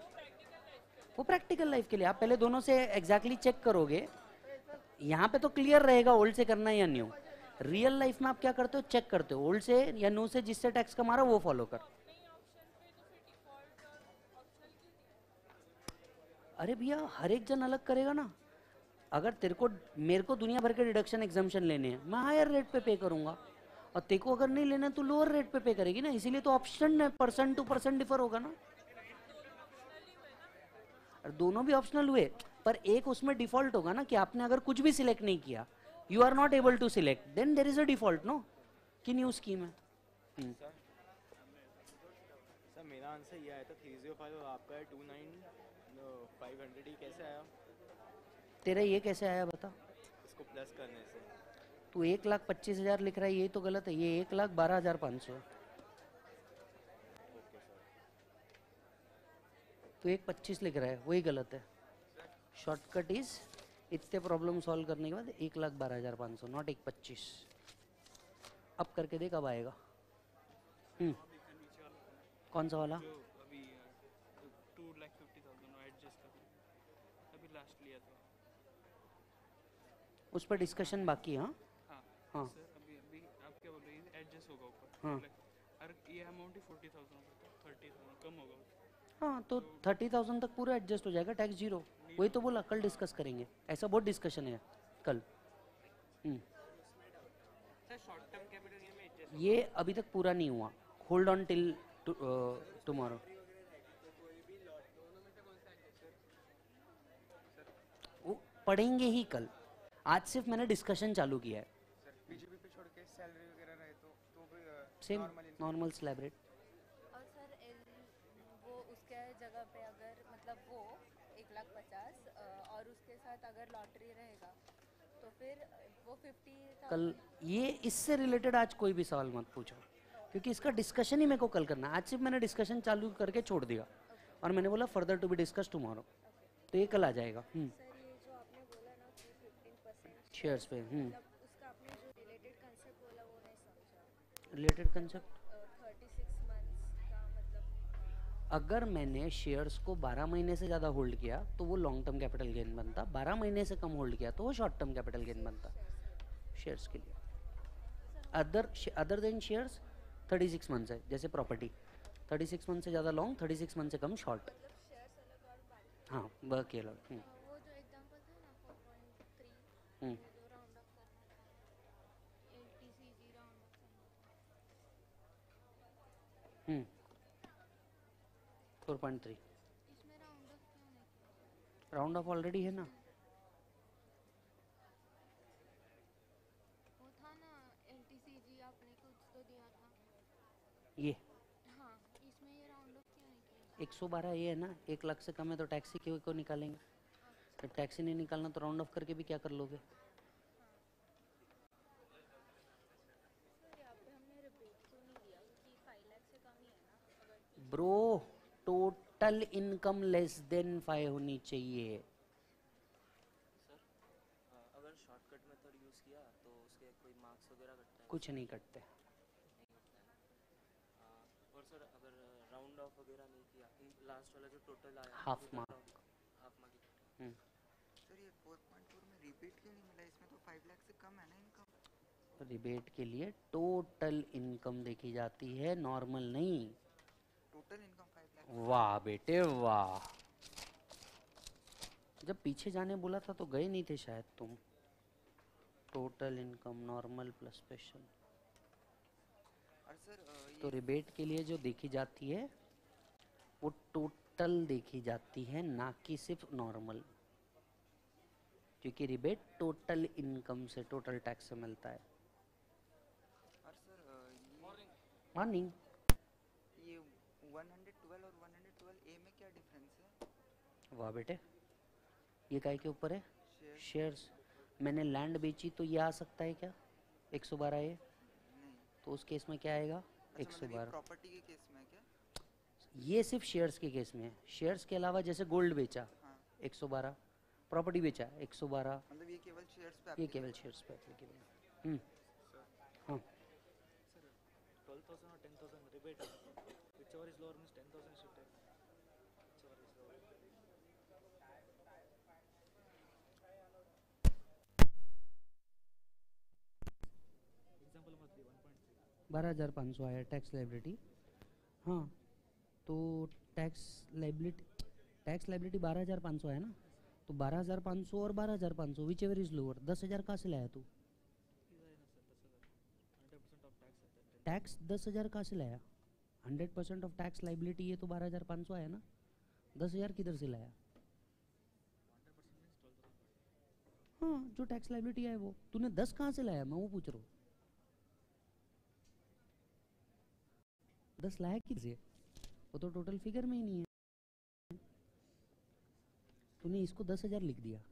वो प्रैक्टिकल लाइफ के लिए आप पहले दोनों से एग्जैक्टली exactly चेक करोगे यहाँ पे तो क्लियर रहेगा ओल्ड से करना या न्यू रियल लाइफ में आप क्या करते हो चेक करते हो ओल्ड से या न्यू से जिससे टैक्स कमा रहा हो वो फॉलो कर अरे भैया हर एक जन अलग करेगा ना अगर तेरे को मेरे को दुनिया भर के डिडक्शन एग्जामेशन लेने हैं मैं हायर रेट पे पे करूंगा और तेरे को अगर नहीं लेना है तो लोअर रेट पे पे करेगी ना इसीलिए तो ऑप्शन है परसेंट टू परसेंट डिफर होगा ना और दोनों भी ऑप्शनल हुए पर एक उसमें डिफॉल्ट होगा ना कि आपने अगर कुछ भी सिलेक्ट नहीं किया you are not able to select then there is a default no कि न्यू स्कीम है hmm. Hmm. Uh, तेरा ये कैसे आया बता इसको प्लस करने से तू एक लाख पच्चीस हजार लिख रहा है ये तो गलत है ये एक लाख बारह हजार पाँच सौ तू एक पच्चीस लिख रहा है वही गलत है शॉर्टकट इज़ इतने प्रॉब्लम सॉल्व करने के बाद एक लाख बारह हज़ार पाँच सौ नॉट एक पच्चीस अब करके दे कब आएगा हम्म। कौन सा वाला उस पर डिस्कशन बाकी हाँ हाँ हाँ सर, ये अमाउंट ही फोर्टी थाउजेंड थर्टी थाउजेंड कम होगा हाँ तो थर्टी थाउजेंड तक पूरा एडजस्ट हो जाएगा टैक्स जीरो वही तो बोला कल डिस्कस करेंगे ऐसा बहुत डिस्कशन है कल हम्म। ये अभी तक पूरा नहीं हुआ होल्ड ऑन टिल टुमारो पढ़ेंगे ही कल आज सिर्फ मैंने डिस्कशन चालू किया है सेम नॉर्मल सेलेब्रेट तो कल ये इससे रिलेटेड आज कोई भी सवाल मत पूछो क्योंकि इसका डिस्कशन ही मेरे को कल करना आज सिर्फ मैंने डिस्कशन चालू करके छोड़ दिया okay. और मैंने बोला further to be discuss tomorrow तो ये कल आ जाएगा शेयर्स हम्म। पे रिलेटेड हम्म। मतलब कंसेप्ट अगर मैंने शेयर्स को 12 महीने से ज़्यादा होल्ड किया तो वो लॉन्ग टर्म कैपिटल गेन बनता 12 महीने से कम होल्ड किया तो वो शॉर्ट टर्म कैपिटल गेन बनता शेयर्स के लिए other other than shares 36 months है जैसे प्रॉपर्टी 36 मंथ से ज़्यादा लॉन्ग 36 मंथ से कम शॉर्ट हाँ वर्क अलॉट हम्म four point three round off already है ना तो ये हाँ, एक सौ बारह ये है ना एक लाख से कम है तो टैक्सी क्यों को निकालेंगे जब अच्छा। तो टैक्सी नहीं निकालना तो राउंड ऑफ करके भी क्या कर लोगे हाँ। तो bro total income less than five होनी चाहिए अगर शॉर्टकट मेथड यूज किया तो उसके कोई मार्क्स वगैरह कटते कुछ नहीं कटते और सर अगर राउंड ऑफ वगैरह नहीं किया लास्ट वाला जो टोटल आया half mark half mark sir ये 4.4 में रिपीट क्यों नहीं मिला इसमें तो 5 लाख से कम है ना इनकम रिबेट के लिए टोटल इनकम देखी जाती है नॉर्मल नहीं टोटल इनकम वाह बेटे वाह जब पीछे जाने बोला था तो गए नहीं थे शायद तुम total income normal plus special तो रिबेट के लिए जो देखी जाती है वो टोटल देखी जाती है ना कि सिर्फ नॉर्मल क्योंकि रिबेट टोटल इनकम से टोटल टैक्स से मिलता है मॉर्निंग वाह बेटे ये काय के ऊपर है शेयर्स मैंने लैंड बेची तो ये आ सकता है क्या एक सौ बारह ये तो उस केस में क्या आएगा अच्छा, मतलब एक सौ बारह प्रॉपर्टी के केस में क्या ये सिर्फ शेयर्स के केस में है शेयर्स के अलावा जैसे गोल्ड बेचा हाँ। एक सौ बारह प्रॉपर्टी बेचा एक सौ बारह मतलब ये केवल शेयर्स पे ये केवल शेयर्स पे है हम्म। हाँ बारह हज़ार पाँच सौ आया टैक्स लाइबिलिटी हाँ तो टैक्स लाइबिलिटी टैक्स लाइबिलिटी बारह हज़ार पाँच सौ आया ना तो बारह हज़ार पाँच सौ और बारह हज़ार पाँच सौ विच एवर इज़ लोअर दस हज़ार कहाँ से लाया तू टैक्स दस हज़ार कहाँ से लाया hundred percent of tax liability ये तो बारह हज़ार पाँच सौ आया ना दस हज़ार किधर से लाया हाँ जो टैक्स लाइबिलिटी है वो तूने दस कहाँ से लाया मैं वो पूछ रहा हूँ दस लाख की चीजें वो तो टोटल फिगर में ही नहीं है तूने इसको दस हजार लिख दिया